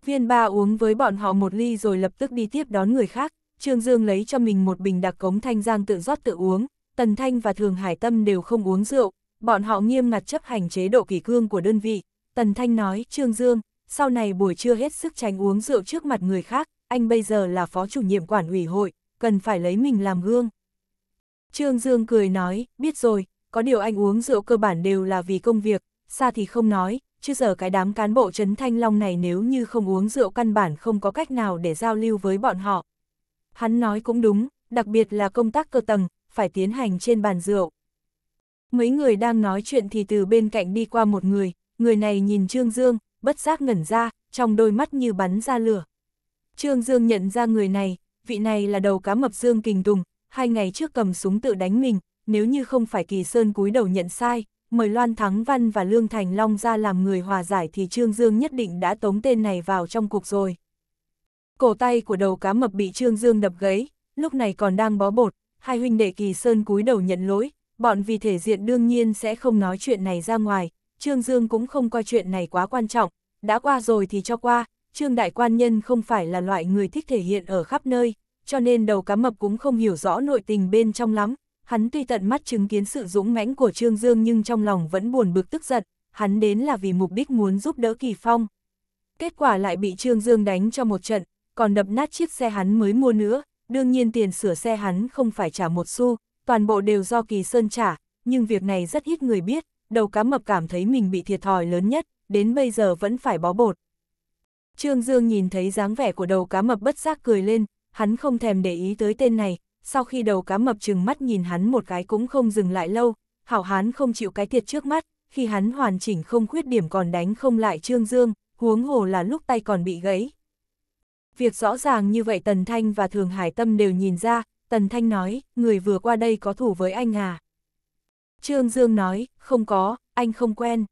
Speaker 1: Viên ba uống với bọn họ một ly rồi lập tức đi tiếp đón người khác, trương dương lấy cho mình một bình đặc cống thanh giang tự rót tự uống, Tần Thanh và Thường Hải Tâm đều không uống rượu, bọn họ nghiêm ngặt chấp hành chế độ kỷ cương của đơn vị. Tần Thanh nói, Trương Dương, sau này buổi trưa hết sức tránh uống rượu trước mặt người khác, anh bây giờ là phó chủ nhiệm quản ủy hội, cần phải lấy mình làm gương. Trương Dương cười nói, biết rồi, có điều anh uống rượu cơ bản đều là vì công việc, xa thì không nói, chứ giờ cái đám cán bộ Trấn Thanh Long này nếu như không uống rượu căn bản không có cách nào để giao lưu với bọn họ. Hắn nói cũng đúng, đặc biệt là công tác cơ tầng, phải tiến hành trên bàn rượu. Mấy người đang nói chuyện thì từ bên cạnh đi qua một người, người này nhìn Trương Dương, bất giác ngẩn ra, trong đôi mắt như bắn ra lửa. Trương Dương nhận ra người này, vị này là đầu cá mập Dương Kình Tùng, hai ngày trước cầm súng tự đánh mình, nếu như không phải Kỳ Sơn cúi đầu nhận sai, mời Loan Thắng Văn và Lương Thành Long ra làm người hòa giải thì Trương Dương nhất định đã tống tên này vào trong cuộc rồi. Cổ tay của đầu cá mập bị Trương Dương đập gãy, lúc này còn đang bó bột, hai huynh đệ Kỳ Sơn cúi đầu nhận lỗi, bọn vì thể diện đương nhiên sẽ không nói chuyện này ra ngoài, Trương Dương cũng không coi chuyện này quá quan trọng, đã qua rồi thì cho qua, Trương Đại Quan Nhân không phải là loại người thích thể hiện ở khắp nơi, cho nên đầu cá mập cũng không hiểu rõ nội tình bên trong lắm, hắn tuy tận mắt chứng kiến sự dũng mãnh của Trương Dương nhưng trong lòng vẫn buồn bực tức giận, hắn đến là vì mục đích muốn giúp đỡ Kỳ Phong. Kết quả lại bị Trương Dương đánh cho một trận, còn đập nát chiếc xe hắn mới mua nữa, đương nhiên tiền sửa xe hắn không phải trả một xu, toàn bộ đều do Kỳ Sơn trả, nhưng việc này rất ít người biết, đầu cá mập cảm thấy mình bị thiệt thòi lớn nhất, đến bây giờ vẫn phải bó bột. Trương Dương nhìn thấy dáng vẻ của đầu cá mập bất giác cười lên, hắn không thèm để ý tới tên này, sau khi đầu cá mập trừng mắt nhìn hắn một cái cũng không dừng lại lâu, hảo hán không chịu cái thiệt trước mắt, khi hắn hoàn chỉnh không khuyết điểm còn đánh không lại Trương Dương, huống hồ là lúc tay còn bị gãy. Việc rõ ràng như vậy Tần Thanh và Thường Hải Tâm đều nhìn ra, Tần Thanh nói, người vừa qua đây có thủ với anh à? Trương Dương nói, không có, anh không quen.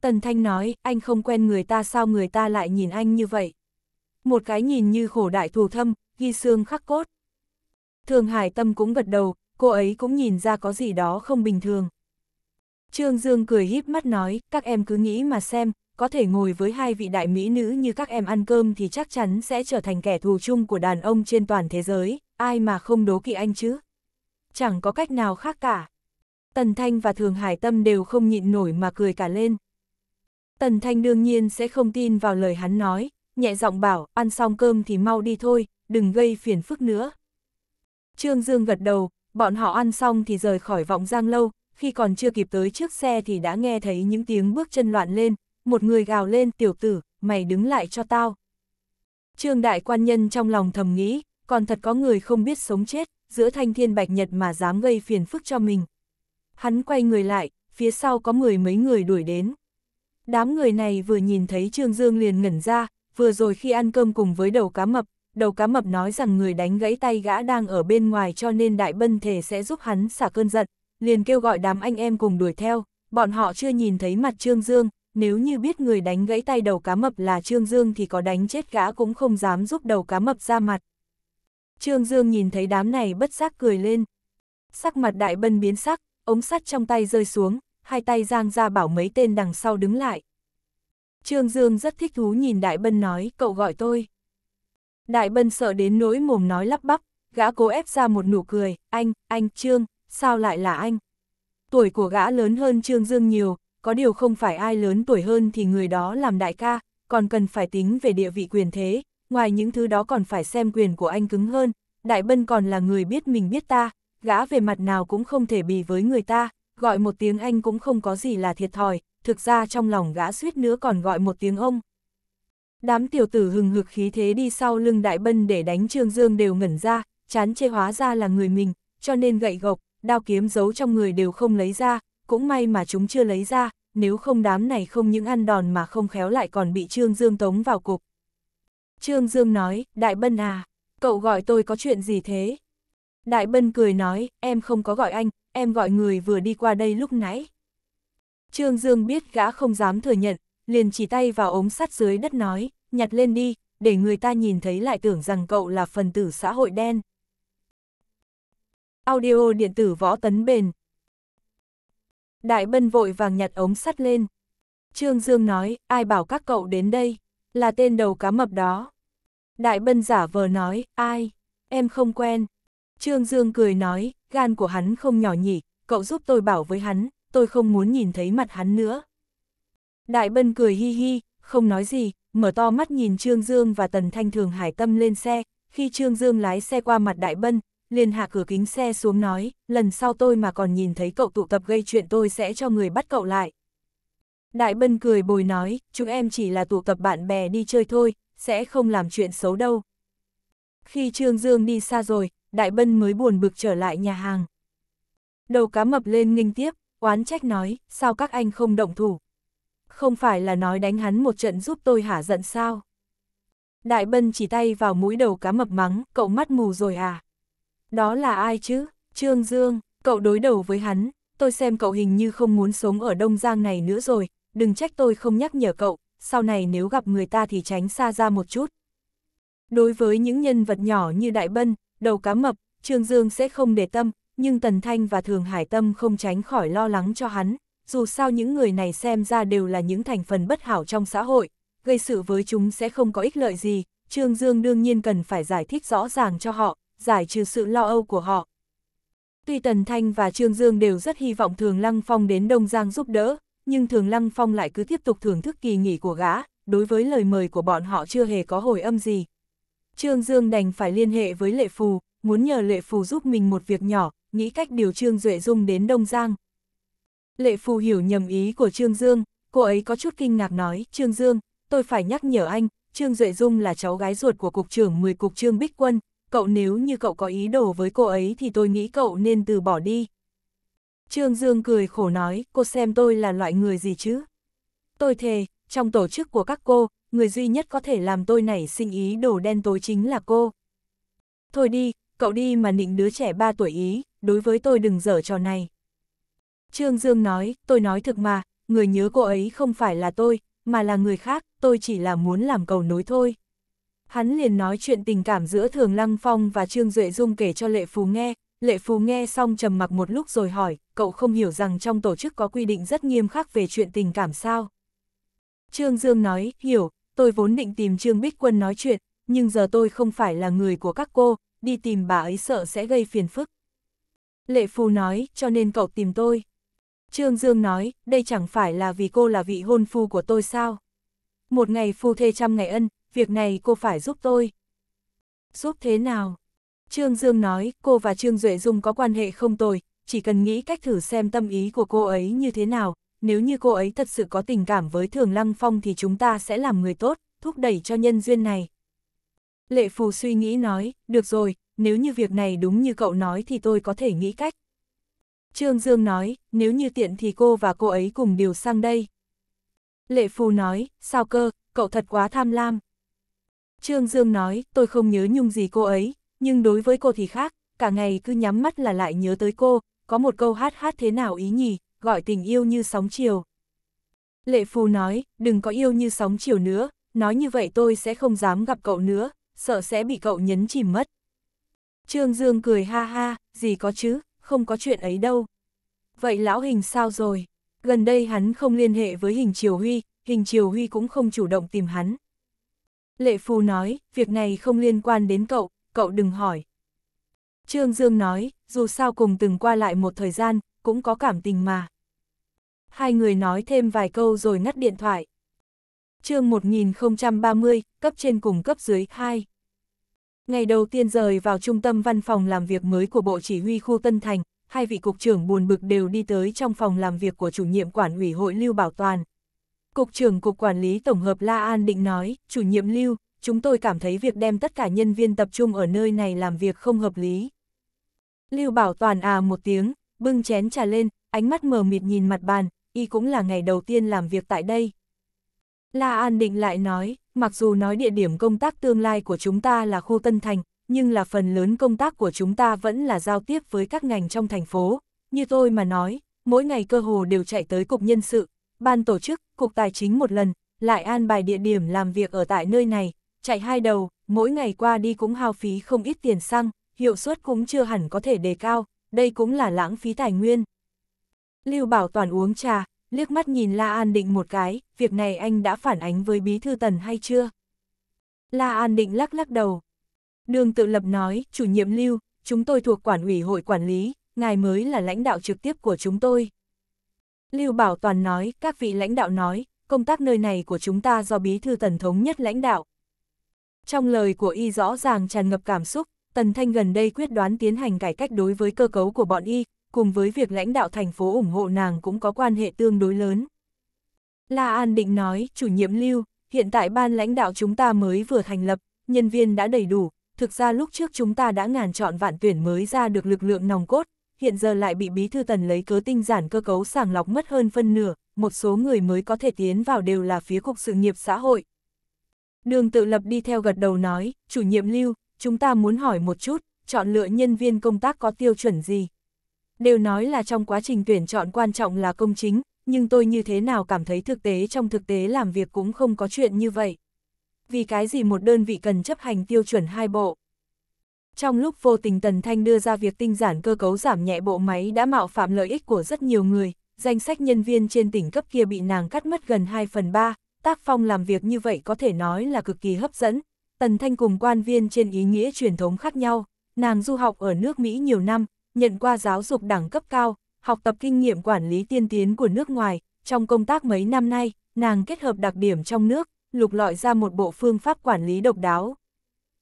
Speaker 1: Tần Thanh nói, anh không quen người ta sao người ta lại nhìn anh như vậy? Một cái nhìn như khổ đại thù thâm, ghi xương khắc cốt. Thường Hải Tâm cũng gật đầu, cô ấy cũng nhìn ra có gì đó không bình thường. Trương Dương cười híp mắt nói, các em cứ nghĩ mà xem, có thể ngồi với hai vị đại mỹ nữ như các em ăn cơm thì chắc chắn sẽ trở thành kẻ thù chung của đàn ông trên toàn thế giới, ai mà không đố kỵ anh chứ? Chẳng có cách nào khác cả. Tần Thanh và Thường Hải Tâm đều không nhịn nổi mà cười cả lên. Tần Thanh đương nhiên sẽ không tin vào lời hắn nói, nhẹ giọng bảo, ăn xong cơm thì mau đi thôi, đừng gây phiền phức nữa. Trương Dương gật đầu, bọn họ ăn xong thì rời khỏi vọng giang lâu, khi còn chưa kịp tới trước xe thì đã nghe thấy những tiếng bước chân loạn lên, một người gào lên tiểu tử, mày đứng lại cho tao. Trương đại quan nhân trong lòng thầm nghĩ, còn thật có người không biết sống chết, giữa thanh thiên bạch nhật mà dám gây phiền phức cho mình. Hắn quay người lại, phía sau có mười mấy người đuổi đến. Đám người này vừa nhìn thấy Trương Dương liền ngẩn ra, vừa rồi khi ăn cơm cùng với đầu cá mập, đầu cá mập nói rằng người đánh gãy tay gã đang ở bên ngoài cho nên đại bân thể sẽ giúp hắn xả cơn giận, liền kêu gọi đám anh em cùng đuổi theo, bọn họ chưa nhìn thấy mặt Trương Dương, nếu như biết người đánh gãy tay đầu cá mập là Trương Dương thì có đánh chết gã cũng không dám giúp đầu cá mập ra mặt. Trương Dương nhìn thấy đám này bất giác cười lên. Sắc mặt đại bân biến sắc, ống sắt trong tay rơi xuống, hai tay giang ra bảo mấy tên đằng sau đứng lại. Trương Dương rất thích thú nhìn đại bân nói, cậu gọi tôi. Đại bân sợ đến nỗi mồm nói lắp bắp, gã cố ép ra một nụ cười, anh, anh, Trương, sao lại là anh? Tuổi của gã lớn hơn Trương Dương nhiều, có điều không phải ai lớn tuổi hơn thì người đó làm đại ca, còn cần phải tính về địa vị quyền thế, ngoài những thứ đó còn phải xem quyền của anh cứng hơn, Đại Bân còn là người biết mình biết ta, gã về mặt nào cũng không thể bì với người ta, gọi một tiếng anh cũng không có gì là thiệt thòi, thực ra trong lòng gã suýt nữa còn gọi một tiếng ông. Đám tiểu tử hừng hực khí thế đi sau lưng Đại Bân để đánh Trương Dương đều ngẩn ra, chán chê hóa ra là người mình, cho nên gậy gộc, đao kiếm giấu trong người đều không lấy ra, cũng may mà chúng chưa lấy ra, nếu không đám này không những ăn đòn mà không khéo lại còn bị Trương Dương tống vào cục. Trương Dương nói, Đại Bân à, cậu gọi tôi có chuyện gì thế? Đại Bân cười nói, em không có gọi anh, em gọi người vừa đi qua đây lúc nãy. Trương Dương biết gã không dám thừa nhận, liền chỉ tay vào ống sắt dưới đất nói, nhặt lên đi, để người ta nhìn thấy lại tưởng rằng cậu là phần tử xã hội đen. Audio điện tử võ tấn bền Đại bân vội vàng nhặt ống sắt lên. Trương Dương nói, ai bảo các cậu đến đây, là tên đầu cá mập đó. Đại bân giả vờ nói, ai, em không quen. Trương Dương cười nói, gan của hắn không nhỏ nhỉ, cậu giúp tôi bảo với hắn, tôi không muốn nhìn thấy mặt hắn nữa. Đại bân cười hi hi, không nói gì, mở to mắt nhìn Trương Dương và Tần Thanh Thường hải tâm lên xe. Khi Trương Dương lái xe qua mặt Đại Bân, liền hạ cửa kính xe xuống nói, lần sau tôi mà còn nhìn thấy cậu tụ tập gây chuyện tôi sẽ cho người bắt cậu lại. Đại Bân cười bồi nói, chúng em chỉ là tụ tập bạn bè đi chơi thôi, sẽ không làm chuyện xấu đâu. Khi Trương Dương đi xa rồi, Đại Bân mới buồn bực trở lại nhà hàng. Đầu cá mập lên nghinh tiếp, oán trách nói, sao các anh không động thủ? Không phải là nói đánh hắn một trận giúp tôi hả giận sao? Đại Bân chỉ tay vào mũi đầu cá mập mắng, cậu mắt mù rồi à? Đó là ai chứ? Trương Dương, cậu đối đầu với hắn, tôi xem cậu hình như không muốn sống ở Đông Giang này nữa rồi, đừng trách tôi không nhắc nhở cậu, sau này nếu gặp người ta thì tránh xa ra một chút. Đối với những nhân vật nhỏ như Đại Bân, Đầu Cá Mập, Trương Dương sẽ không để tâm, nhưng Tần Thanh và Thường Hải Tâm không tránh khỏi lo lắng cho hắn, dù sao những người này xem ra đều là những thành phần bất hảo trong xã hội, gây sự với chúng sẽ không có ích lợi gì, Trương Dương đương nhiên cần phải giải thích rõ ràng cho họ, giải trừ sự lo âu của họ. Tuy Tần Thanh và Trương Dương đều rất hy vọng Thường Lăng Phong đến Đông Giang giúp đỡ, nhưng Thường Lăng Phong lại cứ tiếp tục thưởng thức kỳ nghỉ của gã, đối với lời mời của bọn họ chưa hề có hồi âm gì. Trương Dương đành phải liên hệ với Lệ Phù, muốn nhờ Lệ Phù giúp mình một việc nhỏ, nghĩ cách điều Trương Duệ Dung đến Đông Giang. Lệ Phù hiểu nhầm ý của Trương Dương, cô ấy có chút kinh ngạc nói, Trương Dương, tôi phải nhắc nhở anh, Trương Duệ Dung là cháu gái ruột của Cục trưởng 10 Cục Trương Bích Quân, cậu nếu như cậu có ý đồ với cô ấy thì tôi nghĩ cậu nên từ bỏ đi. Trương Dương cười khổ nói, cô xem tôi là loại người gì chứ? Tôi thề, trong tổ chức của các cô, người duy nhất có thể làm tôi nảy sinh ý đồ đen tối chính là cô. Thôi đi, cậu đi mà nịnh đứa trẻ 3 tuổi ý, đối với tôi đừng dở trò này. Trương Dương nói, tôi nói thực mà, người nhớ cô ấy không phải là tôi, mà là người khác, tôi chỉ là muốn làm cầu nối thôi. Hắn liền nói chuyện tình cảm giữa Thường Lăng Phong và Trương Duệ Dung kể cho Lệ Phú nghe, Lệ Phú nghe xong trầm mặc một lúc rồi hỏi, cậu không hiểu rằng trong tổ chức có quy định rất nghiêm khắc về chuyện tình cảm sao? Trương Dương nói, hiểu, tôi vốn định tìm Trương Bích Quân nói chuyện, nhưng giờ tôi không phải là người của các cô, đi tìm bà ấy sợ sẽ gây phiền phức. Lệ Phú nói, cho nên cậu tìm tôi. Trương Dương nói, đây chẳng phải là vì cô là vị hôn phu của tôi sao? Một ngày phu thê trăm ngày ân, việc này cô phải giúp tôi. Giúp thế nào? Trương Dương nói, cô và Trương Duệ Dung có quan hệ không tồi, chỉ cần nghĩ cách thử xem tâm ý của cô ấy như thế nào, nếu như cô ấy thật sự có tình cảm với Thường Lăng Phong thì chúng ta sẽ làm người tốt, thúc đẩy cho nhân duyên này. Lệ Phù suy nghĩ nói, được rồi, nếu như việc này đúng như cậu nói thì tôi có thể nghĩ cách. Trương Dương nói, nếu như tiện thì cô và cô ấy cùng điều sang đây. Lệ Phù nói, sao cơ, cậu thật quá tham lam. Trương Dương nói, tôi không nhớ nhung gì cô ấy, nhưng đối với cô thì khác, cả ngày cứ nhắm mắt là lại nhớ tới cô, có một câu hát hát thế nào ý nhỉ, gọi tình yêu như sóng chiều. Lệ Phù nói, đừng có yêu như sóng chiều nữa, nói như vậy tôi sẽ không dám gặp cậu nữa, sợ sẽ bị cậu nhấn chìm mất. Trương Dương cười ha ha, gì có chứ, không có chuyện ấy đâu. Vậy lão hình sao rồi? Gần đây hắn không liên hệ với hình Triều Huy, hình Triều Huy cũng không chủ động tìm hắn. Lệ Phù nói, việc này không liên quan đến cậu, cậu đừng hỏi. Trương Dương nói, dù sao cùng từng qua lại một thời gian, cũng có cảm tình mà. Hai người nói thêm vài câu rồi ngắt điện thoại. chương 1030, cấp trên cùng cấp dưới 2. Ngày đầu tiên rời vào trung tâm văn phòng làm việc mới của Bộ Chỉ huy khu Tân Thành, hai vị cục trưởng buồn bực đều đi tới trong phòng làm việc của chủ nhiệm quản ủy hội Lưu Bảo Toàn. Cục trưởng Cục Quản lý Tổng hợp La An định nói, chủ nhiệm lưu, chúng tôi cảm thấy việc đem tất cả nhân viên tập trung ở nơi này làm việc không hợp lý. Lưu Bảo Toàn à một tiếng, bưng chén trà lên, ánh mắt mờ mịt nhìn mặt bàn, y cũng là ngày đầu tiên làm việc tại đây. La An định lại nói, mặc dù nói địa điểm công tác tương lai của chúng ta là khu Tân Thành, nhưng là phần lớn công tác của chúng ta vẫn là giao tiếp với các ngành trong thành phố. Như tôi mà nói, mỗi ngày cơ hồ đều chạy tới cục nhân sự, ban tổ chức, cục tài chính một lần, lại an bài địa điểm làm việc ở tại nơi này, chạy hai đầu, mỗi ngày qua đi cũng hao phí không ít tiền xăng, hiệu suất cũng chưa hẳn có thể đề cao, đây cũng là lãng phí tài nguyên. Lưu Bảo Toàn uống trà, liếc mắt nhìn La An Định một cái, việc này anh đã phản ánh với Bí Thư Tần hay chưa? La An Định lắc lắc đầu. Đường tự lập nói, chủ nhiệm Lưu, chúng tôi thuộc quản ủy hội quản lý, ngài mới là lãnh đạo trực tiếp của chúng tôi. Lưu Bảo Toàn nói, các vị lãnh đạo nói, công tác nơi này của chúng ta do bí thư tần thống nhất lãnh đạo. Trong lời của y rõ ràng tràn ngập cảm xúc, Tần Thanh gần đây quyết đoán tiến hành cải cách đối với cơ cấu của bọn y, cùng với việc lãnh đạo thành phố ủng hộ nàng cũng có quan hệ tương đối lớn. La An Định nói, chủ nhiệm lưu, hiện tại ban lãnh đạo chúng ta mới vừa thành lập, nhân viên đã đầy đủ, thực ra lúc trước chúng ta đã ngàn chọn vạn tuyển mới ra được lực lượng nòng cốt, hiện giờ lại bị bí thư tần lấy cớ tinh giản cơ cấu sàng lọc mất hơn phân nửa, một số người mới có thể tiến vào đều là phía cục sự nghiệp xã hội. Đường tự lập đi theo gật đầu nói, chủ nhiệm lưu, chúng ta muốn hỏi một chút, chọn lựa nhân viên công tác có tiêu chuẩn gì? Đều nói là trong quá trình tuyển chọn quan trọng là công chính, nhưng tôi như thế nào cảm thấy thực tế trong thực tế làm việc cũng không có chuyện như vậy. Vì cái gì một đơn vị cần chấp hành tiêu chuẩn hai bộ? Trong lúc vô tình Tần Thanh đưa ra việc tinh giản cơ cấu giảm nhẹ bộ máy đã mạo phạm lợi ích của rất nhiều người, danh sách nhân viên trên tỉnh cấp kia bị nàng cắt mất gần 2 phần 3, tác phong làm việc như vậy có thể nói là cực kỳ hấp dẫn. Tần Thanh cùng quan viên trên ý nghĩa truyền thống khác nhau, nàng du học ở nước Mỹ nhiều năm, nhận qua giáo dục đẳng cấp cao, học tập kinh nghiệm quản lý tiên tiến của nước ngoài, trong công tác mấy năm nay, nàng kết hợp đặc điểm trong nước, lục lọi ra một bộ phương pháp quản lý độc đáo,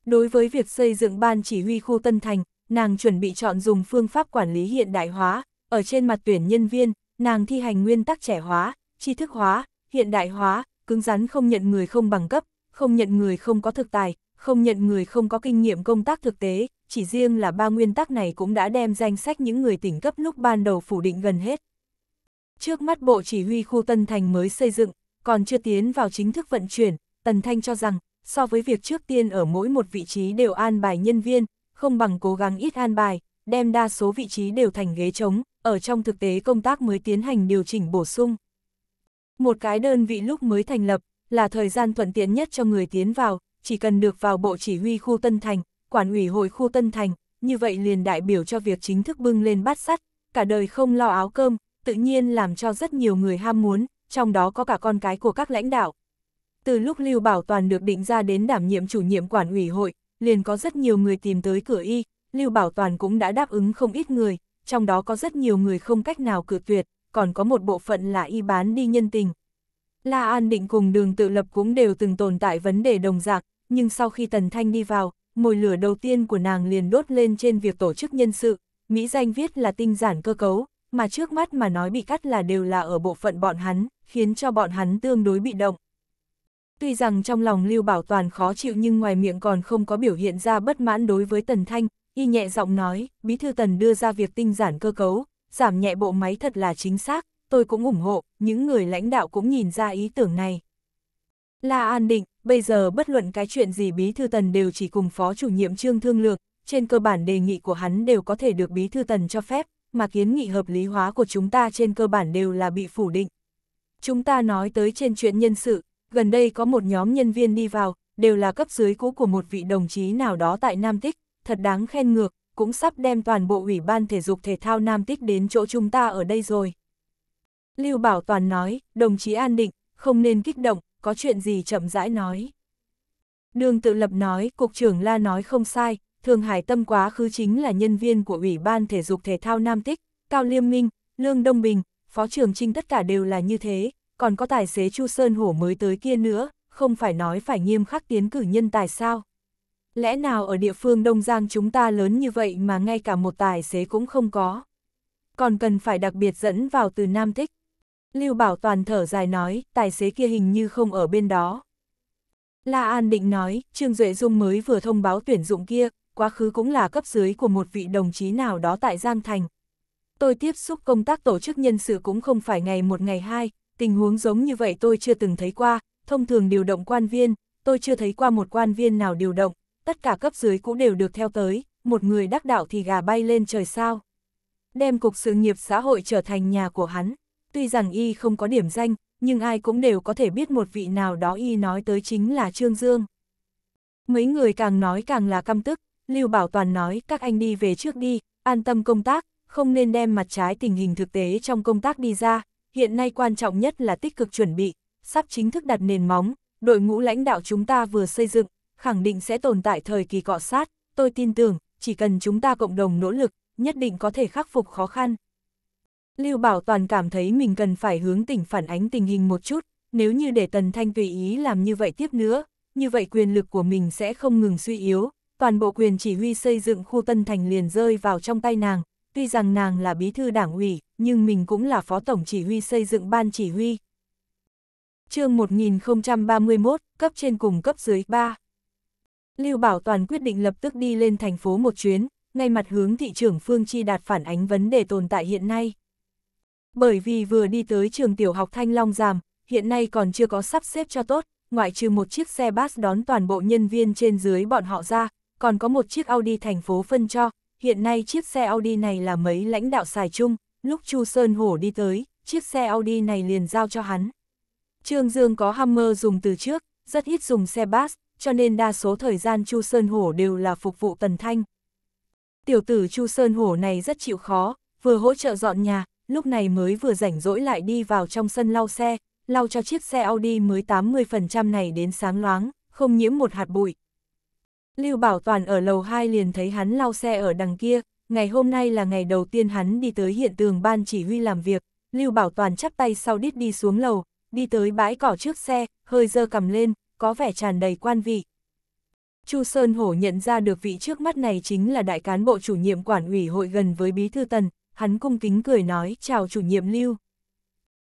Speaker 1: Đối với việc xây dựng ban chỉ huy khu Tân Thành, nàng chuẩn bị chọn dùng phương pháp quản lý hiện đại hóa, ở trên mặt tuyển nhân viên, nàng thi hành nguyên tắc trẻ hóa, tri thức hóa, hiện đại hóa, cứng rắn không nhận người không bằng cấp, không nhận người không có thực tài, không nhận người không có kinh nghiệm công tác thực tế, chỉ riêng là ba nguyên tắc này cũng đã đem danh sách những người tỉnh cấp lúc ban đầu phủ định gần hết. Trước mắt Bộ Chỉ huy khu Tân Thành mới xây dựng, còn chưa tiến vào chính thức vận chuyển, Tần Thanh cho rằng, so với việc trước tiên ở mỗi một vị trí đều an bài nhân viên, không bằng cố gắng ít an bài, đem đa số vị trí đều thành ghế trống, ở trong thực tế công tác mới tiến hành điều chỉnh bổ sung. Một cái đơn vị lúc mới thành lập, là thời gian thuận tiện nhất cho người tiến vào, chỉ cần được vào Bộ Chỉ huy khu Tân Thành, Quản ủy hội khu Tân Thành, như vậy liền đại biểu cho việc chính thức bưng lên bát sắt, cả đời không lo áo cơm, tự nhiên làm cho rất nhiều người ham muốn, trong đó có cả con cái của các lãnh đạo, từ lúc Lưu Bảo Toàn được định ra đến đảm nhiệm chủ nhiệm quản ủy hội, liền có rất nhiều người tìm tới cửa y, Lưu Bảo Toàn cũng đã đáp ứng không ít người, trong đó có rất nhiều người không cách nào cự tuyệt, còn có một bộ phận là y bán đi nhân tình. La An Định cùng đường tự lập cũng đều từng tồn tại vấn đề đồng dạng, nhưng sau khi Tần Thanh đi vào, mồi lửa đầu tiên của nàng liền đốt lên trên việc tổ chức nhân sự, Mỹ danh viết là tinh giản cơ cấu, mà trước mắt mà nói bị cắt là đều là ở bộ phận bọn hắn, khiến cho bọn hắn tương đối bị động. Tuy rằng trong lòng Lưu Bảo Toàn khó chịu nhưng ngoài miệng còn không có biểu hiện ra bất mãn đối với Tần Thanh, y nhẹ giọng nói, Bí Thư Tần đưa ra việc tinh giản cơ cấu, giảm nhẹ bộ máy thật là chính xác, tôi cũng ủng hộ, những người lãnh đạo cũng nhìn ra ý tưởng này. Là an định, bây giờ bất luận cái chuyện gì Bí Thư Tần đều chỉ cùng Phó chủ nhiệm Trương Thương Lược, trên cơ bản đề nghị của hắn đều có thể được Bí Thư Tần cho phép, mà kiến nghị hợp lý hóa của chúng ta trên cơ bản đều là bị phủ định. Chúng ta nói tới trên chuyện nhân sự, gần đây có một nhóm nhân viên đi vào, đều là cấp dưới cũ của một vị đồng chí nào đó tại Nam Tích, thật đáng khen ngược, cũng sắp đem toàn bộ Ủy ban Thể dục Thể thao Nam Tích đến chỗ chúng ta ở đây rồi. Lưu Bảo Toàn nói, đồng chí an định, không nên kích động, có chuyện gì chậm rãi nói. Đường tự lập nói, Cục trưởng La nói không sai, Thường Hải Tâm quá khứ chính là nhân viên của Ủy ban Thể dục Thể thao Nam Tích, Cao Liêm Minh, Lương Đông Bình, Phó trưởng Trinh tất cả đều là như thế, còn có tài xế Chu Sơn Hổ mới tới kia nữa, không phải nói phải nghiêm khắc tiến cử nhân tài sao. Lẽ nào ở địa phương Đông Giang chúng ta lớn như vậy mà ngay cả một tài xế cũng không có. Còn cần phải đặc biệt dẫn vào từ Nam Thích. Lưu Bảo Toàn thở dài nói, tài xế kia hình như không ở bên đó. La An định nói, Trương Duệ Dung mới vừa thông báo tuyển dụng kia, quá khứ cũng là cấp dưới của một vị đồng chí nào đó tại Giang Thành. Tôi tiếp xúc công tác tổ chức nhân sự cũng không phải ngày một ngày hai, tình huống giống như vậy tôi chưa từng thấy qua, thông thường điều động quan viên, tôi chưa thấy qua một quan viên nào điều động, tất cả cấp dưới cũng đều được theo tới, một người đắc đạo thì gà bay lên trời sao. Đem cục sự nghiệp xã hội trở thành nhà của hắn, tuy rằng y không có điểm danh, nhưng ai cũng đều có thể biết một vị nào đó y nói tới chính là Trương Dương. Mấy người càng nói càng là căm tức, Lưu Bảo Toàn nói các anh đi về trước đi, an tâm công tác, không nên đem mặt trái tình hình thực tế trong công tác đi ra, hiện nay quan trọng nhất là tích cực chuẩn bị, sắp chính thức đặt nền móng, đội ngũ lãnh đạo chúng ta vừa xây dựng, khẳng định sẽ tồn tại thời kỳ cọ sát, tôi tin tưởng, chỉ cần chúng ta cộng đồng nỗ lực, nhất định có thể khắc phục khó khăn. Lưu Bảo Toàn cảm thấy mình cần phải hướng tỉnh phản ánh tình hình một chút, nếu như để Tần Thanh tùy ý làm như vậy tiếp nữa, như vậy quyền lực của mình sẽ không ngừng suy yếu, toàn bộ quyền chỉ huy xây dựng khu Tân Thành liền rơi vào trong tay nàng, tuy rằng nàng là bí thư đảng ủy, nhưng mình cũng là phó tổng chỉ huy xây dựng ban chỉ huy. chương 1031, cấp trên cùng cấp dưới 3. Lưu Bảo Toàn quyết định lập tức đi lên thành phố một chuyến, ngay mặt hướng thị trưởng Phương Chi Đạt phản ánh vấn đề tồn tại hiện nay. Bởi vì vừa đi tới trường tiểu học Thanh Long Giàm, hiện nay còn chưa có sắp xếp cho tốt, ngoại trừ một chiếc xe bus đón toàn bộ nhân viên trên dưới bọn họ ra, còn có một chiếc Audi thành phố phân cho, hiện nay chiếc xe Audi này là mấy lãnh đạo xài chung, lúc Chu Sơn Hổ đi tới, chiếc xe Audi này liền giao cho hắn. Trương Dương có Hammer dùng từ trước, rất ít dùng xe bass, cho nên đa số thời gian Chu Sơn Hổ đều là phục vụ Tần Thanh. Tiểu tử Chu Sơn Hổ này rất chịu khó, vừa hỗ trợ dọn nhà, lúc này mới vừa rảnh rỗi lại đi vào trong sân lau xe, lau cho chiếc xe Audi mới 80% này đến sáng loáng, không nhiễm một hạt bụi. Lưu Bảo Toàn ở lầu 2 liền thấy hắn lau xe ở đằng kia, ngày hôm nay là ngày đầu tiên hắn đi tới hiện trường ban chỉ huy làm việc, Lưu Bảo Toàn chắp tay sau đít đi xuống lầu, đi tới bãi cỏ trước xe, hơi dơ cầm lên, có vẻ tràn đầy quan vị. Chu Sơn Hổ nhận ra được vị trước mắt này chính là đại cán bộ chủ nhiệm quản ủy hội gần với Bí Thư Tần, hắn cung kính cười nói chào chủ nhiệm Lưu.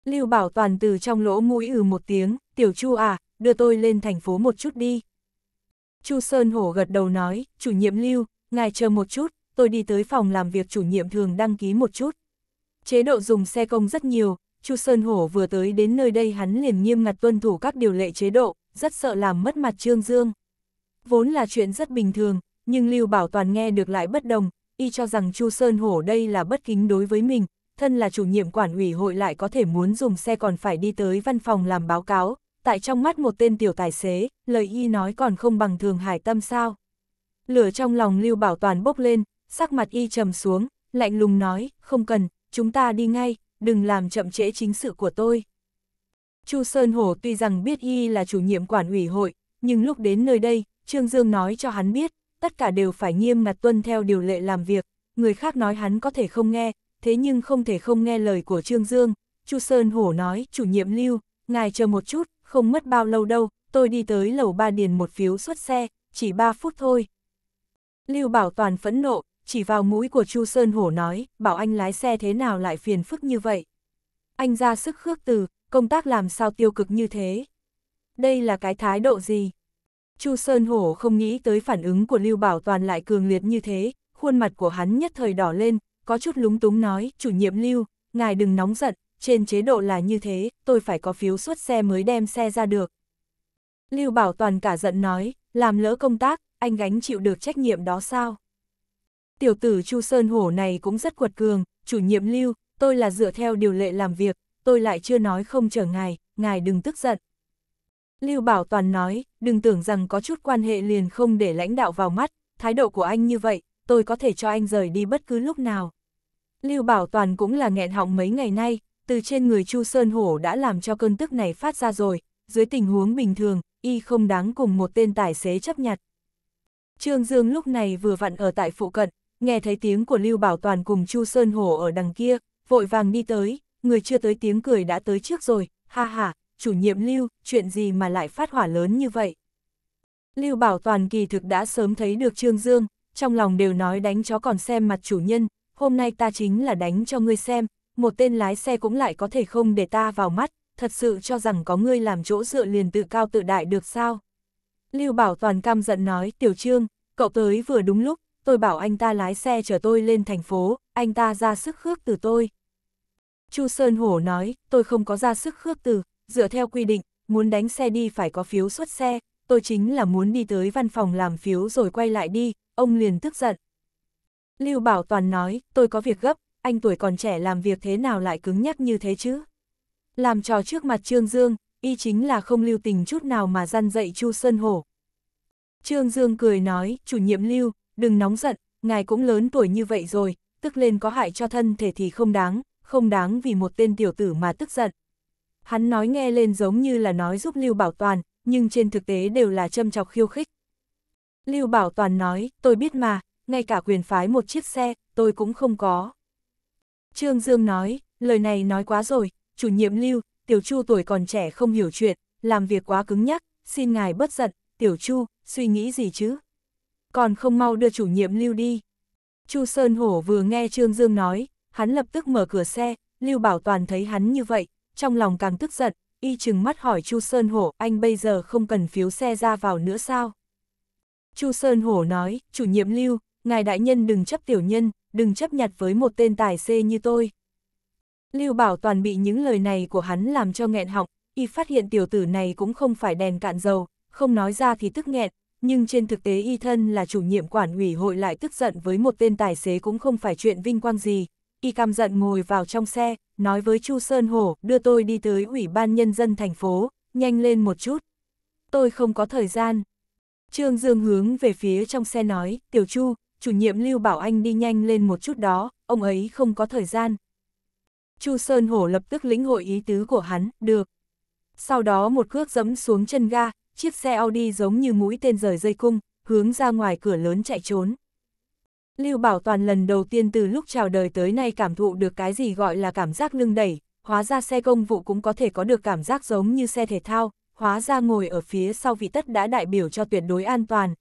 Speaker 1: Lưu Bảo Toàn từ trong lỗ mũi ừ một tiếng, tiểu Chu à, đưa tôi lên thành phố một chút đi. Chu Sơn Hổ gật đầu nói, chủ nhiệm Lưu, ngài chờ một chút, tôi đi tới phòng làm việc chủ nhiệm thường đăng ký một chút. Chế độ dùng xe công rất nhiều, Chu Sơn Hổ vừa tới đến nơi đây hắn liền nghiêm ngặt tuân thủ các điều lệ chế độ, rất sợ làm mất mặt Trương Dương. Vốn là chuyện rất bình thường, nhưng Lưu Bảo Toàn nghe được lại bất đồng, y cho rằng Chu Sơn Hổ đây là bất kính đối với mình, thân là chủ nhiệm quản ủy hội lại có thể muốn dùng xe còn phải đi tới văn phòng làm báo cáo, tại trong mắt một tên tiểu tài xế, lời y nói còn không bằng thường hải tâm sao. Lửa trong lòng Lưu Bảo Toàn bốc lên, sắc mặt y trầm xuống, lạnh lùng nói, không cần, chúng ta đi ngay, đừng làm chậm trễ chính sự của tôi. Chu Sơn Hổ tuy rằng biết y là chủ nhiệm quản ủy hội, nhưng lúc đến nơi đây, Trương Dương nói cho hắn biết, tất cả đều phải nghiêm ngặt tuân theo điều lệ làm việc, người khác nói hắn có thể không nghe, thế nhưng không thể không nghe lời của Trương Dương. Chu Sơn Hổ nói, chủ nhiệm lưu, ngài chờ một chút, không mất bao lâu đâu, tôi đi tới lầu ba điền một phiếu xuất xe, chỉ 3 phút thôi. Lưu Bảo Toàn phẫn nộ, chỉ vào mũi của Chu Sơn Hổ nói, bảo anh lái xe thế nào lại phiền phức như vậy. Anh ra sức khước từ, công tác làm sao tiêu cực như thế. Đây là cái thái độ gì? Chu Sơn Hổ không nghĩ tới phản ứng của Lưu Bảo Toàn lại cường liệt như thế, khuôn mặt của hắn nhất thời đỏ lên, có chút lúng túng nói, chủ nhiệm Lưu, ngài đừng nóng giận, trên chế độ là như thế, tôi phải có phiếu xuất xe mới đem xe ra được. Lưu Bảo Toàn cả giận nói, làm lỡ công tác, anh gánh chịu được trách nhiệm đó sao? tiểu tử Chu Sơn Hổ này cũng rất quật cường, chủ nhiệm lưu, tôi là dựa theo điều lệ làm việc, tôi lại chưa nói không chờ ngài, ngài đừng tức giận. Lưu Bảo Toàn nói, đừng tưởng rằng có chút quan hệ liền không để lãnh đạo vào mắt, thái độ của anh như vậy, tôi có thể cho anh rời đi bất cứ lúc nào. Lưu Bảo Toàn cũng là nghẹn họng mấy ngày nay, từ trên người Chu Sơn Hổ đã làm cho cơn tức này phát ra rồi, dưới tình huống bình thường, y không đáng cùng một tên tài xế chấp nhặt. Trương Dương lúc này vừa vặn ở tại phụ cận, nghe thấy tiếng của Lưu Bảo Toàn cùng Chu Sơn Hổ ở đằng kia, vội vàng đi tới, người chưa tới tiếng cười đã tới trước rồi, ha ha, chủ nhiệm Lưu, chuyện gì mà lại phát hỏa lớn như vậy? Lưu Bảo Toàn kỳ thực đã sớm thấy được Trương Dương, trong lòng đều nói đánh chó còn xem mặt chủ nhân, hôm nay ta chính là đánh cho ngươi xem, một tên lái xe cũng lại có thể không để ta vào mắt, thật sự cho rằng có ngươi làm chỗ dựa liền tự cao tự đại được sao? Lưu Bảo Toàn căm giận nói, tiểu trương, cậu tới vừa đúng lúc, tôi bảo anh ta lái xe chở tôi lên thành phố, anh ta ra sức khước từ tôi. Chu Sơn Hổ nói, tôi không có ra sức khước từ, dựa theo quy định, muốn đánh xe đi phải có phiếu xuất xe, tôi chính là muốn đi tới văn phòng làm phiếu rồi quay lại đi, ông liền tức giận. Lưu Bảo Toàn nói, tôi có việc gấp, anh tuổi còn trẻ làm việc thế nào lại cứng nhắc như thế chứ? Làm trò trước mặt Trương Dương, y chính là không lưu tình chút nào mà răn dạy Chu Sơn Hổ. Trương Dương cười nói, chủ nhiệm Lưu, đừng nóng giận, ngài cũng lớn tuổi như vậy rồi, tức lên có hại cho thân thể thì không đáng, không đáng vì một tên tiểu tử mà tức giận. Hắn nói nghe lên giống như là nói giúp Lưu Bảo Toàn, nhưng trên thực tế đều là châm chọc khiêu khích. Lưu Bảo Toàn nói, tôi biết mà, ngay cả quyền phái một chiếc xe, tôi cũng không có. Trương Dương nói, lời này nói quá rồi, chủ nhiệm Lưu, Tiểu Chu tuổi còn trẻ không hiểu chuyện, làm việc quá cứng nhắc, xin ngài bất giận, Tiểu Chu, suy nghĩ gì chứ? còn không mau đưa chủ nhiệm lưu đi. Chu Sơn Hổ vừa nghe Trương Dương nói, hắn lập tức mở cửa xe, Lưu Bảo Toàn thấy hắn như vậy, trong lòng càng tức giận, y chừng mắt hỏi Chu Sơn Hổ anh bây giờ không cần phiếu xe ra vào nữa sao? Chu Sơn Hổ nói, chủ nhiệm Lưu, ngài đại nhân đừng chấp tiểu nhân, đừng chấp nhặt với một tên tài xế như tôi. Lưu Bảo Toàn bị những lời này của hắn làm cho nghẹn họng, y phát hiện tiểu tử này cũng không phải đèn cạn dầu, không nói ra thì tức nghẹn, nhưng trên thực tế y thân là chủ nhiệm quản ủy hội lại tức giận với một tên tài xế cũng không phải chuyện vinh quang gì. Y căm giận ngồi vào trong xe, nói với Chu Sơn Hổ, đưa tôi đi tới Ủy ban Nhân dân thành phố, nhanh lên một chút. Tôi không có thời gian. Trương Dương hướng về phía trong xe nói, Tiểu Chu, chủ nhiệm Lưu bảo anh đi nhanh lên một chút đó, ông ấy không có thời gian. Chu Sơn Hổ lập tức lĩnh hội ý tứ của hắn, được. Sau đó một cước dẫm xuống chân ga, chiếc xe Audi giống như mũi tên rời dây cung, hướng ra ngoài cửa lớn chạy trốn. Lưu Bảo Toàn lần đầu tiên từ lúc chào đời tới nay cảm thụ được cái gì gọi là cảm giác lưng đẩy, hóa ra xe công vụ cũng có thể có được cảm giác giống như xe thể thao, hóa ra ngồi ở phía sau vị tất đã đại biểu cho tuyệt đối an toàn.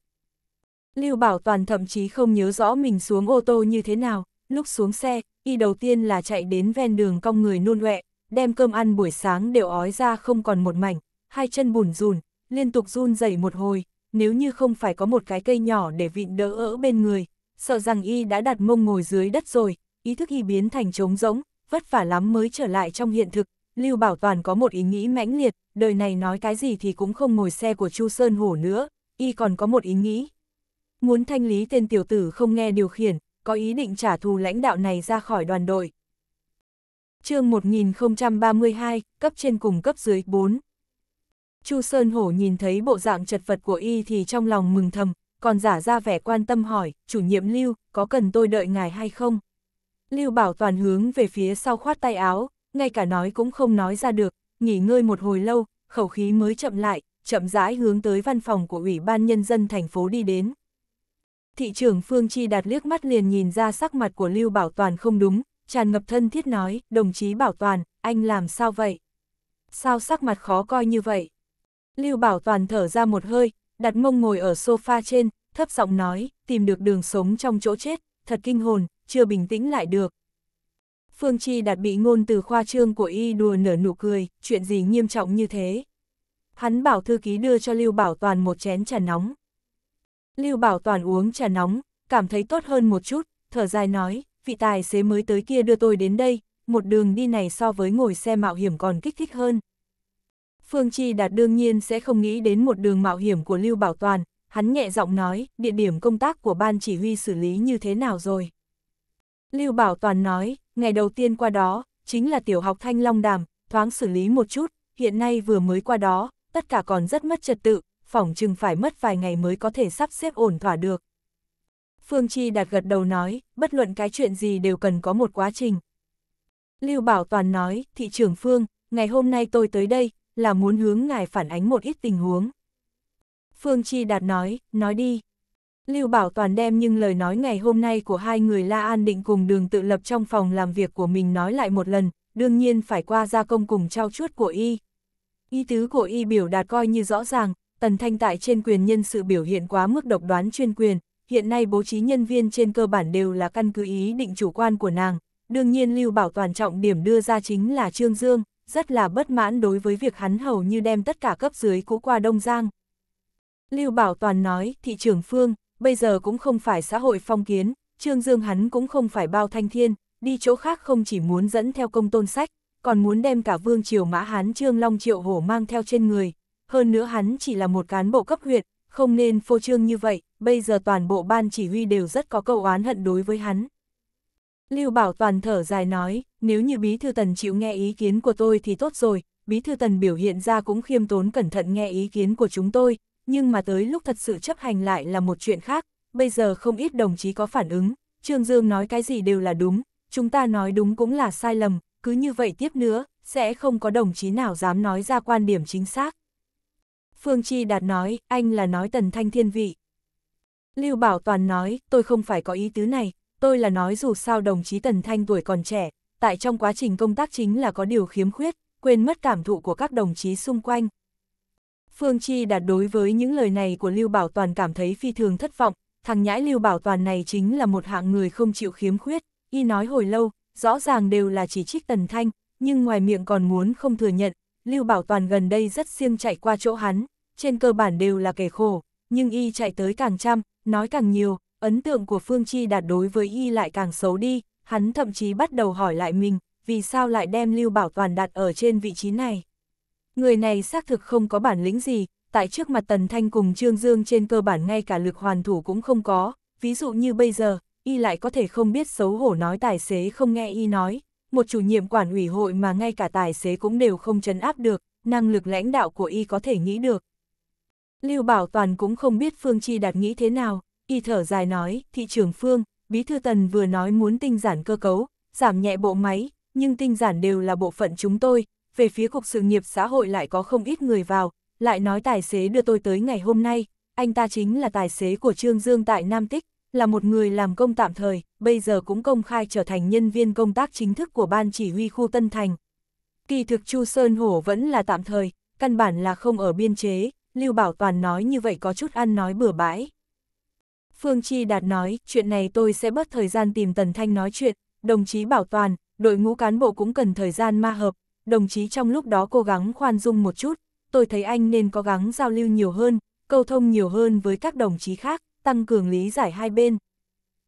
Speaker 1: Lưu Bảo Toàn thậm chí không nhớ rõ mình xuống ô tô như thế nào, lúc xuống xe, y đầu tiên là chạy đến ven đường cong người nôn ọe, đem cơm ăn buổi sáng đều ói ra không còn một mảnh, hai chân bùn rùn, liên tục run rẩy một hồi, nếu như không phải có một cái cây nhỏ để vịn đỡ ở bên người, sợ rằng y đã đặt mông ngồi dưới đất rồi, ý thức y biến thành trống rỗng, vất vả lắm mới trở lại trong hiện thực. Lưu Bảo Toàn có một ý nghĩ mãnh liệt, đời này nói cái gì thì cũng không ngồi xe của Chu Sơn Hổ nữa, y còn có một ý nghĩ. Muốn thanh lý tên tiểu tử không nghe điều khiển, có ý định trả thù lãnh đạo này ra khỏi đoàn đội. chương 1032, cấp trên cùng cấp dưới 4 Chu Sơn Hổ nhìn thấy bộ dạng chật vật của y thì trong lòng mừng thầm, còn giả ra vẻ quan tâm hỏi, chủ nhiệm Lưu, có cần tôi đợi ngài hay không? Lưu Bảo Toàn hướng về phía sau khoát tay áo, ngay cả nói cũng không nói ra được, nghỉ ngơi một hồi lâu, khẩu khí mới chậm lại, chậm rãi hướng tới văn phòng của Ủy ban Nhân dân thành phố đi đến. Thị trưởng Phương Chi đạt liếc mắt liền nhìn ra sắc mặt của Lưu Bảo Toàn không đúng, tràn ngập thân thiết nói, đồng chí Bảo Toàn, anh làm sao vậy? Sao sắc mặt khó coi như vậy? Lưu Bảo Toàn thở ra một hơi, đặt mông ngồi ở sofa trên, thấp giọng nói, tìm được đường sống trong chỗ chết, thật kinh hồn, chưa bình tĩnh lại được. Phương Chi đặt bị ngôn từ khoa trương của y đùa nở nụ cười, chuyện gì nghiêm trọng như thế. Hắn bảo thư ký đưa cho Lưu Bảo Toàn một chén trà nóng. Lưu Bảo Toàn uống trà nóng, cảm thấy tốt hơn một chút, thở dài nói, vị tài xế mới tới kia đưa tôi đến đây, một đường đi này so với ngồi xe mạo hiểm còn kích thích hơn. Phương Chi Đạt đương nhiên sẽ không nghĩ đến một đường mạo hiểm của Lưu Bảo Toàn, hắn nhẹ giọng nói, địa điểm công tác của ban chỉ huy xử lý như thế nào rồi. Lưu Bảo Toàn nói, ngày đầu tiên qua đó, chính là tiểu học Thanh Long Đàm, thoáng xử lý một chút, hiện nay vừa mới qua đó, tất cả còn rất mất trật tự, phỏng chừng phải mất vài ngày mới có thể sắp xếp ổn thỏa được. Phương Chi Đạt gật đầu nói, bất luận cái chuyện gì đều cần có một quá trình. Lưu Bảo Toàn nói, thị trưởng Phương, ngày hôm nay tôi tới đây, là muốn hướng ngài phản ánh một ít tình huống. Phương Chi Đạt nói, nói đi. Lưu Bảo Toàn đem nhưng lời nói ngày hôm nay của hai người La An Định cùng đường tự lập trong phòng làm việc của mình nói lại một lần, đương nhiên phải qua gia công cùng trao chuốt của y. Y tứ của y biểu đạt coi như rõ ràng, Tần Thanh tại trên quyền nhân sự biểu hiện quá mức độc đoán chuyên quyền, hiện nay bố trí nhân viên trên cơ bản đều là căn cứ ý định chủ quan của nàng, đương nhiên Lưu Bảo Toàn trọng điểm đưa ra chính là Trương Dương, rất là bất mãn đối với việc hắn hầu như đem tất cả cấp dưới cũ qua Đông Giang. Lưu Bảo Toàn nói, thị trưởng Phương, bây giờ cũng không phải xã hội phong kiến, Trương Dương hắn cũng không phải bao thanh thiên, đi chỗ khác không chỉ muốn dẫn theo công tôn sách, còn muốn đem cả vương triều mã hắn, Trương Long Triệu Hổ mang theo trên người. Hơn nữa hắn chỉ là một cán bộ cấp huyện, không nên phô trương như vậy, bây giờ toàn bộ ban chỉ huy đều rất có câu oán hận đối với hắn. Lưu Bảo Toàn thở dài nói, nếu như Bí Thư Tần chịu nghe ý kiến của tôi thì tốt rồi, Bí Thư Tần biểu hiện ra cũng khiêm tốn cẩn thận nghe ý kiến của chúng tôi, nhưng mà tới lúc thật sự chấp hành lại là một chuyện khác, bây giờ không ít đồng chí có phản ứng, Trương Dương nói cái gì đều là đúng, chúng ta nói đúng cũng là sai lầm, cứ như vậy tiếp nữa, sẽ không có đồng chí nào dám nói ra quan điểm chính xác. Phương Chi Đạt nói, anh là nói Tần Thanh Thiên Vị. Lưu Bảo Toàn nói, tôi không phải có ý tứ này, tôi là nói dù sao đồng chí Tần Thanh tuổi còn trẻ, tại trong quá trình công tác chính là có điều khiếm khuyết, quên mất cảm thụ của các đồng chí xung quanh. Phương Chi đạt đối với những lời này của Lưu Bảo Toàn cảm thấy phi thường thất vọng, thằng nhãi Lưu Bảo Toàn này chính là một hạng người không chịu khiếm khuyết, y nói hồi lâu, rõ ràng đều là chỉ trích Tần Thanh, nhưng ngoài miệng còn muốn không thừa nhận, Lưu Bảo Toàn gần đây rất siêng chạy qua chỗ hắn, trên cơ bản đều là kẻ khổ, nhưng y chạy tới càng chăm, nói càng nhiều, ấn tượng của Phương Chi đạt đối với y lại càng xấu đi, hắn thậm chí bắt đầu hỏi lại mình, vì sao lại đem Lưu Bảo Toàn đặt ở trên vị trí này. Người này xác thực không có bản lĩnh gì, tại trước mặt Tần Thanh cùng Trương Dương trên cơ bản ngay cả lực hoàn thủ cũng không có, ví dụ như bây giờ, y lại có thể không biết xấu hổ nói tài xế không nghe y nói, một chủ nhiệm quản ủy hội mà ngay cả tài xế cũng đều không chấn áp được, năng lực lãnh đạo của y có thể nghĩ được. Lưu Bảo Toàn cũng không biết Phương Chi Đạt nghĩ thế nào, y thở dài nói, thị trường Phương, Bí Thư Tần vừa nói muốn tinh giản cơ cấu, giảm nhẹ bộ máy, nhưng tinh giản đều là bộ phận chúng tôi, về phía Cục Sự nghiệp Xã hội lại có không ít người vào, lại nói tài xế đưa tôi tới ngày hôm nay, anh ta chính là tài xế của Trương Dương tại Nam Tích, là một người làm công tạm thời, bây giờ cũng công khai trở thành nhân viên công tác chính thức của Ban Chỉ huy khu Tân Thành. Kỳ thực Chu Sơn Hổ vẫn là tạm thời, căn bản là không ở biên chế, Lưu Bảo Toàn nói như vậy có chút ăn nói bừa bãi. Phương Chi Đạt nói, chuyện này tôi sẽ bớt thời gian tìm Tần Thanh nói chuyện, đồng chí bảo toàn, đội ngũ cán bộ cũng cần thời gian ma hợp, đồng chí trong lúc đó cố gắng khoan dung một chút, tôi thấy anh nên cố gắng giao lưu nhiều hơn, câu thông nhiều hơn với các đồng chí khác, tăng cường lý giải hai bên.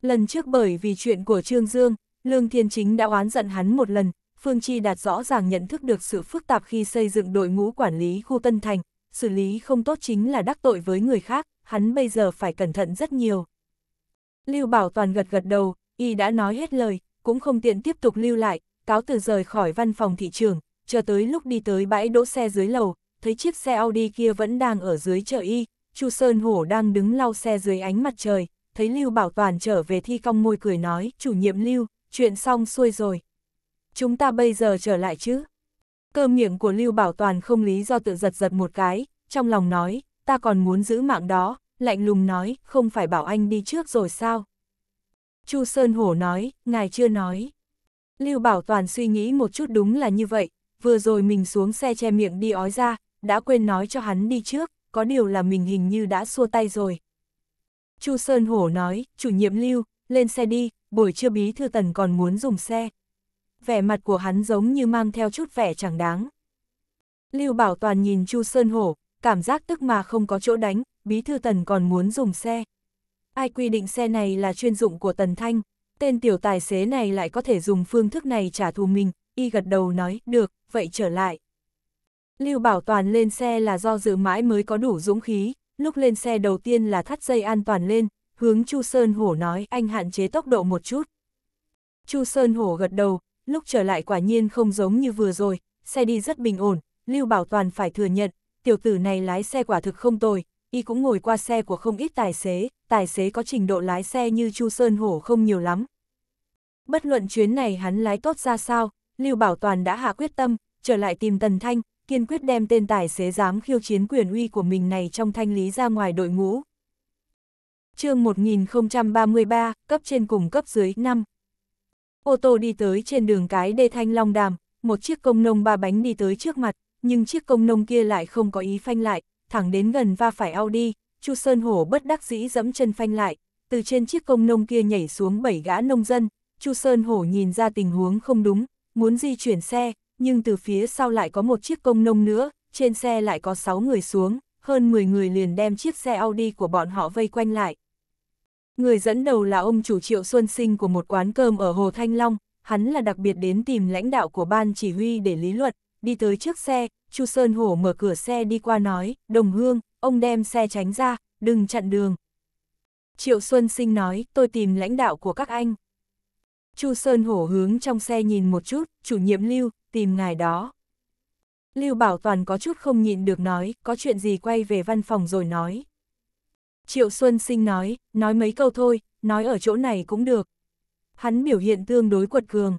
Speaker 1: Lần trước bởi vì chuyện của Trương Dương, Lương Thiên Chính đã oán giận hắn một lần, Phương Chi đạt rõ ràng nhận thức được sự phức tạp khi xây dựng đội ngũ quản lý khu Tân Thành, xử lý không tốt chính là đắc tội với người khác, hắn bây giờ phải cẩn thận rất nhiều. Lưu Bảo Toàn gật gật đầu, y đã nói hết lời, cũng không tiện tiếp tục lưu lại, cáo từ rời khỏi văn phòng thị trường, chờ tới lúc đi tới bãi đỗ xe dưới lầu, thấy chiếc xe Audi kia vẫn đang ở dưới chợ y, Chu Sơn Hổ đang đứng lau xe dưới ánh mặt trời, thấy Lưu Bảo Toàn trở về thi cong môi cười nói, chủ nhiệm Lưu, chuyện xong xuôi rồi. Chúng ta bây giờ trở lại chứ? Cơ miệng của Lưu Bảo Toàn không lý do tự giật giật một cái, trong lòng nói, ta còn muốn giữ mạng đó, lạnh lùng nói, không phải bảo anh đi trước rồi sao? Chu Sơn Hổ nói, ngài chưa nói. Lưu Bảo Toàn suy nghĩ một chút đúng là như vậy, vừa rồi mình xuống xe che miệng đi ói ra, đã quên nói cho hắn đi trước, có điều là mình hình như đã xua tay rồi. Chu Sơn Hổ nói, chủ nhiệm Lưu, lên xe đi, buổi trưa bí thư tần còn muốn dùng xe. Vẻ mặt của hắn giống như mang theo chút vẻ chẳng đáng. Lưu Bảo Toàn nhìn Chu Sơn Hổ, cảm giác tức mà không có chỗ đánh, bí thư tần còn muốn dùng xe. Ai quy định xe này là chuyên dụng của tần thanh, tên tiểu tài xế này lại có thể dùng phương thức này trả thù mình, y gật đầu nói, được, vậy trở lại. Lưu Bảo Toàn lên xe là do dự mãi mới có đủ dũng khí, lúc lên xe đầu tiên là thắt dây an toàn lên, hướng Chu Sơn Hổ nói anh hạn chế tốc độ một chút. Chu Sơn Hổ gật đầu, lúc trở lại quả nhiên không giống như vừa rồi, xe đi rất bình ổn, Lưu Bảo Toàn phải thừa nhận, tiểu tử này lái xe quả thực không tồi, y cũng ngồi qua xe của không ít tài xế, tài xế có trình độ lái xe như Chu Sơn Hổ không nhiều lắm. Bất luận chuyến này hắn lái tốt ra sao, Lưu Bảo Toàn đã hạ quyết tâm, trở lại tìm Tần Thanh, kiên quyết đem tên tài xế dám khiêu chiến quyền uy của mình này trong thanh lý ra ngoài đội ngũ. chương 1033, cấp trên cùng cấp dưới 5. Ô tô đi tới trên đường cái đê Thanh Long Đàm, một chiếc công nông ba bánh đi tới trước mặt, nhưng chiếc công nông kia lại không có ý phanh lại, thẳng đến gần va phải Audi, Chu Sơn Hổ bất đắc dĩ dẫm chân phanh lại, từ trên chiếc công nông kia nhảy xuống bảy gã nông dân, Chu Sơn Hổ nhìn ra tình huống không đúng, muốn di chuyển xe, nhưng từ phía sau lại có một chiếc công nông nữa, trên xe lại có 6 người xuống, hơn 10 người liền đem chiếc xe Audi của bọn họ vây quanh lại. Người dẫn đầu là ông chủ Triệu Xuân Sinh của một quán cơm ở Hồ Thanh Long, hắn là đặc biệt đến tìm lãnh đạo của ban chỉ huy để lý luận, đi tới trước xe, Chu Sơn Hổ mở cửa xe đi qua nói, đồng hương, ông đem xe tránh ra, đừng chặn đường. Triệu Xuân Sinh nói, tôi tìm lãnh đạo của các anh. Chu Sơn Hổ hướng trong xe nhìn một chút, chủ nhiệm Lưu, tìm ngài đó. Lưu Bảo Toàn có chút không nhịn được nói, có chuyện gì quay về văn phòng rồi nói. Triệu Xuân Sinh nói, nói mấy câu thôi, nói ở chỗ này cũng được. Hắn biểu hiện tương đối quật cường,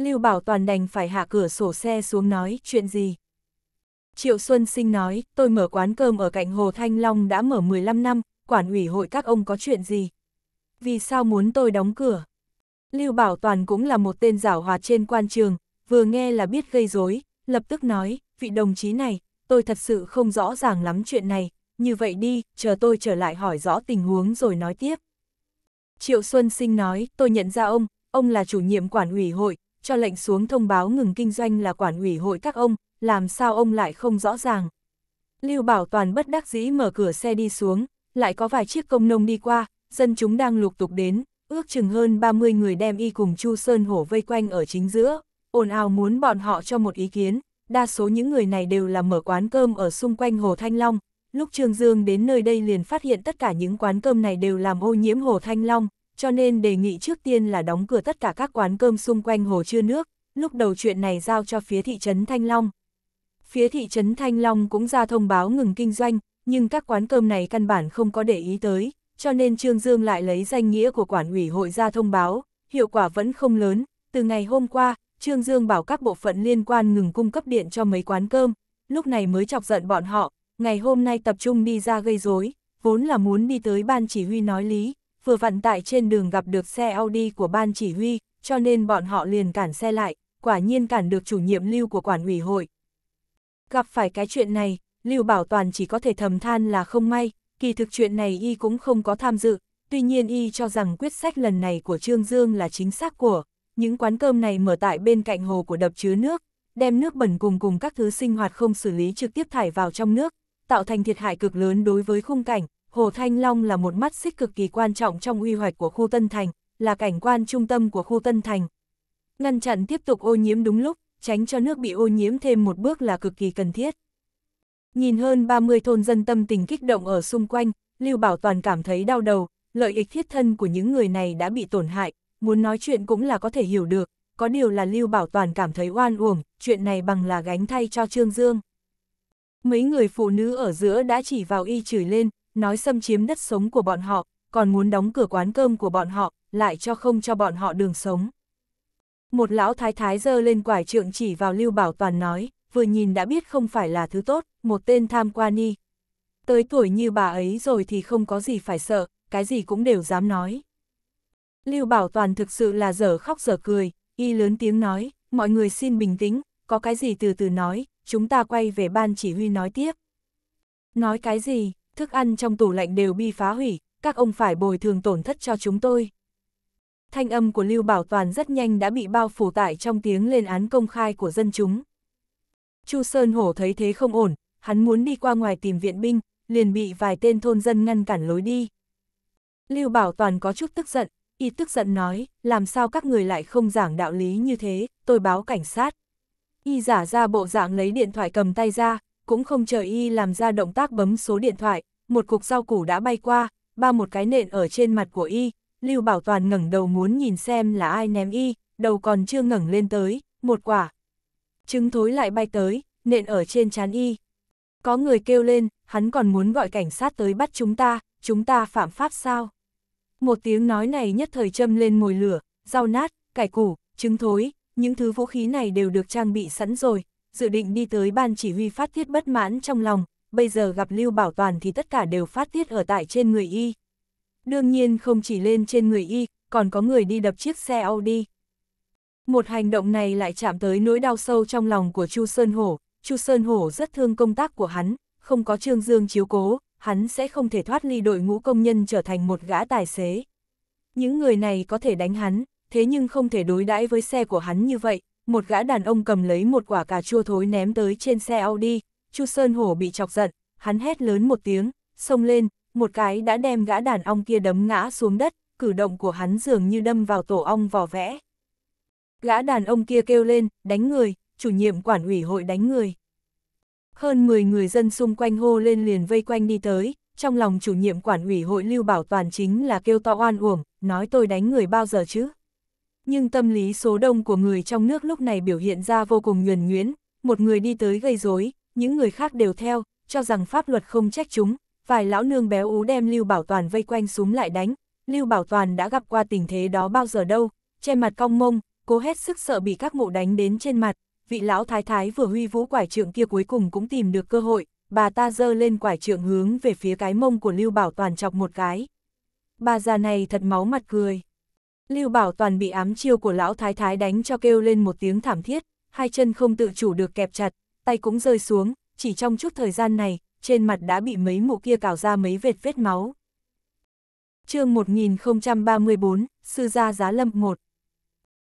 Speaker 1: Lưu Bảo Toàn đành phải hạ cửa sổ xe xuống nói chuyện gì. Triệu Xuân Sinh nói, tôi mở quán cơm ở cạnh Hồ Thanh Long đã mở 15 năm, quản ủy hội các ông có chuyện gì? Vì sao muốn tôi đóng cửa? Lưu Bảo Toàn cũng là một tên giảo hòa trên quan trường, vừa nghe là biết gây rối, lập tức nói, vị đồng chí này, tôi thật sự không rõ ràng lắm chuyện này, như vậy đi, chờ tôi trở lại hỏi rõ tình huống rồi nói tiếp. Triệu Xuân Sinh nói, tôi nhận ra ông, ông là chủ nhiệm quản ủy hội, cho lệnh xuống thông báo ngừng kinh doanh là quản ủy hội các ông, làm sao ông lại không rõ ràng. Lưu Bảo Toàn bất đắc dĩ mở cửa xe đi xuống, lại có vài chiếc công nông đi qua, dân chúng đang lục tục đến, ước chừng hơn 30 người đem y cùng Chu Sơn Hổ vây quanh ở chính giữa, ồn ào muốn bọn họ cho một ý kiến, đa số những người này đều là mở quán cơm ở xung quanh Hồ Thanh Long, lúc Trương Dương đến nơi đây liền phát hiện tất cả những quán cơm này đều làm ô nhiễm Hồ Thanh Long, cho nên đề nghị trước tiên là đóng cửa tất cả các quán cơm xung quanh hồ chứa nước, lúc đầu chuyện này giao cho phía thị trấn Thanh Long. Phía thị trấn Thanh Long cũng ra thông báo ngừng kinh doanh, nhưng các quán cơm này căn bản không có để ý tới, cho nên Trương Dương lại lấy danh nghĩa của quản ủy hội ra thông báo, hiệu quả vẫn không lớn. Từ ngày hôm qua, Trương Dương bảo các bộ phận liên quan ngừng cung cấp điện cho mấy quán cơm, lúc này mới chọc giận bọn họ, ngày hôm nay tập trung đi ra gây rối vốn là muốn đi tới ban chỉ huy nói lý, vừa vặn tại trên đường gặp được xe Audi của ban chỉ huy, cho nên bọn họ liền cản xe lại, quả nhiên cản được chủ nhiệm lưu của quản ủy hội. Gặp phải cái chuyện này, Lưu Bảo Toàn chỉ có thể thầm than là không may, kỳ thực chuyện này y cũng không có tham dự, tuy nhiên y cho rằng quyết sách lần này của Trương Dương là chính xác của, những quán cơm này mở tại bên cạnh hồ của đập chứa nước, đem nước bẩn cùng cùng các thứ sinh hoạt không xử lý trực tiếp thải vào trong nước, tạo thành thiệt hại cực lớn đối với khung cảnh, Hồ Thanh Long là một mắt xích cực kỳ quan trọng trong uy hoạch của khu Tân Thành, là cảnh quan trung tâm của khu Tân Thành. Ngăn chặn tiếp tục ô nhiễm đúng lúc, tránh cho nước bị ô nhiễm thêm một bước là cực kỳ cần thiết. Nhìn hơn 30 thôn dân tâm tình kích động ở xung quanh, Lưu Bảo Toàn cảm thấy đau đầu, lợi ích thiết thân của những người này đã bị tổn hại, muốn nói chuyện cũng là có thể hiểu được, có điều là Lưu Bảo Toàn cảm thấy oan uổng, chuyện này bằng là gánh thay cho Trương Dương. Mấy người phụ nữ ở giữa đã chỉ vào y chửi lên, nói xâm chiếm đất sống của bọn họ, còn muốn đóng cửa quán cơm của bọn họ, lại cho không cho bọn họ đường sống. Một lão thái thái dơ lên quải trượng chỉ vào Lưu Bảo Toàn nói, vừa nhìn đã biết không phải là thứ tốt, một tên tham quan ni. Tới tuổi như bà ấy rồi thì không có gì phải sợ, cái gì cũng đều dám nói. Lưu Bảo Toàn thực sự là dở khóc dở cười, y lớn tiếng nói, mọi người xin bình tĩnh, có cái gì từ từ nói, chúng ta quay về ban chỉ huy nói tiếp. Nói cái gì? thức ăn trong tủ lạnh đều bị phá hủy, các ông phải bồi thường tổn thất cho chúng tôi. Thanh âm của Lưu Bảo Toàn rất nhanh đã bị bao phủ tại trong tiếng lên án công khai của dân chúng. Chu Sơn Hổ thấy thế không ổn, hắn muốn đi qua ngoài tìm viện binh, liền bị vài tên thôn dân ngăn cản lối đi. Lưu Bảo Toàn có chút tức giận, y tức giận nói, làm sao các người lại không giảng đạo lý như thế, tôi báo cảnh sát. Y giả ra bộ dạng lấy điện thoại cầm tay ra, cũng không chờ y làm ra động tác bấm số điện thoại, một cục rau củ đã bay qua, ba một cái nện ở trên mặt của y, Lưu Bảo Toàn ngẩng đầu muốn nhìn xem là ai ném y, đầu còn chưa ngẩng lên tới, một quả. Trứng thối lại bay tới, nện ở trên chán y. Có người kêu lên, hắn còn muốn gọi cảnh sát tới bắt chúng ta, chúng ta phạm pháp sao? Một tiếng nói này nhất thời châm lên mồi lửa, rau nát, cải củ, trứng thối, những thứ vũ khí này đều được trang bị sẵn rồi, dự định đi tới ban chỉ huy phát tiết bất mãn trong lòng, bây giờ gặp Lưu Bảo Toàn thì tất cả đều phát tiết ở tại trên người y. Đương nhiên không chỉ lên trên người y, còn có người đi đập chiếc xe Audi. Một hành động này lại chạm tới nỗi đau sâu trong lòng của Chu Sơn Hổ, Chu Sơn Hổ rất thương công tác của hắn, không có Trương Dương chiếu cố, hắn sẽ không thể thoát ly đội ngũ công nhân trở thành một gã tài xế. Những người này có thể đánh hắn, thế nhưng không thể đối đãi với xe của hắn như vậy, một gã đàn ông cầm lấy một quả cà chua thối ném tới trên xe Audi, Chu Sơn Hổ bị chọc giận, hắn hét lớn một tiếng, xông lên, một cái đã đem gã đàn ông kia đấm ngã xuống đất, cử động của hắn dường như đâm vào tổ ong vỏ vẽ. Gã đàn ông kia kêu lên, đánh người, chủ nhiệm quản ủy hội đánh người. Hơn 10 người dân xung quanh hô lên liền vây quanh đi tới, trong lòng chủ nhiệm quản ủy hội Lưu Bảo Toàn chính là kêu to oan uổng, nói tôi đánh người bao giờ chứ nhưng tâm lý số đông của người trong nước lúc này biểu hiện ra vô cùng nhuần nhuyễn, một người đi tới gây rối, những người khác đều theo, cho rằng pháp luật không trách chúng, vài lão nương béo ú đem Lưu Bảo Toàn vây quanh súng lại đánh, Lưu Bảo Toàn đã gặp qua tình thế đó bao giờ đâu, che mặt cong mông, cố hết sức sợ bị các mụ đánh đến trên mặt, vị lão thái thái vừa huy vũ quải trượng kia cuối cùng cũng tìm được cơ hội, bà ta dơ lên quải trượng hướng về phía cái mông của Lưu Bảo Toàn chọc một cái. Bà già này thật máu mặt cười. Lưu Bảo Toàn bị ám chiêu của lão thái thái đánh cho kêu lên một tiếng thảm thiết, hai chân không tự chủ được kẹp chặt, tay cũng rơi xuống, chỉ trong chút thời gian này, trên mặt đã bị mấy mụ kia cào ra mấy vệt vết máu. chương 1034, Sư Gia Giá Lâm 1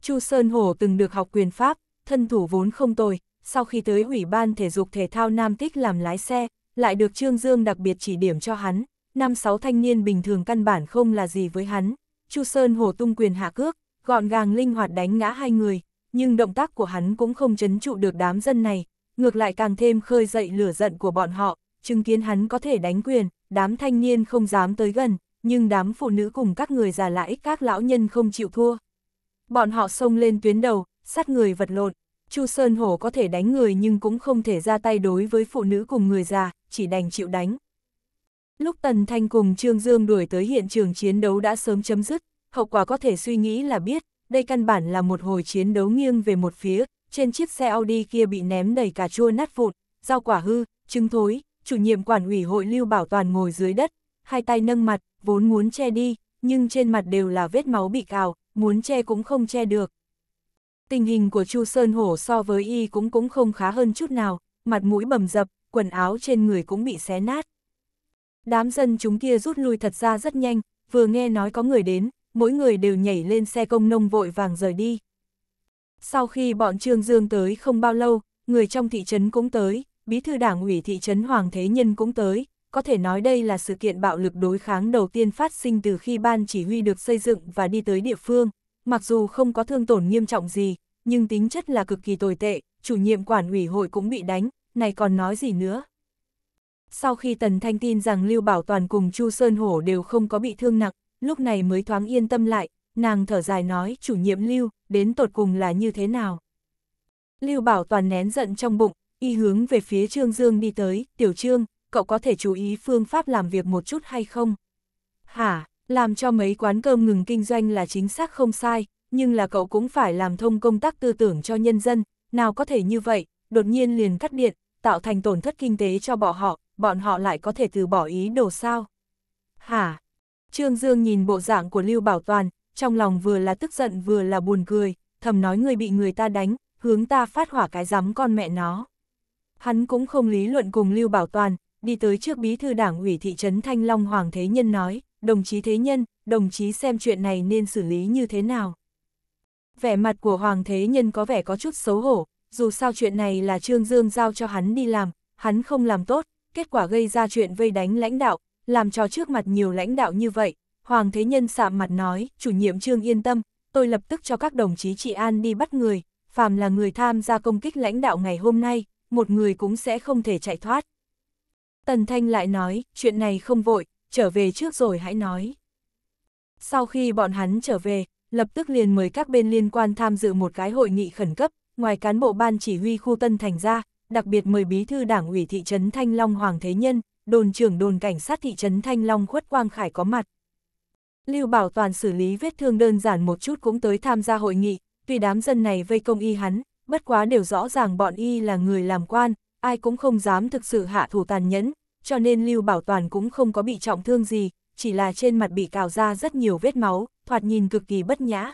Speaker 1: Chu Sơn Hổ từng được học quyền Pháp, thân thủ vốn không tồi, sau khi tới Ủy ban Thể dục Thể thao Nam Tích làm lái xe, lại được Trương Dương đặc biệt chỉ điểm cho hắn, năm sáu thanh niên bình thường căn bản không là gì với hắn, Chu Sơn Hồ tung quyền hạ cước, gọn gàng linh hoạt đánh ngã hai người, nhưng động tác của hắn cũng không chấn trụ được đám dân này, ngược lại càng thêm khơi dậy lửa giận của bọn họ, chứng kiến hắn có thể đánh quyền, đám thanh niên không dám tới gần, nhưng đám phụ nữ cùng các người già lại các lão nhân không chịu thua. Bọn họ xông lên tuyến đầu, sát người vật lộn, Chu Sơn Hổ có thể đánh người nhưng cũng không thể ra tay đối với phụ nữ cùng người già, chỉ đành chịu đánh. Lúc Tần Thanh cùng Trương Dương đuổi tới hiện trường chiến đấu đã sớm chấm dứt, hậu quả có thể suy nghĩ là biết, đây căn bản là một hồi chiến đấu nghiêng về một phía, trên chiếc xe Audi kia bị ném đầy cà chua nát vụn, rau quả hư, trứng thối, chủ nhiệm quản ủy hội Lưu Bảo Toàn ngồi dưới đất, hai tay nâng mặt, vốn muốn che đi, nhưng trên mặt đều là vết máu bị cào, muốn che cũng không che được. Tình hình của Chu Sơn Hổ so với y cũng cũng không khá hơn chút nào, mặt mũi bầm dập, quần áo trên người cũng bị xé nát. Đám dân chúng kia rút lui thật ra rất nhanh, vừa nghe nói có người đến, mỗi người đều nhảy lên xe công nông vội vàng rời đi. Sau khi bọn Trương Dương tới không bao lâu, người trong thị trấn cũng tới, bí thư đảng ủy thị trấn Hoàng Thế Nhân cũng tới, có thể nói đây là sự kiện bạo lực đối kháng đầu tiên phát sinh từ khi ban chỉ huy được xây dựng và đi tới địa phương, mặc dù không có thương tổn nghiêm trọng gì, nhưng tính chất là cực kỳ tồi tệ, chủ nhiệm quản ủy hội cũng bị đánh, này còn nói gì nữa. Sau khi Tần Thanh tin rằng Lưu Bảo Toàn cùng Chu Sơn Hổ đều không có bị thương nặng, lúc này mới thoáng yên tâm lại, nàng thở dài nói chủ nhiệm Lưu, đến tột cùng là như thế nào. Lưu Bảo Toàn nén giận trong bụng, y hướng về phía Trương Dương đi tới, tiểu Trương, cậu có thể chú ý phương pháp làm việc một chút hay không? Hả, làm cho mấy quán cơm ngừng kinh doanh là chính xác không sai, nhưng là cậu cũng phải làm thông công tác tư tưởng cho nhân dân, nào có thể như vậy, đột nhiên liền cắt điện, tạo thành tổn thất kinh tế cho bọn họ, bọn họ lại có thể từ bỏ ý đồ sao? Hả? Trương Dương nhìn bộ dạng của Lưu Bảo Toàn, trong lòng vừa là tức giận vừa là buồn cười, thầm nói người bị người ta đánh, hướng ta phát hỏa cái rắm con mẹ nó. Hắn cũng không lý luận cùng Lưu Bảo Toàn, đi tới trước bí thư đảng ủy thị trấn Thanh Long Hoàng Thế Nhân nói, đồng chí Thế Nhân, đồng chí xem chuyện này nên xử lý như thế nào. Vẻ mặt của Hoàng Thế Nhân có vẻ có chút xấu hổ, dù sao chuyện này là Trương Dương giao cho hắn đi làm, hắn không làm tốt, kết quả gây ra chuyện vây đánh lãnh đạo, làm cho trước mặt nhiều lãnh đạo như vậy. Hoàng Thế Nhân sạm mặt nói, chủ nhiệm trương yên tâm, tôi lập tức cho các đồng chí trị an đi bắt người, phàm là người tham gia công kích lãnh đạo ngày hôm nay, một người cũng sẽ không thể chạy thoát. Tần Thanh lại nói, chuyện này không vội, trở về trước rồi hãy nói. Sau khi bọn hắn trở về, lập tức liền mời các bên liên quan tham dự một cái hội nghị khẩn cấp, ngoài cán bộ ban chỉ huy khu Tân Thành ra, đặc biệt mời bí thư đảng ủy thị trấn Thanh Long Hoàng Thế Nhân, đồn trưởng đồn cảnh sát thị trấn Thanh Long Khuất Quang Khải có mặt. Lưu Bảo Toàn xử lý vết thương đơn giản một chút cũng tới tham gia hội nghị, tuy đám dân này vây công y hắn, bất quá đều rõ ràng bọn y là người làm quan, ai cũng không dám thực sự hạ thủ tàn nhẫn, cho nên Lưu Bảo Toàn cũng không có bị trọng thương gì, chỉ là trên mặt bị cào ra rất nhiều vết máu, thoạt nhìn cực kỳ bất nhã.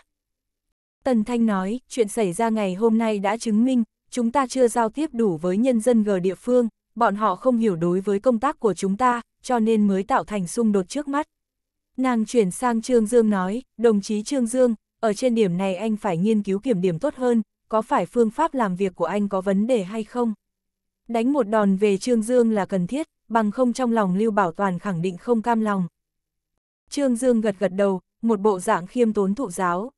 Speaker 1: Tần Thanh nói, chuyện xảy ra ngày hôm nay đã chứng minh, chúng ta chưa giao tiếp đủ với nhân dân G địa phương, bọn họ không hiểu đối với công tác của chúng ta, cho nên mới tạo thành xung đột trước mắt. Nàng chuyển sang Trương Dương nói, đồng chí Trương Dương, ở trên điểm này anh phải nghiên cứu kiểm điểm tốt hơn, có phải phương pháp làm việc của anh có vấn đề hay không? Đánh một đòn về Trương Dương là cần thiết, bằng không trong lòng Lưu Bảo Toàn khẳng định không cam lòng. Trương Dương gật gật đầu, một bộ dạng khiêm tốn thụ giáo.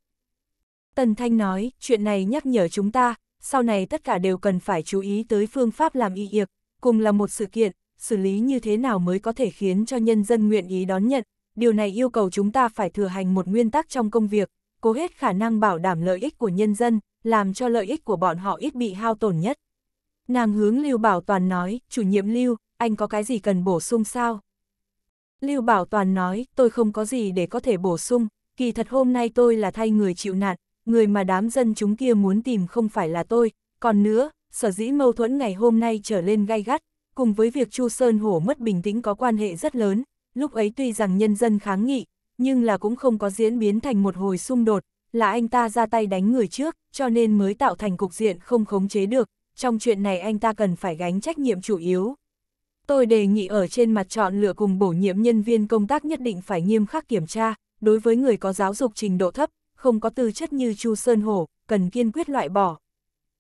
Speaker 1: Tần Thanh nói, chuyện này nhắc nhở chúng ta, sau này tất cả đều cần phải chú ý tới phương pháp làm y yệc, cùng là một sự kiện, xử lý như thế nào mới có thể khiến cho nhân dân nguyện ý đón nhận, điều này yêu cầu chúng ta phải thừa hành một nguyên tắc trong công việc, cố hết khả năng bảo đảm lợi ích của nhân dân, làm cho lợi ích của bọn họ ít bị hao tổn nhất. Nàng hướng Lưu Bảo Toàn nói, chủ nhiệm Lưu, anh có cái gì cần bổ sung sao? Lưu Bảo Toàn nói, tôi không có gì để có thể bổ sung, kỳ thật hôm nay tôi là thay người chịu nạn, người mà đám dân chúng kia muốn tìm không phải là tôi, còn nữa, sở dĩ mâu thuẫn ngày hôm nay trở lên gay gắt, cùng với việc Chu Sơn Hổ mất bình tĩnh có quan hệ rất lớn, lúc ấy tuy rằng nhân dân kháng nghị, nhưng là cũng không có diễn biến thành một hồi xung đột, là anh ta ra tay đánh người trước, cho nên mới tạo thành cục diện không khống chế được, trong chuyện này anh ta cần phải gánh trách nhiệm chủ yếu. Tôi đề nghị ở trên mặt chọn lựa cùng bổ nhiệm nhân viên công tác nhất định phải nghiêm khắc kiểm tra, đối với người có giáo dục trình độ thấp, không có tư chất như Chu Sơn Hổ, cần kiên quyết loại bỏ.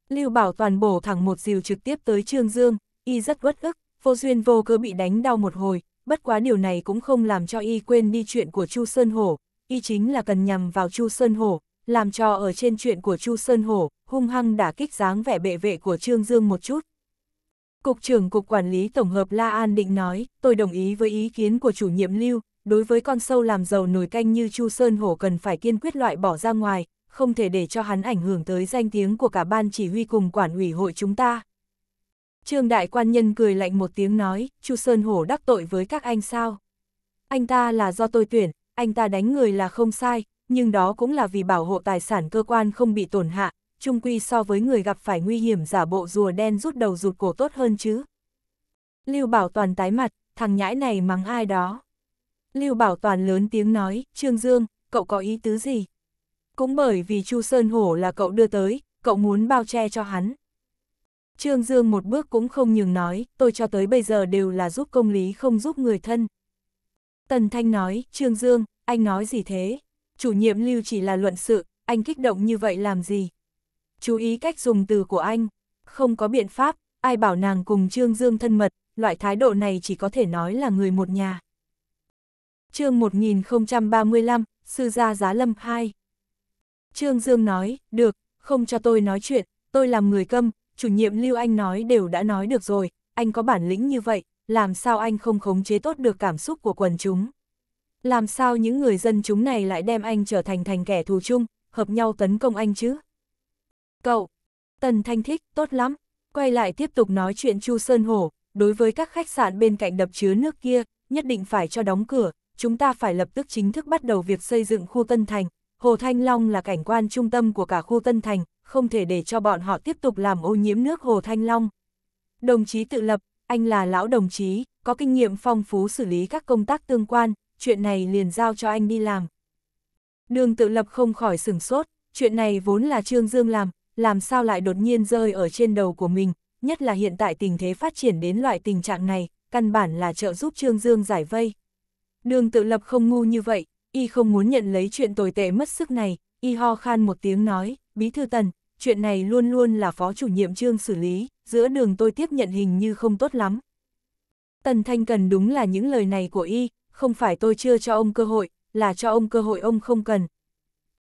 Speaker 1: Lưu Bảo Toàn bổ thẳng một dìu trực tiếp tới Trương Dương, y rất bất ức, vô duyên vô cớ bị đánh đau một hồi, bất quá điều này cũng không làm cho y quên đi chuyện của Chu Sơn Hổ, y chính là cần nhằm vào Chu Sơn Hổ, làm cho ở trên chuyện của Chu Sơn Hổ, hung hăng đả kích dáng vẻ bệ vệ của Trương Dương một chút. Cục trưởng Cục Quản lý Tổng hợp La An định nói, tôi đồng ý với ý kiến của chủ nhiệm Lưu, đối với con sâu làm giàu nổi canh như Chu Sơn Hổ cần phải kiên quyết loại bỏ ra ngoài, không thể để cho hắn ảnh hưởng tới danh tiếng của cả ban chỉ huy cùng quản ủy hội chúng ta. Trương Đại Quan Nhân cười lạnh một tiếng nói, Chu Sơn Hổ đắc tội với các anh sao? Anh ta là do tôi tuyển, anh ta đánh người là không sai, nhưng đó cũng là vì bảo hộ tài sản cơ quan không bị tổn hạ, chung quy so với người gặp phải nguy hiểm giả bộ rùa đen rút đầu rụt cổ tốt hơn chứ. Lưu Bảo Toàn tái mặt, thằng nhãi này mắng ai đó. Lưu Bảo Toàn lớn tiếng nói, Trương Dương, cậu có ý tứ gì? Cũng bởi vì Chu Sơn Hổ là cậu đưa tới, cậu muốn bao che cho hắn. Trương Dương một bước cũng không nhường nói, tôi cho tới bây giờ đều là giúp công lý không giúp người thân. Tần Thanh nói, Trương Dương, anh nói gì thế? Chủ nhiệm Lưu chỉ là luận sự, anh kích động như vậy làm gì? Chú ý cách dùng từ của anh, không có biện pháp, ai bảo nàng cùng Trương Dương thân mật, loại thái độ này chỉ có thể nói là người một nhà chương 1035, Sư Gia Giá Lâm 2 Trương Dương nói, được, không cho tôi nói chuyện, tôi làm người câm, chủ nhiệm Lưu Anh nói đều đã nói được rồi, anh có bản lĩnh như vậy, làm sao anh không khống chế tốt được cảm xúc của quần chúng. Làm sao những người dân chúng này lại đem anh trở thành thành kẻ thù chung, hợp nhau tấn công anh chứ? Cậu, Tần Thanh thích, tốt lắm, quay lại tiếp tục nói chuyện Chu Sơn Hổ, đối với các khách sạn bên cạnh đập chứa nước kia, nhất định phải cho đóng cửa, chúng ta phải lập tức chính thức bắt đầu việc xây dựng khu Tân Thành. Hồ Thanh Long là cảnh quan trung tâm của cả khu Tân Thành, không thể để cho bọn họ tiếp tục làm ô nhiễm nước Hồ Thanh Long. Đồng chí tự lập, anh là lão đồng chí, có kinh nghiệm phong phú xử lý các công tác tương quan, chuyện này liền giao cho anh đi làm. Đường tự lập không khỏi sửng sốt, chuyện này vốn là Trương Dương làm, làm sao lại đột nhiên rơi ở trên đầu của mình, nhất là hiện tại tình thế phát triển đến loại tình trạng này, căn bản là trợ giúp Trương Dương giải vây. Đường tự lập không ngu như vậy, y không muốn nhận lấy chuyện tồi tệ mất sức này, y ho khan một tiếng nói, bí thư tần, chuyện này luôn luôn là phó chủ nhiệm trương xử lý, giữa đường tôi tiếp nhận hình như không tốt lắm. Tần Thanh Cần đúng là những lời này của y, không phải tôi chưa cho ông cơ hội, là cho ông cơ hội ông không cần.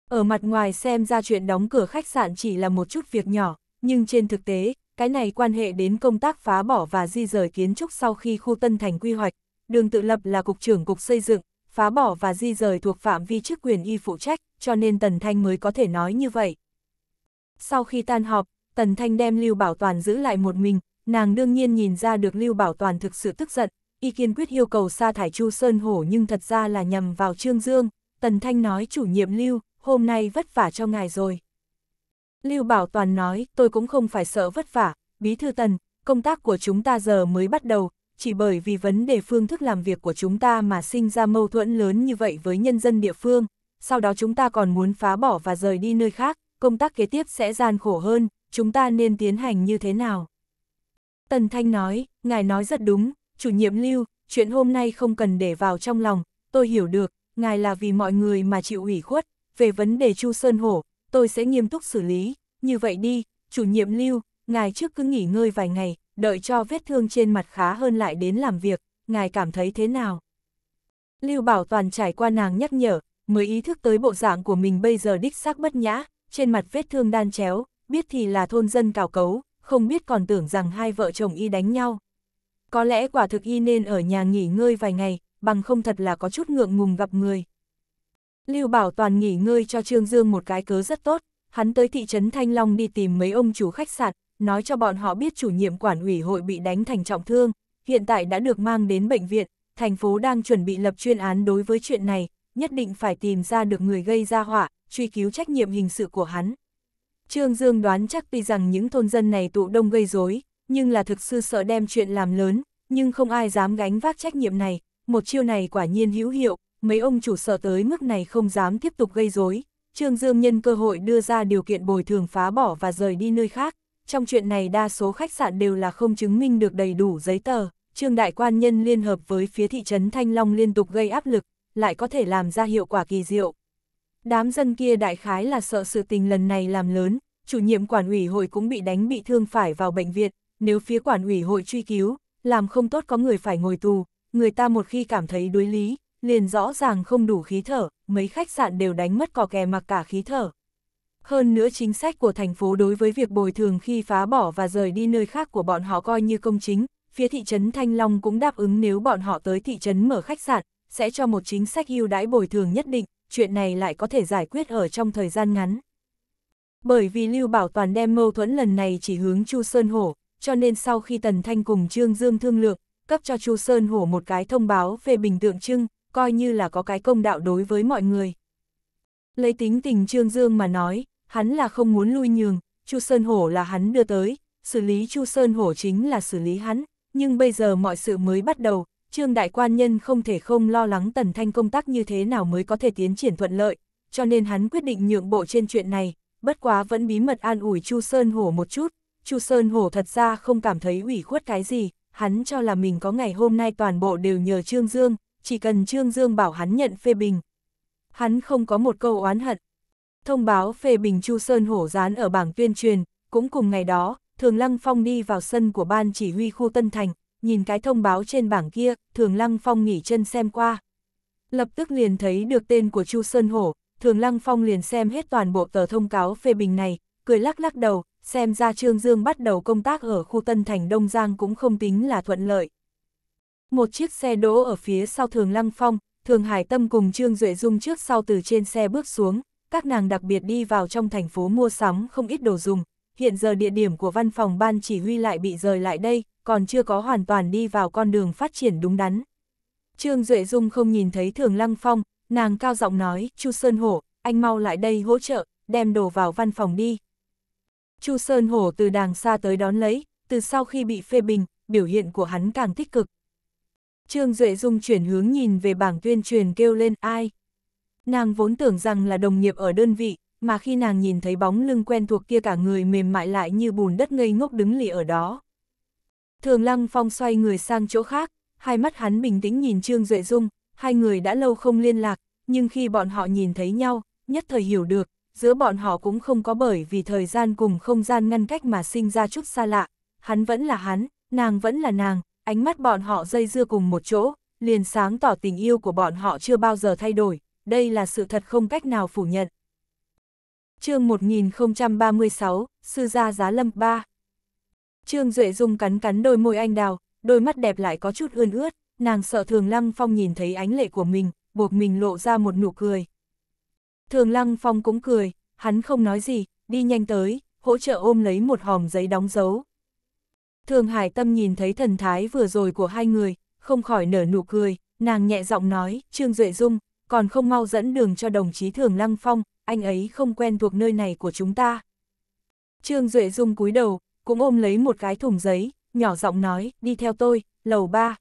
Speaker 1: Ở mặt ngoài xem ra chuyện đóng cửa khách sạn chỉ là một chút việc nhỏ, nhưng trên thực tế, cái này quan hệ đến công tác phá bỏ và di rời kiến trúc sau khi khu Tân Thành quy hoạch, đường tự lập là cục trưởng cục xây dựng, phá bỏ và di rời thuộc phạm vi chức quyền y phụ trách, cho nên Tần Thanh mới có thể nói như vậy. Sau khi tan họp, Tần Thanh đem Lưu Bảo Toàn giữ lại một mình, nàng đương nhiên nhìn ra được Lưu Bảo Toàn thực sự tức giận, y kiên quyết yêu cầu sa thải Chu Sơn Hổ nhưng thật ra là nhầm vào Trương Dương, Tần Thanh nói chủ nhiệm Lưu, hôm nay vất vả cho ngài rồi. Lưu Bảo Toàn nói, tôi cũng không phải sợ vất vả, bí thư Tần, công tác của chúng ta giờ mới bắt đầu, chỉ bởi vì vấn đề phương thức làm việc của chúng ta mà sinh ra mâu thuẫn lớn như vậy với nhân dân địa phương, sau đó chúng ta còn muốn phá bỏ và rời đi nơi khác, công tác kế tiếp sẽ gian khổ hơn, chúng ta nên tiến hành như thế nào? Tần Thanh nói, ngài nói rất đúng, chủ nhiệm lưu, chuyện hôm nay không cần để vào trong lòng, tôi hiểu được, ngài là vì mọi người mà chịu ủy khuất, về vấn đề Chu Sơn Hổ, tôi sẽ nghiêm túc xử lý, như vậy đi, chủ nhiệm lưu, ngài trước cứ nghỉ ngơi vài ngày, đợi cho vết thương trên mặt khá hơn lại đến làm việc, ngài cảm thấy thế nào? Lưu Bảo Toàn trải qua nàng nhắc nhở, mới ý thức tới bộ dạng của mình bây giờ đích xác bất nhã, trên mặt vết thương đan chéo, biết thì là thôn dân cào cấu, không biết còn tưởng rằng hai vợ chồng y đánh nhau. Có lẽ quả thực y nên ở nhà nghỉ ngơi vài ngày, bằng không thật là có chút ngượng ngùng gặp người. Lưu Bảo Toàn nghỉ ngơi cho Trương Dương một cái cớ rất tốt, hắn tới thị trấn Thanh Long đi tìm mấy ông chủ khách sạn, nói cho bọn họ biết chủ nhiệm quản ủy hội bị đánh thành trọng thương, hiện tại đã được mang đến bệnh viện, thành phố đang chuẩn bị lập chuyên án đối với chuyện này, nhất định phải tìm ra được người gây ra họa, truy cứu trách nhiệm hình sự của hắn. Trương Dương đoán chắc tuy rằng những thôn dân này tụ đông gây rối nhưng là thực sự sợ đem chuyện làm lớn, nhưng không ai dám gánh vác trách nhiệm này, một chiêu này quả nhiên hữu hiệu, mấy ông chủ sợ tới mức này không dám tiếp tục gây rối Trương Dương nhân cơ hội đưa ra điều kiện bồi thường phá bỏ và rời đi nơi khác, trong chuyện này đa số khách sạn đều là không chứng minh được đầy đủ giấy tờ, Trương Đại Quan Nhân liên hợp với phía thị trấn Thanh Long liên tục gây áp lực, lại có thể làm ra hiệu quả kỳ diệu. Đám dân kia đại khái là sợ sự tình lần này làm lớn, chủ nhiệm quản ủy hội cũng bị đánh bị thương phải vào bệnh viện, nếu phía quản ủy hội truy cứu, làm không tốt có người phải ngồi tù, người ta một khi cảm thấy đối lý, liền rõ ràng không đủ khí thở, mấy khách sạn đều đánh mất cò kè mặc cả khí thở. Hơn nữa chính sách của thành phố đối với việc bồi thường khi phá bỏ và rời đi nơi khác của bọn họ coi như công chính, phía thị trấn Thanh Long cũng đáp ứng nếu bọn họ tới thị trấn mở khách sạn, sẽ cho một chính sách ưu đãi bồi thường nhất định, chuyện này lại có thể giải quyết ở trong thời gian ngắn. Bởi vì Lưu Bảo Toàn đem mâu thuẫn lần này chỉ hướng Chu Sơn Hổ, cho nên sau khi Tần Thanh cùng Trương Dương thương lượng, cấp cho Chu Sơn Hổ một cái thông báo về bình tượng trưng, coi như là có cái công đạo đối với mọi người. Lấy tính tình Trương Dương mà nói, hắn là không muốn lui nhường, Chu Sơn Hổ là hắn đưa tới, xử lý Chu Sơn Hổ chính là xử lý hắn, nhưng bây giờ mọi sự mới bắt đầu, Trương Đại Quan Nhân không thể không lo lắng Tần Thanh công tác như thế nào mới có thể tiến triển thuận lợi, cho nên hắn quyết định nhượng bộ trên chuyện này, bất quá vẫn bí mật an ủi Chu Sơn Hổ một chút, Chu Sơn Hổ thật ra không cảm thấy ủy khuất cái gì, hắn cho là mình có ngày hôm nay toàn bộ đều nhờ Trương Dương, chỉ cần Trương Dương bảo hắn nhận phê bình. Hắn không có một câu oán hận, thông báo phê bình Chu Sơn Hổ dán ở bảng tuyên truyền, cũng cùng ngày đó, Thường Lăng Phong đi vào sân của ban chỉ huy khu Tân Thành, nhìn cái thông báo trên bảng kia, Thường Lăng Phong nghỉ chân xem qua. Lập tức liền thấy được tên của Chu Sơn Hổ, Thường Lăng Phong liền xem hết toàn bộ tờ thông cáo phê bình này, cười lắc lắc đầu, xem ra Trương Dương bắt đầu công tác ở khu Tân Thành Đông Giang cũng không tính là thuận lợi. Một chiếc xe đỗ ở phía sau Thường Lăng Phong, Thường Hải Tâm cùng Trương Duệ Dung trước sau từ trên xe bước xuống, các nàng đặc biệt đi vào trong thành phố mua sắm không ít đồ dùng, hiện giờ địa điểm của văn phòng ban chỉ huy lại bị rời lại đây, còn chưa có hoàn toàn đi vào con đường phát triển đúng đắn. Trương Duệ Dung không nhìn thấy Thường Lăng Phong, nàng cao giọng nói, Chu Sơn Hổ, anh mau lại đây hỗ trợ, đem đồ vào văn phòng đi. Chu Sơn Hổ từ đàng xa tới đón lấy, từ sau khi bị phê bình, biểu hiện của hắn càng tích cực. Trương Duệ Dung chuyển hướng nhìn về bảng tuyên truyền kêu lên ai, Nàng vốn tưởng rằng là đồng nghiệp ở đơn vị, mà khi nàng nhìn thấy bóng lưng quen thuộc kia cả người mềm mại lại như bùn đất ngây ngốc đứng lì ở đó. Thường Lăng Phong xoay người sang chỗ khác, hai mắt hắn bình tĩnh nhìn Trương Duệ Dung, hai người đã lâu không liên lạc, nhưng khi bọn họ nhìn thấy nhau, nhất thời hiểu được, giữa bọn họ cũng không có bởi vì thời gian cùng không gian ngăn cách mà sinh ra chút xa lạ, hắn vẫn là hắn, nàng vẫn là nàng, ánh mắt bọn họ dây dưa cùng một chỗ, liền sáng tỏ tình yêu của bọn họ chưa bao giờ thay đổi đây là sự thật không cách nào phủ nhận. chương 1036, Sư Gia Giá Lâm 3 Trương Duệ Dung cắn cắn đôi môi anh đào, đôi mắt đẹp lại có chút ươn ướt, nàng sợ Thường Lăng Phong nhìn thấy ánh lệ của mình, buộc mình lộ ra một nụ cười. Thường Lăng Phong cũng cười, hắn không nói gì, đi nhanh tới, hỗ trợ ôm lấy một hòm giấy đóng dấu. Thường Hải Tâm nhìn thấy thần thái vừa rồi của hai người, không khỏi nở nụ cười, nàng nhẹ giọng nói, Trương Duệ Dung, còn không mau dẫn đường cho đồng chí Thường Lăng Phong, anh ấy không quen thuộc nơi này của chúng ta. Trương Duệ Dung cúi đầu, cũng ôm lấy một cái thùng giấy, nhỏ giọng nói, đi theo tôi, lầu 3.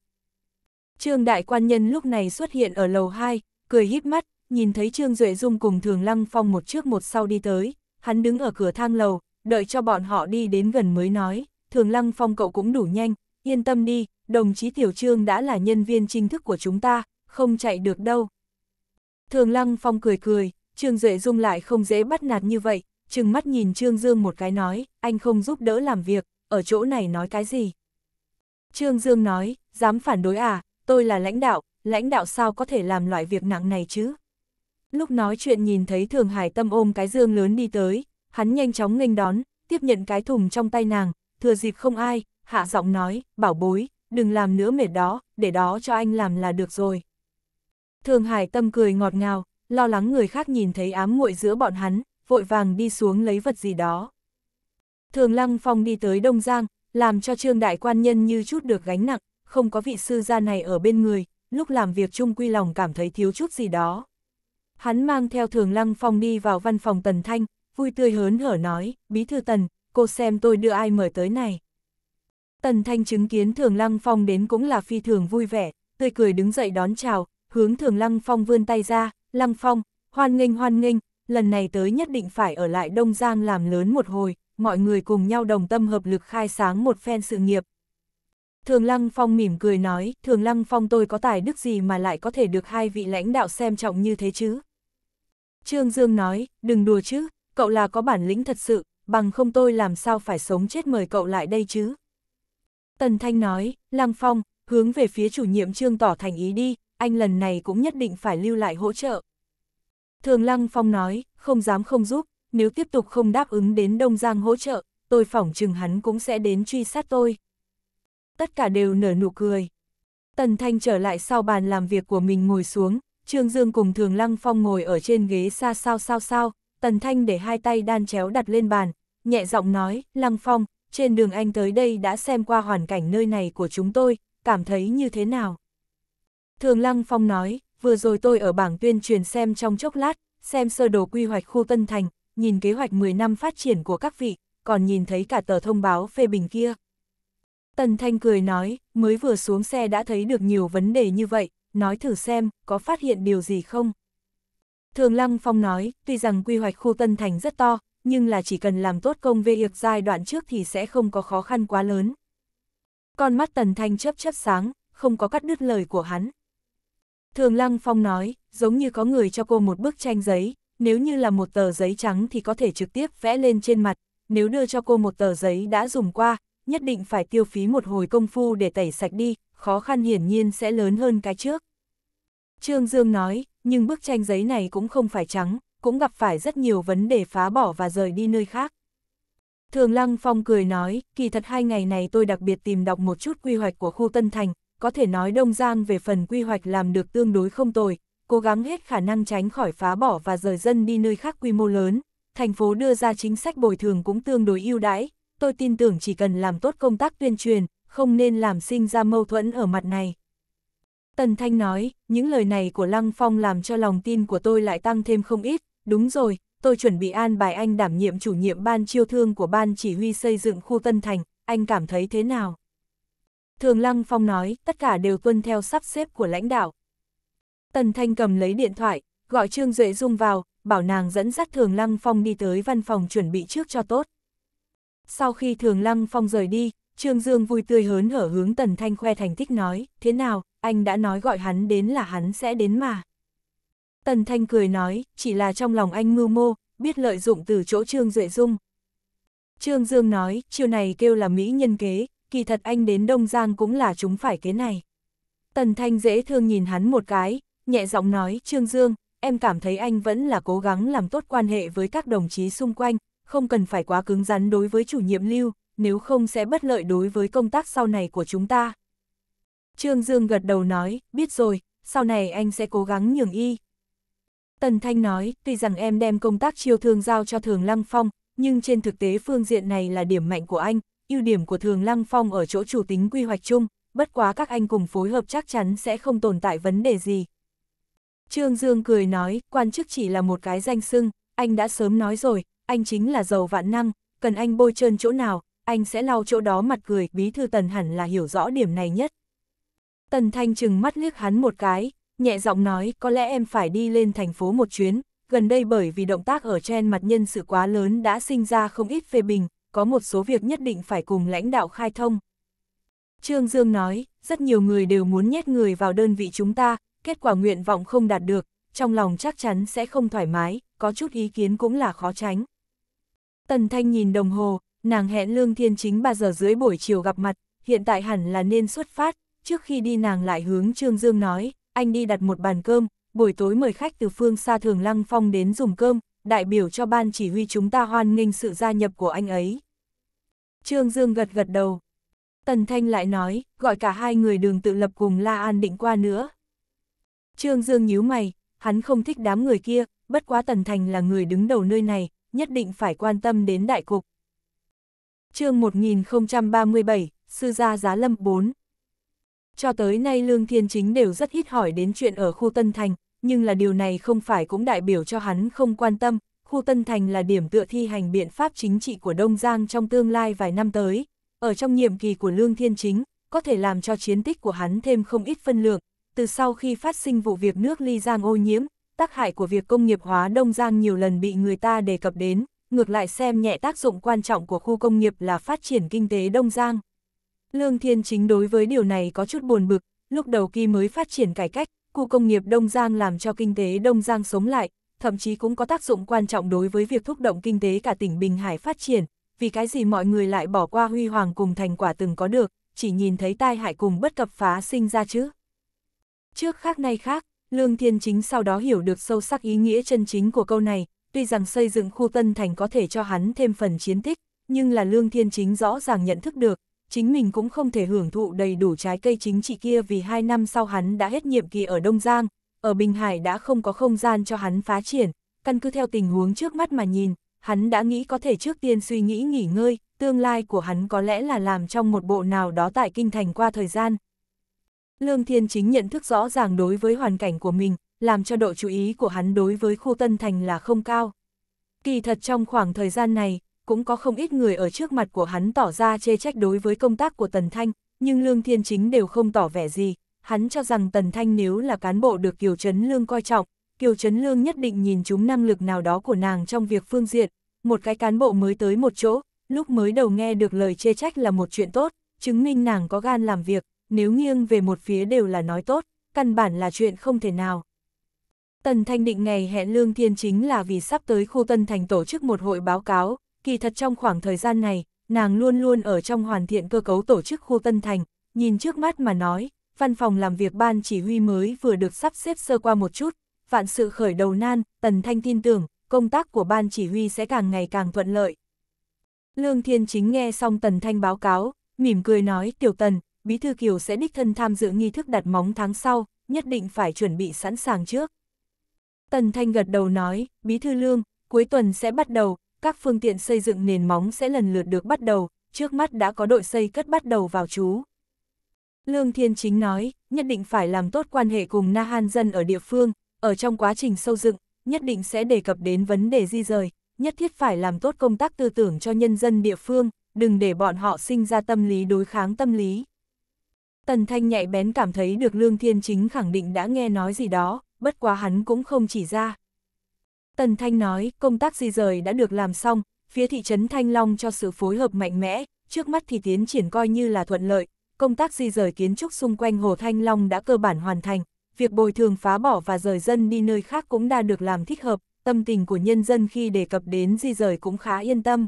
Speaker 1: Trương Đại Quan Nhân lúc này xuất hiện ở lầu 2, cười híp mắt, nhìn thấy Trương Duệ Dung cùng Thường Lăng Phong một trước một sau đi tới, hắn đứng ở cửa thang lầu, đợi cho bọn họ đi đến gần mới nói, Thường Lăng Phong cậu cũng đủ nhanh, yên tâm đi, đồng chí Tiểu Trương đã là nhân viên chính thức của chúng ta, không chạy được đâu. Thường Lăng Phong cười cười, Trương Duệ Dung lại không dễ bắt nạt như vậy, trừng mắt nhìn Trương Dương một cái nói, anh không giúp đỡ làm việc, ở chỗ này nói cái gì. Trương Dương nói, dám phản đối à, tôi là lãnh đạo, lãnh đạo sao có thể làm loại việc nặng này chứ? Lúc nói chuyện nhìn thấy Thường Hải Tâm ôm cái dương lớn đi tới, hắn nhanh chóng nghênh đón, tiếp nhận cái thùng trong tay nàng, thừa dịp không ai, hạ giọng nói, bảo bối, đừng làm nữa mệt đó, để đó cho anh làm là được rồi. Thường Hải Tâm cười ngọt ngào, lo lắng người khác nhìn thấy ám muội giữa bọn hắn, vội vàng đi xuống lấy vật gì đó. Thường Lăng Phong đi tới Đông Giang, làm cho Trương Đại Quan Nhân như chút được gánh nặng, không có vị sư gia này ở bên người, lúc làm việc chung quy lòng cảm thấy thiếu chút gì đó. Hắn mang theo Thường Lăng Phong đi vào văn phòng Tần Thanh, vui tươi hớn hở nói, Bí Thư Tần, cô xem tôi đưa ai mời tới này. Tần Thanh chứng kiến Thường Lăng Phong đến cũng là phi thường vui vẻ, tươi cười đứng dậy đón chào, hướng thường Lăng Phong vươn tay ra, Lăng Phong, hoan nghênh hoan nghênh, lần này tới nhất định phải ở lại Đông Giang làm lớn một hồi, mọi người cùng nhau đồng tâm hợp lực khai sáng một phen sự nghiệp. Thường Lăng Phong mỉm cười nói, Thường Lăng Phong tôi có tài đức gì mà lại có thể được hai vị lãnh đạo xem trọng như thế chứ? Trương Dương nói, đừng đùa chứ, cậu là có bản lĩnh thật sự, bằng không tôi làm sao phải sống chết mời cậu lại đây chứ? Tần Thanh nói, Lăng Phong, hướng về phía chủ nhiệm Trương tỏ thành ý đi, anh lần này cũng nhất định phải lưu lại hỗ trợ. Thường Lăng Phong nói, không dám không giúp, nếu tiếp tục không đáp ứng đến Đông Giang hỗ trợ, tôi phỏng chừng hắn cũng sẽ đến truy sát tôi. Tất cả đều nở nụ cười. Tần Thanh trở lại sau bàn làm việc của mình ngồi xuống, Trương Dương cùng Thường Lăng Phong ngồi ở trên ghế xa sao sao sao, Tần Thanh để hai tay đan chéo đặt lên bàn, nhẹ giọng nói, Lăng Phong, trên đường anh tới đây đã xem qua hoàn cảnh nơi này của chúng tôi, cảm thấy như thế nào? Thường Lăng Phong nói, vừa rồi tôi ở bảng tuyên truyền xem trong chốc lát, xem sơ đồ quy hoạch khu Tân Thành, nhìn kế hoạch 10 năm phát triển của các vị, còn nhìn thấy cả tờ thông báo phê bình kia. Tần Thanh cười nói, mới vừa xuống xe đã thấy được nhiều vấn đề như vậy, nói thử xem, có phát hiện điều gì không? Thường Lăng Phong nói, tuy rằng quy hoạch khu Tân Thành rất to, nhưng là chỉ cần làm tốt công việc giai đoạn trước thì sẽ không có khó khăn quá lớn. Con mắt Tần Thanh chớp chớp sáng, không có cắt đứt lời của hắn. Thường Lăng Phong nói, giống như có người cho cô một bức tranh giấy, nếu như là một tờ giấy trắng thì có thể trực tiếp vẽ lên trên mặt, nếu đưa cho cô một tờ giấy đã dùng qua, nhất định phải tiêu phí một hồi công phu để tẩy sạch đi, khó khăn hiển nhiên sẽ lớn hơn cái trước. Trương Dương nói, nhưng bức tranh giấy này cũng không phải trắng, cũng gặp phải rất nhiều vấn đề phá bỏ và rời đi nơi khác. Thường Lăng Phong cười nói, kỳ thật hai ngày này tôi đặc biệt tìm đọc một chút quy hoạch của khu Tân Thành, có thể nói Đông Giang về phần quy hoạch làm được tương đối không tồi, cố gắng hết khả năng tránh khỏi phá bỏ và rời dân đi nơi khác quy mô lớn, thành phố đưa ra chính sách bồi thường cũng tương đối ưu đãi, tôi tin tưởng chỉ cần làm tốt công tác tuyên truyền, không nên làm sinh ra mâu thuẫn ở mặt này. Tần Thanh nói, những lời này của Lăng Phong làm cho lòng tin của tôi lại tăng thêm không ít, đúng rồi, tôi chuẩn bị an bài anh đảm nhiệm chủ nhiệm ban chiêu thương của ban chỉ huy xây dựng khu Tân Thành, anh cảm thấy thế nào? Thường Lăng Phong nói, tất cả đều tuân theo sắp xếp của lãnh đạo. Tần Thanh cầm lấy điện thoại, gọi Trương Duệ Dung vào, bảo nàng dẫn dắt Thường Lăng Phong đi tới văn phòng chuẩn bị trước cho tốt. Sau khi Thường Lăng Phong rời đi, Trương Dương vui tươi hớn hở hướng Tần Thanh khoe thành tích nói, thế nào, anh đã nói gọi hắn đến là hắn sẽ đến mà. Tần Thanh cười nói, chỉ là trong lòng anh mưu mô, biết lợi dụng từ chỗ Trương Duệ Dung. Trương Dương nói, chiều này kêu là Mỹ nhân kế, kỳ thật anh đến Đông Giang cũng là chúng phải cái này. Tần Thanh dễ thương nhìn hắn một cái, nhẹ giọng nói, Trương Dương, em cảm thấy anh vẫn là cố gắng làm tốt quan hệ với các đồng chí xung quanh, không cần phải quá cứng rắn đối với chủ nhiệm lưu, nếu không sẽ bất lợi đối với công tác sau này của chúng ta. Trương Dương gật đầu nói, biết rồi, sau này anh sẽ cố gắng nhường y. Tần Thanh nói, tuy rằng em đem công tác chiêu thương giao cho Thường Lăng Phong, nhưng trên thực tế phương diện này là điểm mạnh của anh, ưu điểm của Thường Lăng Phong ở chỗ chủ tính quy hoạch chung, bất quá các anh cùng phối hợp chắc chắn sẽ không tồn tại vấn đề gì. Trương Dương cười nói, quan chức chỉ là một cái danh xưng, anh đã sớm nói rồi, anh chính là giàu vạn năng, cần anh bôi trơn chỗ nào, anh sẽ lau chỗ đó mặt cười, bí thư tần hẳn là hiểu rõ điểm này nhất. Tần Thanh chừng mắt liếc hắn một cái, nhẹ giọng nói có lẽ em phải đi lên thành phố một chuyến, gần đây bởi vì động tác ở trên mặt nhân sự quá lớn đã sinh ra không ít phê bình, có một số việc nhất định phải cùng lãnh đạo khai thông. Trương Dương nói, rất nhiều người đều muốn nhét người vào đơn vị chúng ta, kết quả nguyện vọng không đạt được, trong lòng chắc chắn sẽ không thoải mái, có chút ý kiến cũng là khó tránh. Tần Thanh nhìn đồng hồ, nàng hẹn Lương Thiên Chính 3 giờ dưới buổi chiều gặp mặt, hiện tại hẳn là nên xuất phát, trước khi đi nàng lại hướng Trương Dương nói, anh đi đặt một bàn cơm, buổi tối mời khách từ phương xa thường lăng phong đến dùng cơm, đại biểu cho ban chỉ huy chúng ta hoan nghênh sự gia nhập của anh ấy. Trương Dương gật gật đầu. Tần Thanh lại nói, gọi cả hai người đường tự lập cùng La An định qua nữa. Trương Dương nhíu mày, hắn không thích đám người kia, bất quá Tần Thành là người đứng đầu nơi này, nhất định phải quan tâm đến đại cục. chương 1037, Sư Gia Giá Lâm 4 Cho tới nay Lương Thiên Chính đều rất ít hỏi đến chuyện ở khu Tân Thành, nhưng là điều này không phải cũng đại biểu cho hắn không quan tâm, khu Tân Thành là điểm tựa thi hành biện pháp chính trị của Đông Giang trong tương lai vài năm tới. Ở trong nhiệm kỳ của Lương Thiên Chính, có thể làm cho chiến tích của hắn thêm không ít phân lượng. Từ sau khi phát sinh vụ việc nước Ly Giang ô nhiễm, tác hại của việc công nghiệp hóa Đông Giang nhiều lần bị người ta đề cập đến, ngược lại xem nhẹ tác dụng quan trọng của khu công nghiệp là phát triển kinh tế Đông Giang. Lương Thiên Chính đối với điều này có chút buồn bực, lúc đầu khi mới phát triển cải cách, khu công nghiệp Đông Giang làm cho kinh tế Đông Giang sống lại, thậm chí cũng có tác dụng quan trọng đối với việc thúc động kinh tế cả tỉnh Bình Hải phát triển, vì cái gì mọi người lại bỏ qua huy hoàng cùng thành quả từng có được, chỉ nhìn thấy tai hại cùng bất cập phá sinh ra chứ. Trước khác nay khác, Lương Thiên Chính sau đó hiểu được sâu sắc ý nghĩa chân chính của câu này, tuy rằng xây dựng khu Tân Thành có thể cho hắn thêm phần chiến tích, nhưng là Lương Thiên Chính rõ ràng nhận thức được, chính mình cũng không thể hưởng thụ đầy đủ trái cây chính trị kia vì hai năm sau hắn đã hết nhiệm kỳ ở Đông Giang, ở Bình Hải đã không có không gian cho hắn phá triển, căn cứ theo tình huống trước mắt mà nhìn, hắn đã nghĩ có thể trước tiên suy nghĩ nghỉ ngơi, tương lai của hắn có lẽ là làm trong một bộ nào đó tại kinh thành qua thời gian. Lương Thiên Chính nhận thức rõ ràng đối với hoàn cảnh của mình, làm cho độ chú ý của hắn đối với khu Tân Thành là không cao. Kỳ thật trong khoảng thời gian này, cũng có không ít người ở trước mặt của hắn tỏ ra chê trách đối với công tác của Tần Thanh, nhưng Lương Thiên Chính đều không tỏ vẻ gì, hắn cho rằng Tần Thanh nếu là cán bộ được Kiều Trấn Lương coi trọng, Kiều Trấn Lương nhất định nhìn chúng năng lực nào đó của nàng trong việc phương diện, một cái cán bộ mới tới một chỗ, lúc mới đầu nghe được lời chê trách là một chuyện tốt, chứng minh nàng có gan làm việc, nếu nghiêng về một phía đều là nói tốt, căn bản là chuyện không thể nào. Tần Thanh định ngày hẹn Lương Thiên chính là vì sắp tới khu Tân Thành tổ chức một hội báo cáo, kỳ thật trong khoảng thời gian này, nàng luôn luôn ở trong hoàn thiện cơ cấu tổ chức khu Tân Thành, nhìn trước mắt mà nói, văn phòng làm việc ban chỉ huy mới vừa được sắp xếp sơ qua một chút, vạn sự khởi đầu nan, Tần Thanh tin tưởng, công tác của ban chỉ huy sẽ càng ngày càng thuận lợi. Lương Thiên Chính nghe xong Tần Thanh báo cáo, mỉm cười nói Tiểu Tần, Bí Thư Kiều sẽ đích thân tham dự nghi thức đặt móng tháng sau, nhất định phải chuẩn bị sẵn sàng trước. Tần Thanh gật đầu nói, Bí Thư Lương, cuối tuần sẽ bắt đầu, các phương tiện xây dựng nền móng sẽ lần lượt được bắt đầu, trước mắt đã có đội xây cất bắt đầu vào chú. Lương Thiên Chính nói, nhất định phải làm tốt quan hệ cùng Na Han dân ở địa phương, ở trong quá trình sâu dựng, nhất định sẽ đề cập đến vấn đề di rời, nhất thiết phải làm tốt công tác tư tưởng cho nhân dân địa phương, đừng để bọn họ sinh ra tâm lý đối kháng tâm lý. Tần Thanh nhạy bén cảm thấy được Lương Thiên Chính khẳng định đã nghe nói gì đó, bất quá hắn cũng không chỉ ra. Tần Thanh nói, công tác di rời đã được làm xong, phía thị trấn Thanh Long cho sự phối hợp mạnh mẽ, trước mắt thì tiến triển coi như là thuận lợi, công tác di rời kiến trúc xung quanh Hồ Thanh Long đã cơ bản hoàn thành, việc bồi thường phá bỏ và rời dân đi nơi khác cũng đã được làm thích hợp, tâm tình của nhân dân khi đề cập đến di rời cũng khá yên tâm.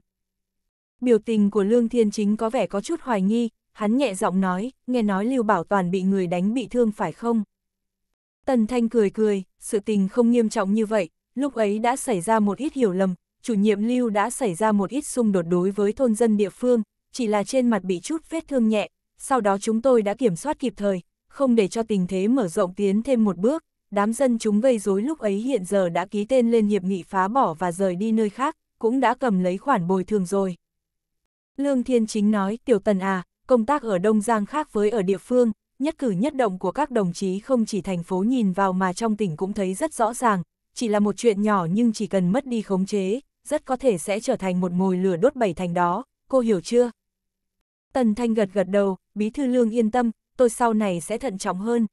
Speaker 1: Biểu tình của Lương Thiên Chính có vẻ có chút hoài nghi, hắn nhẹ giọng nói, nghe nói Lưu Bảo Toàn bị người đánh bị thương phải không? Tần Thanh cười cười, sự tình không nghiêm trọng như vậy, lúc ấy đã xảy ra một ít hiểu lầm, chủ nhiệm Lưu đã xảy ra một ít xung đột đối với thôn dân địa phương, chỉ là trên mặt bị chút vết thương nhẹ, sau đó chúng tôi đã kiểm soát kịp thời, không để cho tình thế mở rộng tiến thêm một bước, đám dân chúng gây rối lúc ấy hiện giờ đã ký tên lên hiệp nghị phá bỏ và rời đi nơi khác, cũng đã cầm lấy khoản bồi thường rồi. Lương Thiên Chính nói, Tiểu Tần à, công tác ở Đông Giang khác với ở địa phương, nhất cử nhất động của các đồng chí không chỉ thành phố nhìn vào mà trong tỉnh cũng thấy rất rõ ràng, chỉ là một chuyện nhỏ nhưng chỉ cần mất đi khống chế, rất có thể sẽ trở thành một mồi lửa đốt bảy thành đó, cô hiểu chưa? Tần Thanh gật gật đầu, Bí Thư Lương yên tâm, tôi sau này sẽ thận trọng hơn.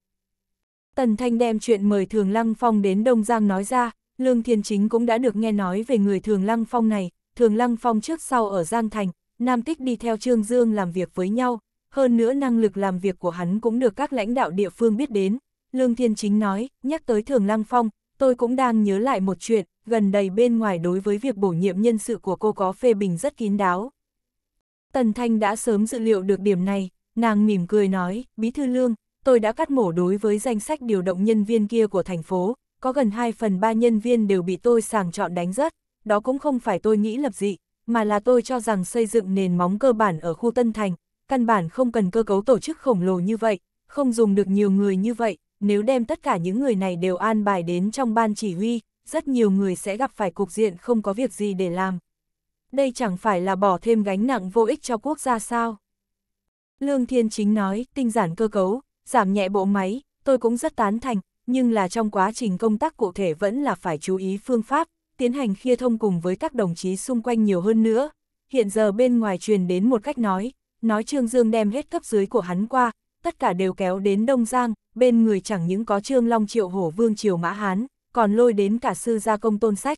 Speaker 1: Tần Thanh đem chuyện mời Thường Lăng Phong đến Đông Giang nói ra, Lương Thiên Chính cũng đã được nghe nói về người Thường Lăng Phong này, Thường Lăng Phong trước sau ở Giang Thành, Nam Tích đi theo Trương Dương làm việc với nhau, hơn nữa năng lực làm việc của hắn cũng được các lãnh đạo địa phương biết đến. Lương Thiên Chính nói, nhắc tới Thường Lăng Phong, tôi cũng đang nhớ lại một chuyện, gần đây bên ngoài đối với việc bổ nhiệm nhân sự của cô có phê bình rất kín đáo. Tần Thanh đã sớm dự liệu được điểm này, nàng mỉm cười nói, Bí Thư Lương, tôi đã cắt mổ đối với danh sách điều động nhân viên kia của thành phố, có gần 2 phần 3 nhân viên đều bị tôi sàng chọn đánh rớt, đó cũng không phải tôi nghĩ lập dị, mà là tôi cho rằng xây dựng nền móng cơ bản ở khu Tân Thành, căn bản không cần cơ cấu tổ chức khổng lồ như vậy, không dùng được nhiều người như vậy, nếu đem tất cả những người này đều an bài đến trong ban chỉ huy, rất nhiều người sẽ gặp phải cục diện không có việc gì để làm đây chẳng phải là bỏ thêm gánh nặng vô ích cho quốc gia sao. Lương Thiên Chính nói, tinh giản cơ cấu, giảm nhẹ bộ máy, tôi cũng rất tán thành, nhưng là trong quá trình công tác cụ thể vẫn là phải chú ý phương pháp, tiến hành khia thông cùng với các đồng chí xung quanh nhiều hơn nữa. Hiện giờ bên ngoài truyền đến một cách nói, nói Trương Dương đem hết cấp dưới của hắn qua, tất cả đều kéo đến Đông Giang, bên người chẳng những có Trương Long Triệu Hổ Vương Triều Mã Hán, còn lôi đến cả sư gia công tôn sách.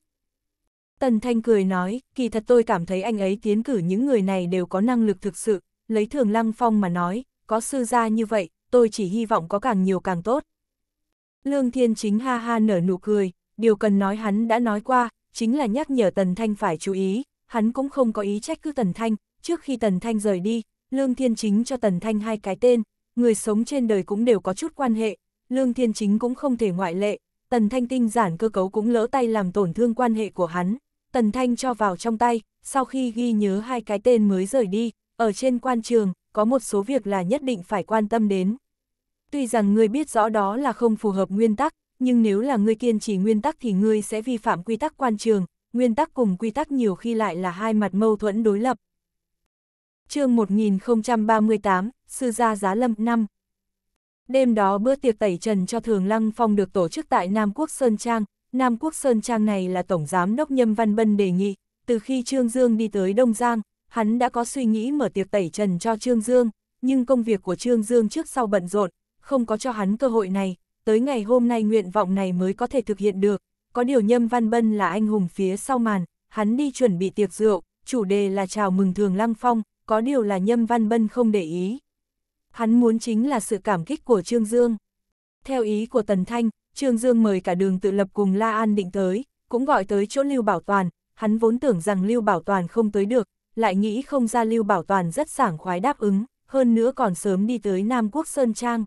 Speaker 1: Tần Thanh cười nói, kỳ thật tôi cảm thấy anh ấy tiến cử những người này đều có năng lực thực sự, lấy thường lăng phong mà nói, có sư gia như vậy, tôi chỉ hy vọng có càng nhiều càng tốt. Lương Thiên Chính ha ha nở nụ cười, điều cần nói hắn đã nói qua, chính là nhắc nhở Tần Thanh phải chú ý, hắn cũng không có ý trách cứ Tần Thanh, trước khi Tần Thanh rời đi, Lương Thiên Chính cho Tần Thanh hai cái tên, người sống trên đời cũng đều có chút quan hệ, Lương Thiên Chính cũng không thể ngoại lệ, Tần Thanh tinh giản cơ cấu cũng lỡ tay làm tổn thương quan hệ của hắn. Tần Thanh cho vào trong tay, sau khi ghi nhớ hai cái tên mới rời đi, ở trên quan trường, có một số việc là nhất định phải quan tâm đến. Tuy rằng ngươi biết rõ đó là không phù hợp nguyên tắc, nhưng nếu là ngươi kiên trì nguyên tắc thì ngươi sẽ vi phạm quy tắc quan trường, nguyên tắc cùng quy tắc nhiều khi lại là hai mặt mâu thuẫn đối lập. chương 1038, Sư Gia Giá Lâm năm Đêm đó bữa tiệc tẩy trần cho Thường Lăng Phong được tổ chức tại Nam Quốc Sơn Trang, Nam Quốc Sơn Trang này là Tổng Giám Đốc Nhâm Văn Bân đề nghị, từ khi Trương Dương đi tới Đông Giang, hắn đã có suy nghĩ mở tiệc tẩy trần cho Trương Dương, nhưng công việc của Trương Dương trước sau bận rộn, không có cho hắn cơ hội này, tới ngày hôm nay nguyện vọng này mới có thể thực hiện được, có điều Nhâm Văn Bân là anh hùng phía sau màn, hắn đi chuẩn bị tiệc rượu, chủ đề là chào mừng Thường Lăng Phong, có điều là Nhâm Văn Bân không để ý. Hắn muốn chính là sự cảm kích của Trương Dương. Theo ý của Tần Thanh, Trương Dương mời cả đường tự lập cùng La An định tới, cũng gọi tới chỗ Lưu Bảo Toàn, hắn vốn tưởng rằng Lưu Bảo Toàn không tới được, lại nghĩ không ra Lưu Bảo Toàn rất sảng khoái đáp ứng, hơn nữa còn sớm đi tới Nam Quốc Sơn Trang.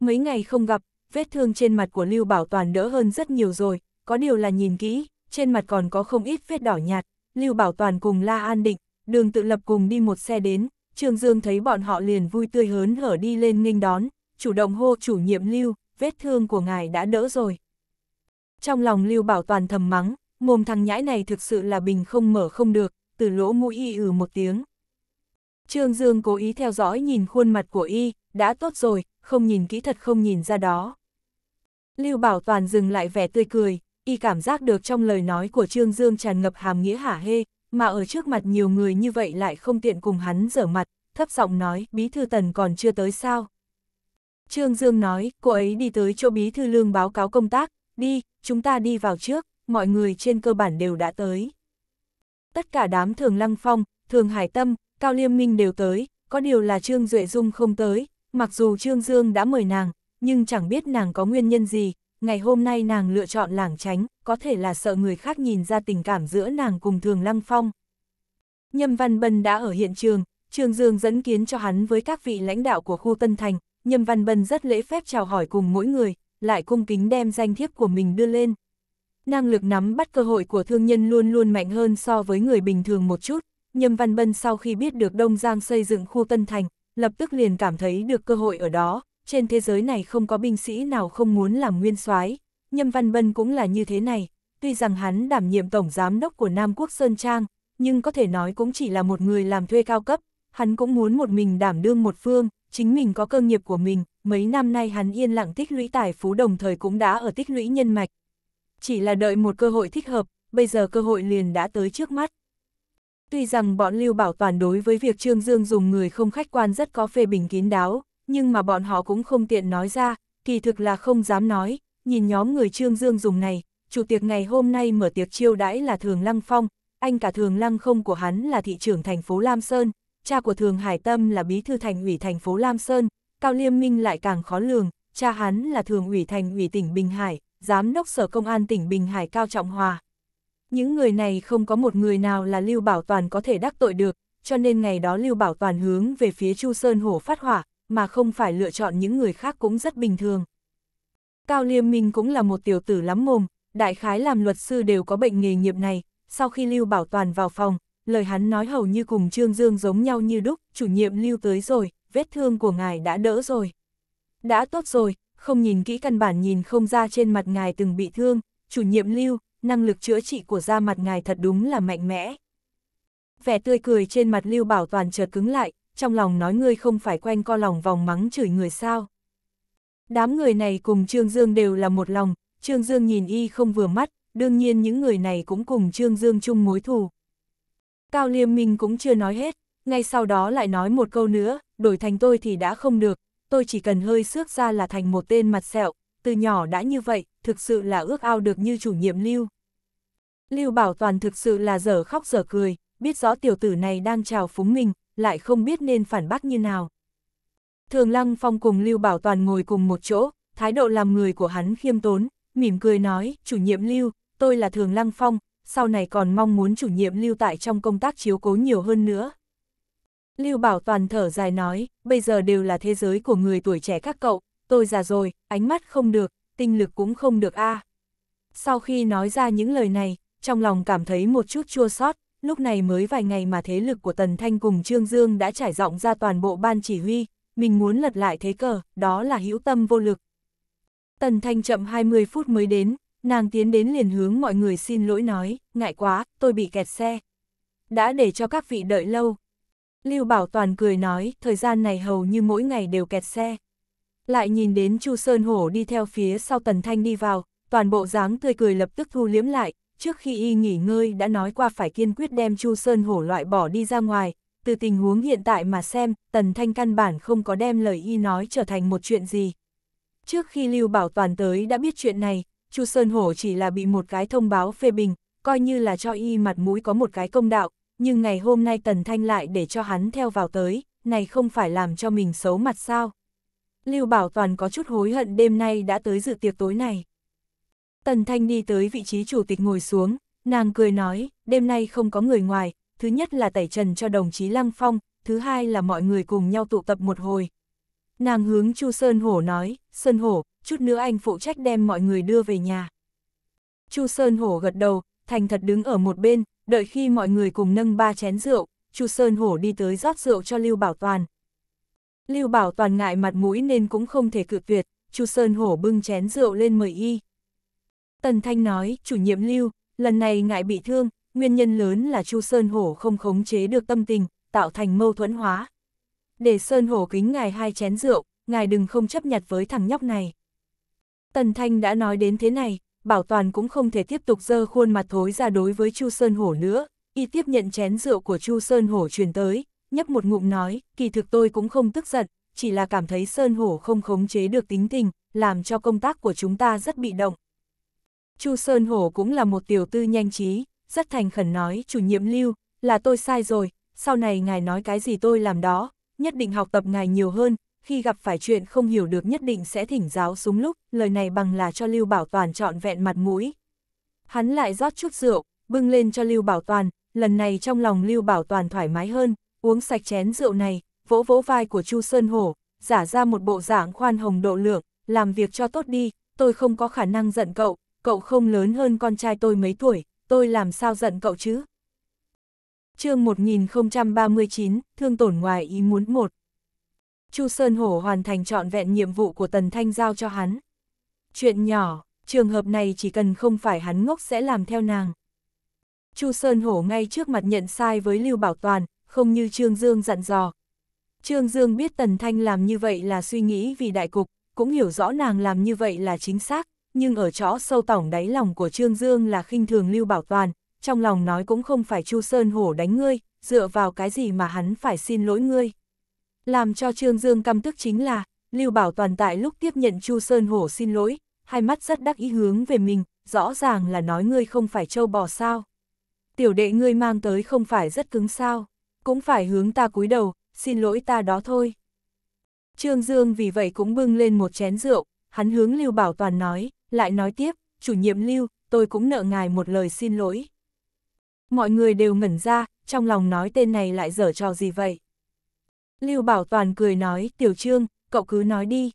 Speaker 1: Mấy ngày không gặp, vết thương trên mặt của Lưu Bảo Toàn đỡ hơn rất nhiều rồi, có điều là nhìn kỹ, trên mặt còn có không ít vết đỏ nhạt, Lưu Bảo Toàn cùng La An Định, đường tự lập cùng đi một xe đến, Trương Dương thấy bọn họ liền vui tươi hớn hở đi lên nghênh đón, chủ động hô chủ nhiệm Lưu, vết thương của ngài đã đỡ rồi. Trong lòng Lưu Bảo Toàn thầm mắng, mồm thằng nhãi này thực sự là bình không mở không được, từ lỗ mũi y ừ một tiếng. Trương Dương cố ý theo dõi nhìn khuôn mặt của y, đã tốt rồi, không nhìn kỹ thật không nhìn ra đó. Lưu Bảo Toàn dừng lại vẻ tươi cười, y cảm giác được trong lời nói của Trương Dương tràn ngập hàm nghĩa hả hê, mà ở trước mặt nhiều người như vậy lại không tiện cùng hắn dở mặt, thấp giọng nói, bí thư tần còn chưa tới sao. Trương Dương nói, cô ấy đi tới chỗ bí thư lương báo cáo công tác, đi, chúng ta đi vào trước, mọi người trên cơ bản đều đã tới. Tất cả đám thường lăng phong, thường hải tâm, cao liêm minh đều tới, có điều là Trương Duệ Dung không tới, mặc dù Trương Dương đã mời nàng, nhưng chẳng biết nàng có nguyên nhân gì, ngày hôm nay nàng lựa chọn lảng tránh, có thể là sợ người khác nhìn ra tình cảm giữa nàng cùng thường lăng phong. Nhâm Văn Bân đã ở hiện trường, Trương Dương dẫn kiến cho hắn với các vị lãnh đạo của khu Tân Thành, Nhâm Văn Bân rất lễ phép chào hỏi cùng mỗi người, lại cung kính đem danh thiếp của mình đưa lên. Năng lực nắm bắt cơ hội của thương nhân luôn luôn mạnh hơn so với người bình thường một chút, Nhâm Văn Bân sau khi biết được Đông Giang xây dựng khu Tân Thành, lập tức liền cảm thấy được cơ hội ở đó, trên thế giới này không có binh sĩ nào không muốn làm nguyên soái Nhâm Văn Bân cũng là như thế này, tuy rằng hắn đảm nhiệm tổng giám đốc của Nam Quốc Sơn Trang, nhưng có thể nói cũng chỉ là một người làm thuê cao cấp, hắn cũng muốn một mình đảm đương một phương, chính mình có cơ nghiệp của mình, mấy năm nay hắn yên lặng tích lũy tài phú đồng thời cũng đã ở tích lũy nhân mạch. Chỉ là đợi một cơ hội thích hợp, bây giờ cơ hội liền đã tới trước mắt. Tuy rằng bọn Lưu Bảo Toàn đối với việc Trương Dương dùng người không khách quan rất có phê bình kín đáo, nhưng mà bọn họ cũng không tiện nói ra, kỳ thực là không dám nói, nhìn nhóm người Trương Dương dùng này, chủ tiệc ngày hôm nay mở tiệc chiêu đãi là Thường Lăng Phong, anh cả Thường Lăng không của hắn là thị trưởng thành phố Lam Sơn, cha của Thường Hải Tâm là bí thư thành ủy thành phố Lam Sơn, Cao Liêm Minh lại càng khó lường, cha hắn là thường ủy thành ủy tỉnh Bình Hải, giám đốc sở công an tỉnh Bình Hải Cao Trọng Hòa. Những người này không có một người nào là Lưu Bảo Toàn có thể đắc tội được, cho nên ngày đó Lưu Bảo Toàn hướng về phía Chu Sơn Hổ phát hỏa, mà không phải lựa chọn những người khác cũng rất bình thường. Cao Liêm Minh cũng là một tiểu tử lắm mồm, đại khái làm luật sư đều có bệnh nghề nghiệp này, sau khi Lưu Bảo Toàn vào phòng, lời hắn nói hầu như cùng Trương Dương giống nhau như đúc, chủ nhiệm lưu tới rồi, vết thương của ngài đã đỡ rồi. Đã tốt rồi, không nhìn kỹ căn bản nhìn không ra trên mặt ngài từng bị thương, chủ nhiệm lưu, năng lực chữa trị của da mặt ngài thật đúng là mạnh mẽ. Vẻ tươi cười trên mặt lưu bảo toàn chợt cứng lại, trong lòng nói ngươi không phải quanh co lòng vòng mắng chửi người sao. Đám người này cùng Trương Dương đều là một lòng, Trương Dương nhìn y không vừa mắt, đương nhiên những người này cũng cùng Trương Dương chung mối thù, Cao Liêm Minh cũng chưa nói hết, ngay sau đó lại nói một câu nữa, đổi thành tôi thì đã không được, tôi chỉ cần hơi xước ra là thành một tên mặt sẹo, từ nhỏ đã như vậy, thực sự là ước ao được như chủ nhiệm lưu. Lưu Bảo Toàn thực sự là dở khóc dở cười, biết rõ tiểu tử này đang trào phúng mình, lại không biết nên phản bác như nào. Thường Lăng Phong cùng Lưu Bảo Toàn ngồi cùng một chỗ, thái độ làm người của hắn khiêm tốn, mỉm cười nói, chủ nhiệm Lưu, tôi là Thường Lăng Phong, sau này còn mong muốn chủ nhiệm lưu tại trong công tác chiếu cố nhiều hơn nữa. Lưu Bảo Toàn thở dài nói, bây giờ đều là thế giới của người tuổi trẻ các cậu, tôi già rồi, ánh mắt không được, tinh lực cũng không được a. À. Sau khi nói ra những lời này, trong lòng cảm thấy một chút chua xót, lúc này mới vài ngày mà thế lực của Tần Thanh cùng Trương Dương đã trải rộng ra toàn bộ ban chỉ huy, mình muốn lật lại thế cờ, đó là hữu tâm vô lực. Tần Thanh chậm 20 phút mới đến, nàng tiến đến liền hướng mọi người xin lỗi nói, ngại quá, tôi bị kẹt xe. Đã để cho các vị đợi lâu. Lưu Bảo Toàn cười nói, thời gian này hầu như mỗi ngày đều kẹt xe. Lại nhìn đến Chu Sơn Hổ đi theo phía sau Tần Thanh đi vào, toàn bộ dáng tươi cười lập tức thu liếm lại, trước khi y nghỉ ngơi đã nói qua phải kiên quyết đem Chu Sơn Hổ loại bỏ đi ra ngoài, từ tình huống hiện tại mà xem, Tần Thanh căn bản không có đem lời y nói trở thành một chuyện gì. Trước khi Lưu Bảo Toàn tới đã biết chuyện này, Chu Sơn Hổ chỉ là bị một cái thông báo phê bình, coi như là cho y mặt mũi có một cái công đạo, nhưng ngày hôm nay Tần Thanh lại để cho hắn theo vào tới, này không phải làm cho mình xấu mặt sao. Lưu Bảo Toàn có chút hối hận đêm nay đã tới dự tiệc tối này. Tần Thanh đi tới vị trí chủ tịch ngồi xuống, nàng cười nói, đêm nay không có người ngoài, thứ nhất là tẩy trần cho đồng chí Lăng Phong, thứ hai là mọi người cùng nhau tụ tập một hồi, Nàng hướng Chu Sơn Hổ nói, Sơn Hổ, chút nữa anh phụ trách đem mọi người đưa về nhà. Chu Sơn Hổ gật đầu, thành thật đứng ở một bên, đợi khi mọi người cùng nâng ba chén rượu, Chu Sơn Hổ đi tới rót rượu cho Lưu Bảo Toàn. Lưu Bảo Toàn ngại mặt mũi nên cũng không thể cự tuyệt, Chu Sơn Hổ bưng chén rượu lên mời y. Tần Thanh nói, chủ nhiệm Lưu, lần này ngại bị thương, nguyên nhân lớn là Chu Sơn Hổ không khống chế được tâm tình, tạo thành mâu thuẫn hóa để Sơn Hổ kính ngài hai chén rượu, ngài đừng không chấp nhặt với thằng nhóc này. Tần Thanh đã nói đến thế này, Bảo Toàn cũng không thể tiếp tục dơ khuôn mặt thối ra đối với Chu Sơn Hổ nữa, y tiếp nhận chén rượu của Chu Sơn Hổ truyền tới, nhấp một ngụm nói, kỳ thực tôi cũng không tức giận, chỉ là cảm thấy Sơn Hổ không khống chế được tính tình, làm cho công tác của chúng ta rất bị động. Chu Sơn Hổ cũng là một tiểu tư nhanh trí, rất thành khẩn nói, chủ nhiệm lưu, là tôi sai rồi, sau này ngài nói cái gì tôi làm đó, nhất định học tập ngài nhiều hơn, khi gặp phải chuyện không hiểu được nhất định sẽ thỉnh giáo súng lúc, lời này bằng là cho Lưu Bảo Toàn trọn vẹn mặt mũi. Hắn lại rót chút rượu, bưng lên cho Lưu Bảo Toàn, lần này trong lòng Lưu Bảo Toàn thoải mái hơn, uống sạch chén rượu này, vỗ vỗ vai của Chu Sơn Hổ, giả ra một bộ dạng khoan hồng độ lượng, làm việc cho tốt đi, tôi không có khả năng giận cậu, cậu không lớn hơn con trai tôi mấy tuổi, tôi làm sao giận cậu chứ? chương 1039, thương tổn ngoài ý muốn một. Chu Sơn Hổ hoàn thành trọn vẹn nhiệm vụ của Tần Thanh giao cho hắn. Chuyện nhỏ, trường hợp này chỉ cần không phải hắn ngốc sẽ làm theo nàng. Chu Sơn Hổ ngay trước mặt nhận sai với Lưu Bảo Toàn, không như Trương Dương dặn dò. Trương Dương biết Tần Thanh làm như vậy là suy nghĩ vì đại cục, cũng hiểu rõ nàng làm như vậy là chính xác, nhưng ở chỗ sâu tổng đáy lòng của Trương Dương là khinh thường Lưu Bảo Toàn, trong lòng nói cũng không phải Chu Sơn Hổ đánh ngươi, dựa vào cái gì mà hắn phải xin lỗi ngươi. Làm cho Trương Dương căm tức chính là, Lưu Bảo Toàn tại lúc tiếp nhận Chu Sơn Hổ xin lỗi, hai mắt rất đắc ý hướng về mình, rõ ràng là nói ngươi không phải châu bò sao. Tiểu đệ ngươi mang tới không phải rất cứng sao, cũng phải hướng ta cúi đầu, xin lỗi ta đó thôi. Trương Dương vì vậy cũng bưng lên một chén rượu, hắn hướng Lưu Bảo Toàn nói, lại nói tiếp, chủ nhiệm Lưu, tôi cũng nợ ngài một lời xin lỗi mọi người đều ngẩn ra, trong lòng nói tên này lại dở trò gì vậy. Lưu Bảo Toàn cười nói, Tiểu Trương, cậu cứ nói đi.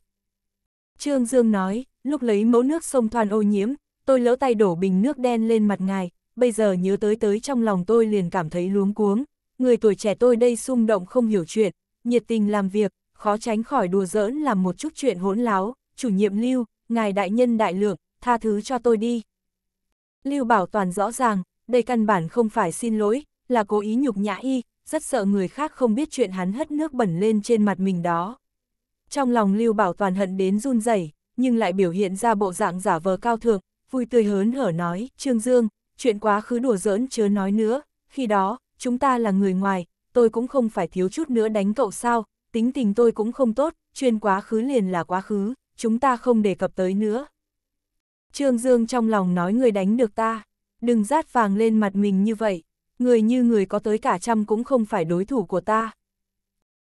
Speaker 1: Trương Dương nói, lúc lấy mẫu nước sông Thoan ô nhiễm, tôi lỡ tay đổ bình nước đen lên mặt ngài, bây giờ nhớ tới tới trong lòng tôi liền cảm thấy luống cuống. Người tuổi trẻ tôi đây xung động không hiểu chuyện, nhiệt tình làm việc, khó tránh khỏi đùa giỡn làm một chút chuyện hỗn láo, chủ nhiệm Lưu, ngài đại nhân đại lượng, tha thứ cho tôi đi. Lưu Bảo Toàn rõ ràng, đây căn bản không phải xin lỗi, là cố ý nhục nhã y, rất sợ người khác không biết chuyện hắn hất nước bẩn lên trên mặt mình đó. Trong lòng Lưu Bảo Toàn hận đến run rẩy, nhưng lại biểu hiện ra bộ dạng giả vờ cao thượng, vui tươi hớn hở nói, Trương Dương, chuyện quá khứ đùa giỡn chớ nói nữa, khi đó, chúng ta là người ngoài, tôi cũng không phải thiếu chút nữa đánh cậu sao, tính tình tôi cũng không tốt, chuyện quá khứ liền là quá khứ, chúng ta không đề cập tới nữa. Trương Dương trong lòng nói người đánh được ta đừng rát vàng lên mặt mình như vậy, người như người có tới cả trăm cũng không phải đối thủ của ta.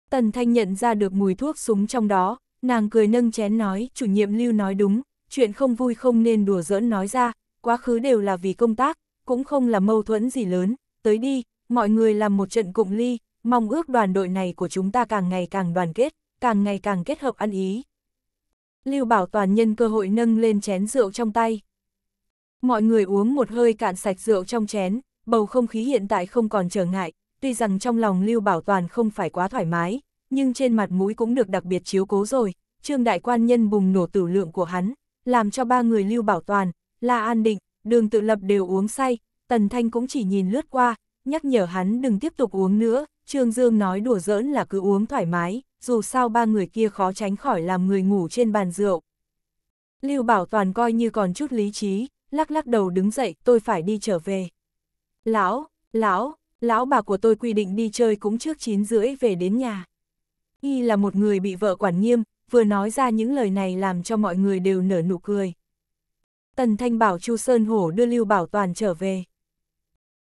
Speaker 1: Tần Thanh nhận ra được mùi thuốc súng trong đó, nàng cười nâng chén nói, chủ nhiệm lưu nói đúng, chuyện không vui không nên đùa giỡn nói ra, quá khứ đều là vì công tác, cũng không là mâu thuẫn gì lớn, tới đi, mọi người làm một trận cụm ly, mong ước đoàn đội này của chúng ta càng ngày càng đoàn kết, càng ngày càng kết hợp ăn ý. Lưu Bảo Toàn nhân cơ hội nâng lên chén rượu trong tay, Mọi người uống một hơi cạn sạch rượu trong chén, bầu không khí hiện tại không còn trở ngại, tuy rằng trong lòng Lưu Bảo Toàn không phải quá thoải mái, nhưng trên mặt mũi cũng được đặc biệt chiếu cố rồi, trương đại quan nhân bùng nổ tử lượng của hắn, làm cho ba người Lưu Bảo Toàn, La An Định, Đường Tự Lập đều uống say, Tần Thanh cũng chỉ nhìn lướt qua, nhắc nhở hắn đừng tiếp tục uống nữa, Trương Dương nói đùa giỡn là cứ uống thoải mái, dù sao ba người kia khó tránh khỏi làm người ngủ trên bàn rượu. Lưu Bảo Toàn coi như còn chút lý trí, lắc lắc đầu đứng dậy, tôi phải đi trở về. Lão, lão, lão bà của tôi quy định đi chơi cũng trước 9 rưỡi về đến nhà. Y là một người bị vợ quản nghiêm, vừa nói ra những lời này làm cho mọi người đều nở nụ cười. Tần Thanh bảo Chu Sơn Hổ đưa Lưu Bảo Toàn trở về.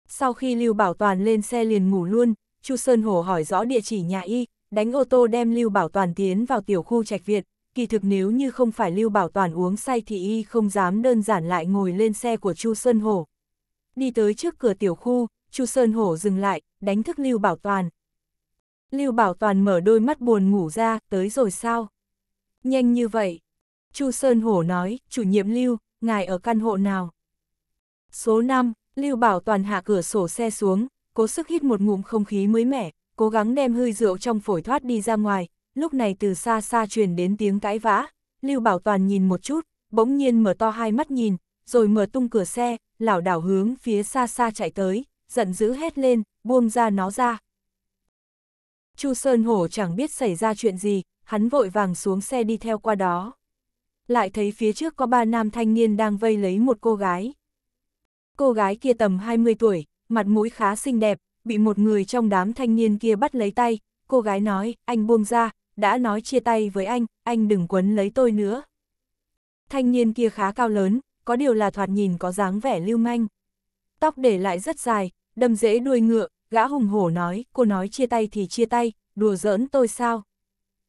Speaker 1: Sau khi Lưu Bảo Toàn lên xe liền ngủ luôn, Chu Sơn Hổ hỏi rõ địa chỉ nhà Y, đánh ô tô đem Lưu Bảo Toàn tiến vào tiểu khu trạch viện kỳ thực nếu như không phải Lưu Bảo Toàn uống say thì y không dám đơn giản lại ngồi lên xe của Chu Sơn Hổ. Đi tới trước cửa tiểu khu, Chu Sơn Hổ dừng lại, đánh thức Lưu Bảo Toàn. Lưu Bảo Toàn mở đôi mắt buồn ngủ ra, tới rồi sao? Nhanh như vậy. Chu Sơn Hổ nói, chủ nhiệm Lưu, ngài ở căn hộ nào? Số 5, Lưu Bảo Toàn hạ cửa sổ xe xuống, cố sức hít một ngụm không khí mới mẻ, cố gắng đem hơi rượu trong phổi thoát đi ra ngoài, lúc này từ xa xa truyền đến tiếng cãi vã, Lưu Bảo Toàn nhìn một chút, bỗng nhiên mở to hai mắt nhìn, rồi mở tung cửa xe, lảo đảo hướng phía xa xa chạy tới, giận dữ hét lên, buông ra nó ra. Chu Sơn Hổ chẳng biết xảy ra chuyện gì, hắn vội vàng xuống xe đi theo qua đó. Lại thấy phía trước có ba nam thanh niên đang vây lấy một cô gái. Cô gái kia tầm 20 tuổi, mặt mũi khá xinh đẹp, bị một người trong đám thanh niên kia bắt lấy tay, cô gái nói, anh buông ra, đã nói chia tay với anh, anh đừng quấn lấy tôi nữa. Thanh niên kia khá cao lớn, có điều là thoạt nhìn có dáng vẻ lưu manh. Tóc để lại rất dài, đâm rễ đuôi ngựa, gã hùng hổ nói, cô nói chia tay thì chia tay, đùa giỡn tôi sao?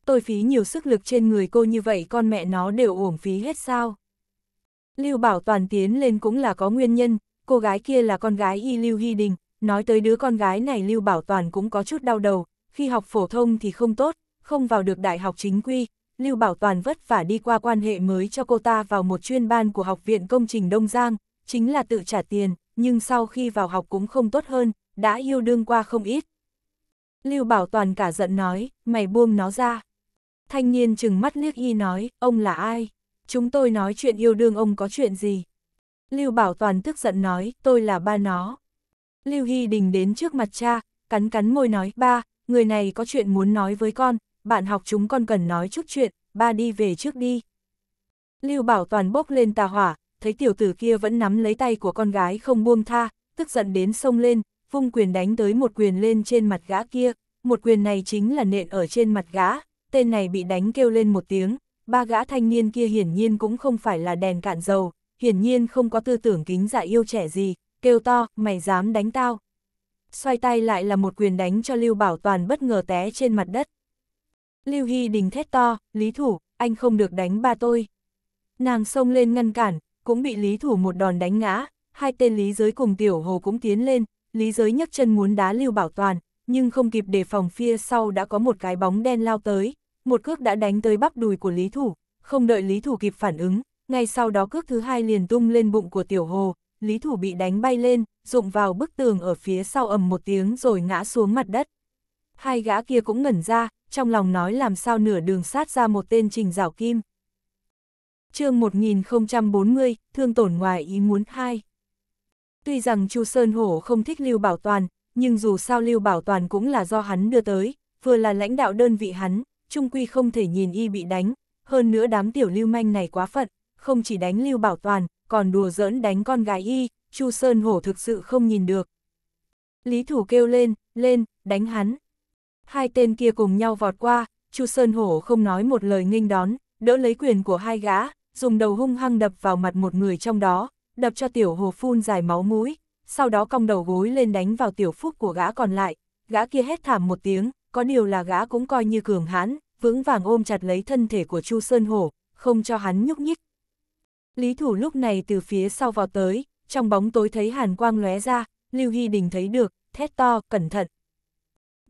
Speaker 1: Tôi phí nhiều sức lực trên người cô như vậy con mẹ nó đều uổng phí hết sao? Lưu Bảo Toàn tiến lên cũng là có nguyên nhân, cô gái kia là con gái Y Lưu Hy Đình, nói tới đứa con gái này Lưu Bảo Toàn cũng có chút đau đầu, khi học phổ thông thì không tốt, không vào được đại học chính quy, Lưu Bảo Toàn vất vả đi qua quan hệ mới cho cô ta vào một chuyên ban của Học viện Công trình Đông Giang, chính là tự trả tiền, nhưng sau khi vào học cũng không tốt hơn, đã yêu đương qua không ít. Lưu Bảo Toàn cả giận nói, mày buông nó ra. Thanh niên chừng mắt liếc y nói, ông là ai? Chúng tôi nói chuyện yêu đương ông có chuyện gì? Lưu Bảo Toàn tức giận nói, tôi là ba nó. Lưu Hy Đình đến trước mặt cha, cắn cắn môi nói, ba, người này có chuyện muốn nói với con, bạn học chúng con cần nói chút chuyện, ba đi về trước đi. Lưu Bảo Toàn bốc lên tà hỏa, thấy tiểu tử kia vẫn nắm lấy tay của con gái không buông tha, tức giận đến sông lên, vung quyền đánh tới một quyền lên trên mặt gã kia, một quyền này chính là nện ở trên mặt gã, tên này bị đánh kêu lên một tiếng, ba gã thanh niên kia hiển nhiên cũng không phải là đèn cạn dầu, hiển nhiên không có tư tưởng kính dạ yêu trẻ gì, kêu to, mày dám đánh tao. Xoay tay lại là một quyền đánh cho Lưu Bảo Toàn bất ngờ té trên mặt đất, Lưu Hy Đình thét to, Lý Thủ, anh không được đánh ba tôi. Nàng xông lên ngăn cản, cũng bị Lý Thủ một đòn đánh ngã, hai tên Lý Giới cùng Tiểu Hồ cũng tiến lên, Lý Giới nhấc chân muốn đá Lưu Bảo Toàn, nhưng không kịp đề phòng phía sau đã có một cái bóng đen lao tới, một cước đã đánh tới bắp đùi của Lý Thủ, không đợi Lý Thủ kịp phản ứng, ngay sau đó cước thứ hai liền tung lên bụng của Tiểu Hồ, Lý Thủ bị đánh bay lên, rụng vào bức tường ở phía sau ầm một tiếng rồi ngã xuống mặt đất. Hai gã kia cũng ngẩn ra, trong lòng nói làm sao nửa đường sát ra một tên trình rào kim. chương 1040, thương tổn ngoài ý muốn hai. Tuy rằng Chu Sơn Hổ không thích Lưu Bảo Toàn, nhưng dù sao Lưu Bảo Toàn cũng là do hắn đưa tới, vừa là lãnh đạo đơn vị hắn, trung quy không thể nhìn y bị đánh, hơn nữa đám tiểu lưu manh này quá phận, không chỉ đánh Lưu Bảo Toàn, còn đùa giỡn đánh con gái y, Chu Sơn Hổ thực sự không nhìn được. Lý Thủ kêu lên, lên, đánh hắn. Hai tên kia cùng nhau vọt qua, Chu Sơn Hổ không nói một lời nghênh đón, đỡ lấy quyền của hai gã, dùng đầu hung hăng đập vào mặt một người trong đó, đập cho tiểu hồ phun dài máu mũi, sau đó cong đầu gối lên đánh vào tiểu phúc của gã còn lại, gã kia hét thảm một tiếng, có điều là gã cũng coi như cường hãn, vững vàng ôm chặt lấy thân thể của Chu Sơn Hổ, không cho hắn nhúc nhích. Lý thủ lúc này từ phía sau vào tới, trong bóng tối thấy hàn quang lóe ra, Lưu Hy Đình thấy được, thét to, cẩn thận,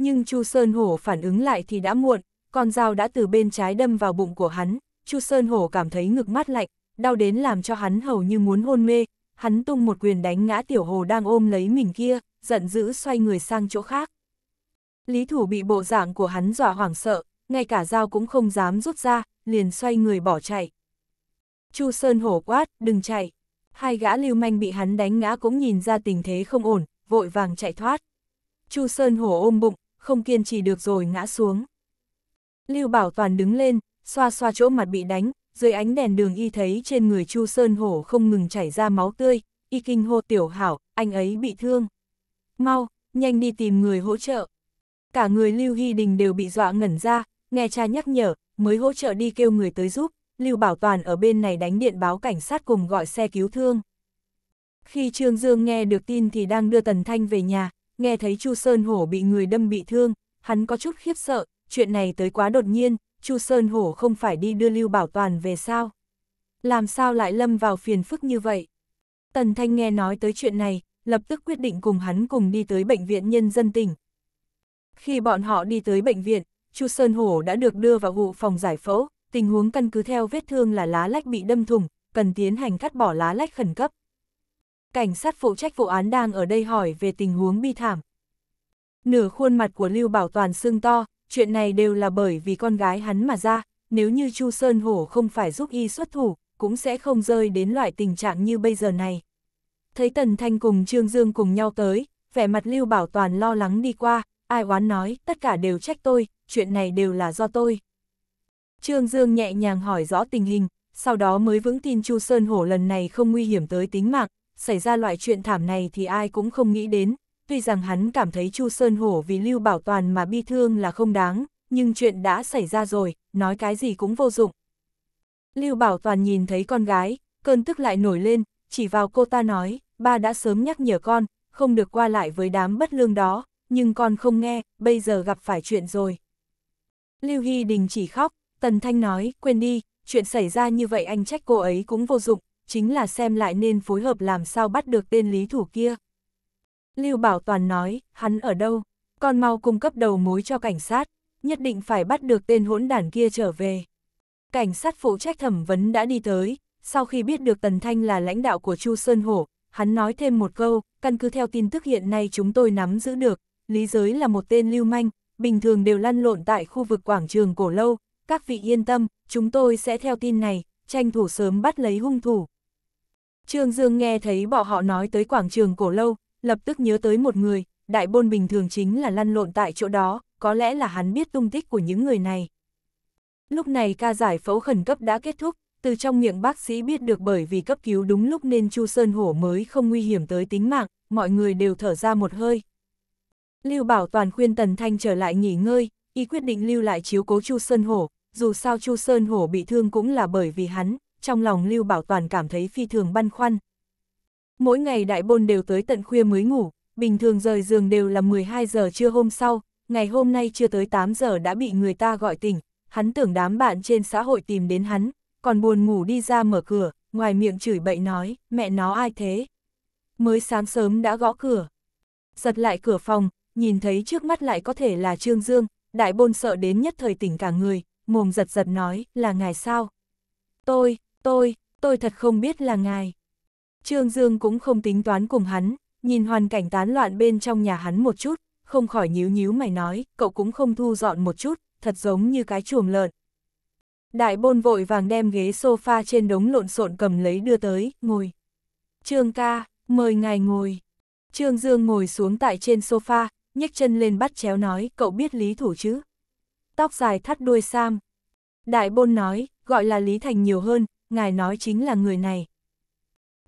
Speaker 1: nhưng Chu Sơn Hổ phản ứng lại thì đã muộn, con dao đã từ bên trái đâm vào bụng của hắn, Chu Sơn Hổ cảm thấy ngực mát lạnh, đau đến làm cho hắn hầu như muốn hôn mê, hắn tung một quyền đánh ngã tiểu hồ đang ôm lấy mình kia, giận dữ xoay người sang chỗ khác. Lý thủ bị bộ dạng của hắn dọa hoảng sợ, ngay cả dao cũng không dám rút ra, liền xoay người bỏ chạy. Chu Sơn hổ quát, đừng chạy. Hai gã lưu manh bị hắn đánh ngã cũng nhìn ra tình thế không ổn, vội vàng chạy thoát. Chu Sơn hổ ôm bụng, không kiên trì được rồi ngã xuống. Lưu Bảo Toàn đứng lên, xoa xoa chỗ mặt bị đánh, dưới ánh đèn đường y thấy trên người Chu Sơn Hổ không ngừng chảy ra máu tươi, y kinh hô tiểu hảo, anh ấy bị thương. Mau, nhanh đi tìm người hỗ trợ. Cả người Lưu Hy Đình đều bị dọa ngẩn ra, nghe cha nhắc nhở, mới hỗ trợ đi kêu người tới giúp, Lưu Bảo Toàn ở bên này đánh điện báo cảnh sát cùng gọi xe cứu thương. Khi Trương Dương nghe được tin thì đang đưa Tần Thanh về nhà, nghe thấy Chu Sơn Hổ bị người đâm bị thương, hắn có chút khiếp sợ, chuyện này tới quá đột nhiên, Chu Sơn Hổ không phải đi đưa Lưu Bảo Toàn về sao? Làm sao lại lâm vào phiền phức như vậy? Tần Thanh nghe nói tới chuyện này, lập tức quyết định cùng hắn cùng đi tới Bệnh viện Nhân dân tỉnh. Khi bọn họ đi tới bệnh viện, Chu Sơn Hổ đã được đưa vào vụ phòng giải phẫu, tình huống căn cứ theo vết thương là lá lách bị đâm thủng, cần tiến hành cắt bỏ lá lách khẩn cấp cảnh sát phụ trách vụ án đang ở đây hỏi về tình huống bi thảm. Nửa khuôn mặt của Lưu Bảo Toàn sưng to, chuyện này đều là bởi vì con gái hắn mà ra, nếu như Chu Sơn Hổ không phải giúp y xuất thủ, cũng sẽ không rơi đến loại tình trạng như bây giờ này. Thấy Tần Thanh cùng Trương Dương cùng nhau tới, vẻ mặt Lưu Bảo Toàn lo lắng đi qua, ai oán nói, tất cả đều trách tôi, chuyện này đều là do tôi. Trương Dương nhẹ nhàng hỏi rõ tình hình, sau đó mới vững tin Chu Sơn Hổ lần này không nguy hiểm tới tính mạng, xảy ra loại chuyện thảm này thì ai cũng không nghĩ đến, tuy rằng hắn cảm thấy Chu Sơn Hổ vì Lưu Bảo Toàn mà bi thương là không đáng, nhưng chuyện đã xảy ra rồi, nói cái gì cũng vô dụng. Lưu Bảo Toàn nhìn thấy con gái, cơn tức lại nổi lên, chỉ vào cô ta nói, ba đã sớm nhắc nhở con, không được qua lại với đám bất lương đó, nhưng con không nghe, bây giờ gặp phải chuyện rồi. Lưu Hy Đình chỉ khóc, Tần Thanh nói, quên đi, chuyện xảy ra như vậy anh trách cô ấy cũng vô dụng, chính là xem lại nên phối hợp làm sao bắt được tên lý thủ kia. Lưu Bảo Toàn nói, hắn ở đâu, còn mau cung cấp đầu mối cho cảnh sát, nhất định phải bắt được tên hỗn đản kia trở về. Cảnh sát phụ trách thẩm vấn đã đi tới, sau khi biết được Tần Thanh là lãnh đạo của Chu Sơn Hổ, hắn nói thêm một câu, căn cứ theo tin tức hiện nay chúng tôi nắm giữ được, Lý Giới là một tên lưu manh, bình thường đều lăn lộn tại khu vực quảng trường cổ lâu, các vị yên tâm, chúng tôi sẽ theo tin này, tranh thủ sớm bắt lấy hung thủ. Trương Dương nghe thấy bọn họ nói tới quảng trường cổ lâu, lập tức nhớ tới một người, đại bôn bình thường chính là lăn lộn tại chỗ đó, có lẽ là hắn biết tung tích của những người này. Lúc này ca giải phẫu khẩn cấp đã kết thúc, từ trong miệng bác sĩ biết được bởi vì cấp cứu đúng lúc nên Chu Sơn Hổ mới không nguy hiểm tới tính mạng, mọi người đều thở ra một hơi. Lưu Bảo Toàn khuyên Tần Thanh trở lại nghỉ ngơi, y quyết định lưu lại chiếu cố Chu Sơn Hổ, dù sao Chu Sơn Hổ bị thương cũng là bởi vì hắn, trong lòng Lưu Bảo Toàn cảm thấy phi thường băn khoăn. Mỗi ngày đại bôn đều tới tận khuya mới ngủ, bình thường rời giường đều là 12 giờ trưa hôm sau, ngày hôm nay chưa tới 8 giờ đã bị người ta gọi tỉnh, hắn tưởng đám bạn trên xã hội tìm đến hắn, còn buồn ngủ đi ra mở cửa, ngoài miệng chửi bậy nói, mẹ nó ai thế? Mới sáng sớm đã gõ cửa. Giật lại cửa phòng, nhìn thấy trước mắt lại có thể là Trương Dương, đại bôn sợ đến nhất thời tỉnh cả người, mồm giật giật nói, là ngài sao? Tôi, tôi, tôi thật không biết là ngài. Trương Dương cũng không tính toán cùng hắn, nhìn hoàn cảnh tán loạn bên trong nhà hắn một chút, không khỏi nhíu nhíu mày nói, cậu cũng không thu dọn một chút, thật giống như cái chuồng lợn. Đại bôn vội vàng đem ghế sofa trên đống lộn xộn cầm lấy đưa tới, ngồi. Trương ca, mời ngài ngồi. Trương Dương ngồi xuống tại trên sofa, nhấc chân lên bắt chéo nói, cậu biết lý thủ chứ? Tóc dài thắt đuôi sam. Đại bôn nói, gọi là lý thành nhiều hơn, ngài nói chính là người này.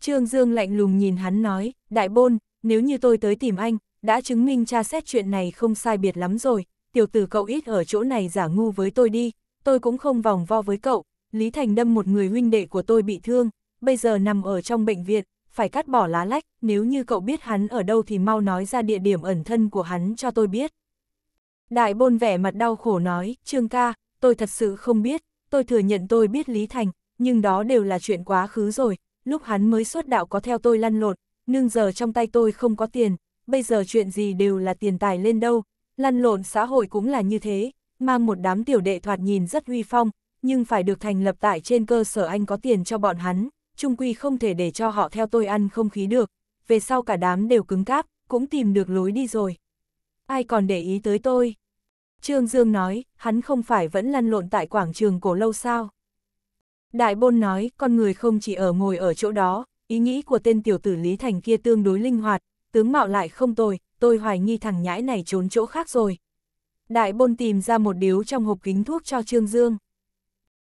Speaker 1: Trương Dương lạnh lùng nhìn hắn nói, đại bôn, nếu như tôi tới tìm anh, đã chứng minh tra xét chuyện này không sai biệt lắm rồi, tiểu tử cậu ít ở chỗ này giả ngu với tôi đi, tôi cũng không vòng vo với cậu, Lý Thành đâm một người huynh đệ của tôi bị thương, bây giờ nằm ở trong bệnh viện, phải cắt bỏ lá lách, nếu như cậu biết hắn ở đâu thì mau nói ra địa điểm ẩn thân của hắn cho tôi biết. Đại bôn vẻ mặt đau khổ nói, Trương ca, tôi thật sự không biết, tôi thừa nhận tôi biết Lý Thành, nhưng đó đều là chuyện quá khứ rồi, lúc hắn mới xuất đạo có theo tôi lăn lộn, nhưng giờ trong tay tôi không có tiền, bây giờ chuyện gì đều là tiền tài lên đâu, lăn lộn xã hội cũng là như thế, mang một đám tiểu đệ thoạt nhìn rất huy phong, nhưng phải được thành lập tại trên cơ sở anh có tiền cho bọn hắn, trung quy không thể để cho họ theo tôi ăn không khí được, về sau cả đám đều cứng cáp, cũng tìm được lối đi rồi. Ai còn để ý tới tôi? Trương Dương nói, hắn không phải vẫn lăn lộn tại quảng trường cổ lâu sao? Đại bôn nói, con người không chỉ ở ngồi ở chỗ đó, ý nghĩ của tên tiểu tử Lý Thành kia tương đối linh hoạt, tướng mạo lại không tồi, tôi hoài nghi thằng nhãi này trốn chỗ khác rồi. Đại bôn tìm ra một điếu trong hộp kính thuốc cho Trương Dương.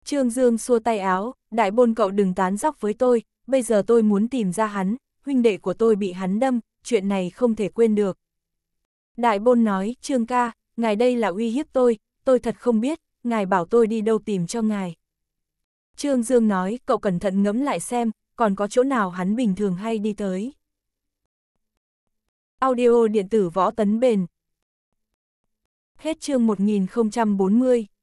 Speaker 1: Trương Dương xua tay áo, đại bôn cậu đừng tán dóc với tôi, bây giờ tôi muốn tìm ra hắn, huynh đệ của tôi bị hắn đâm, chuyện này không thể quên được. Đại bôn nói, Trương ca, ngài đây là uy hiếp tôi, tôi thật không biết, ngài bảo tôi đi đâu tìm cho ngài. Trương Dương nói, cậu cẩn thận ngẫm lại xem, còn có chỗ nào hắn bình thường hay đi tới. Audio điện tử võ tấn bền. Hết chương 1040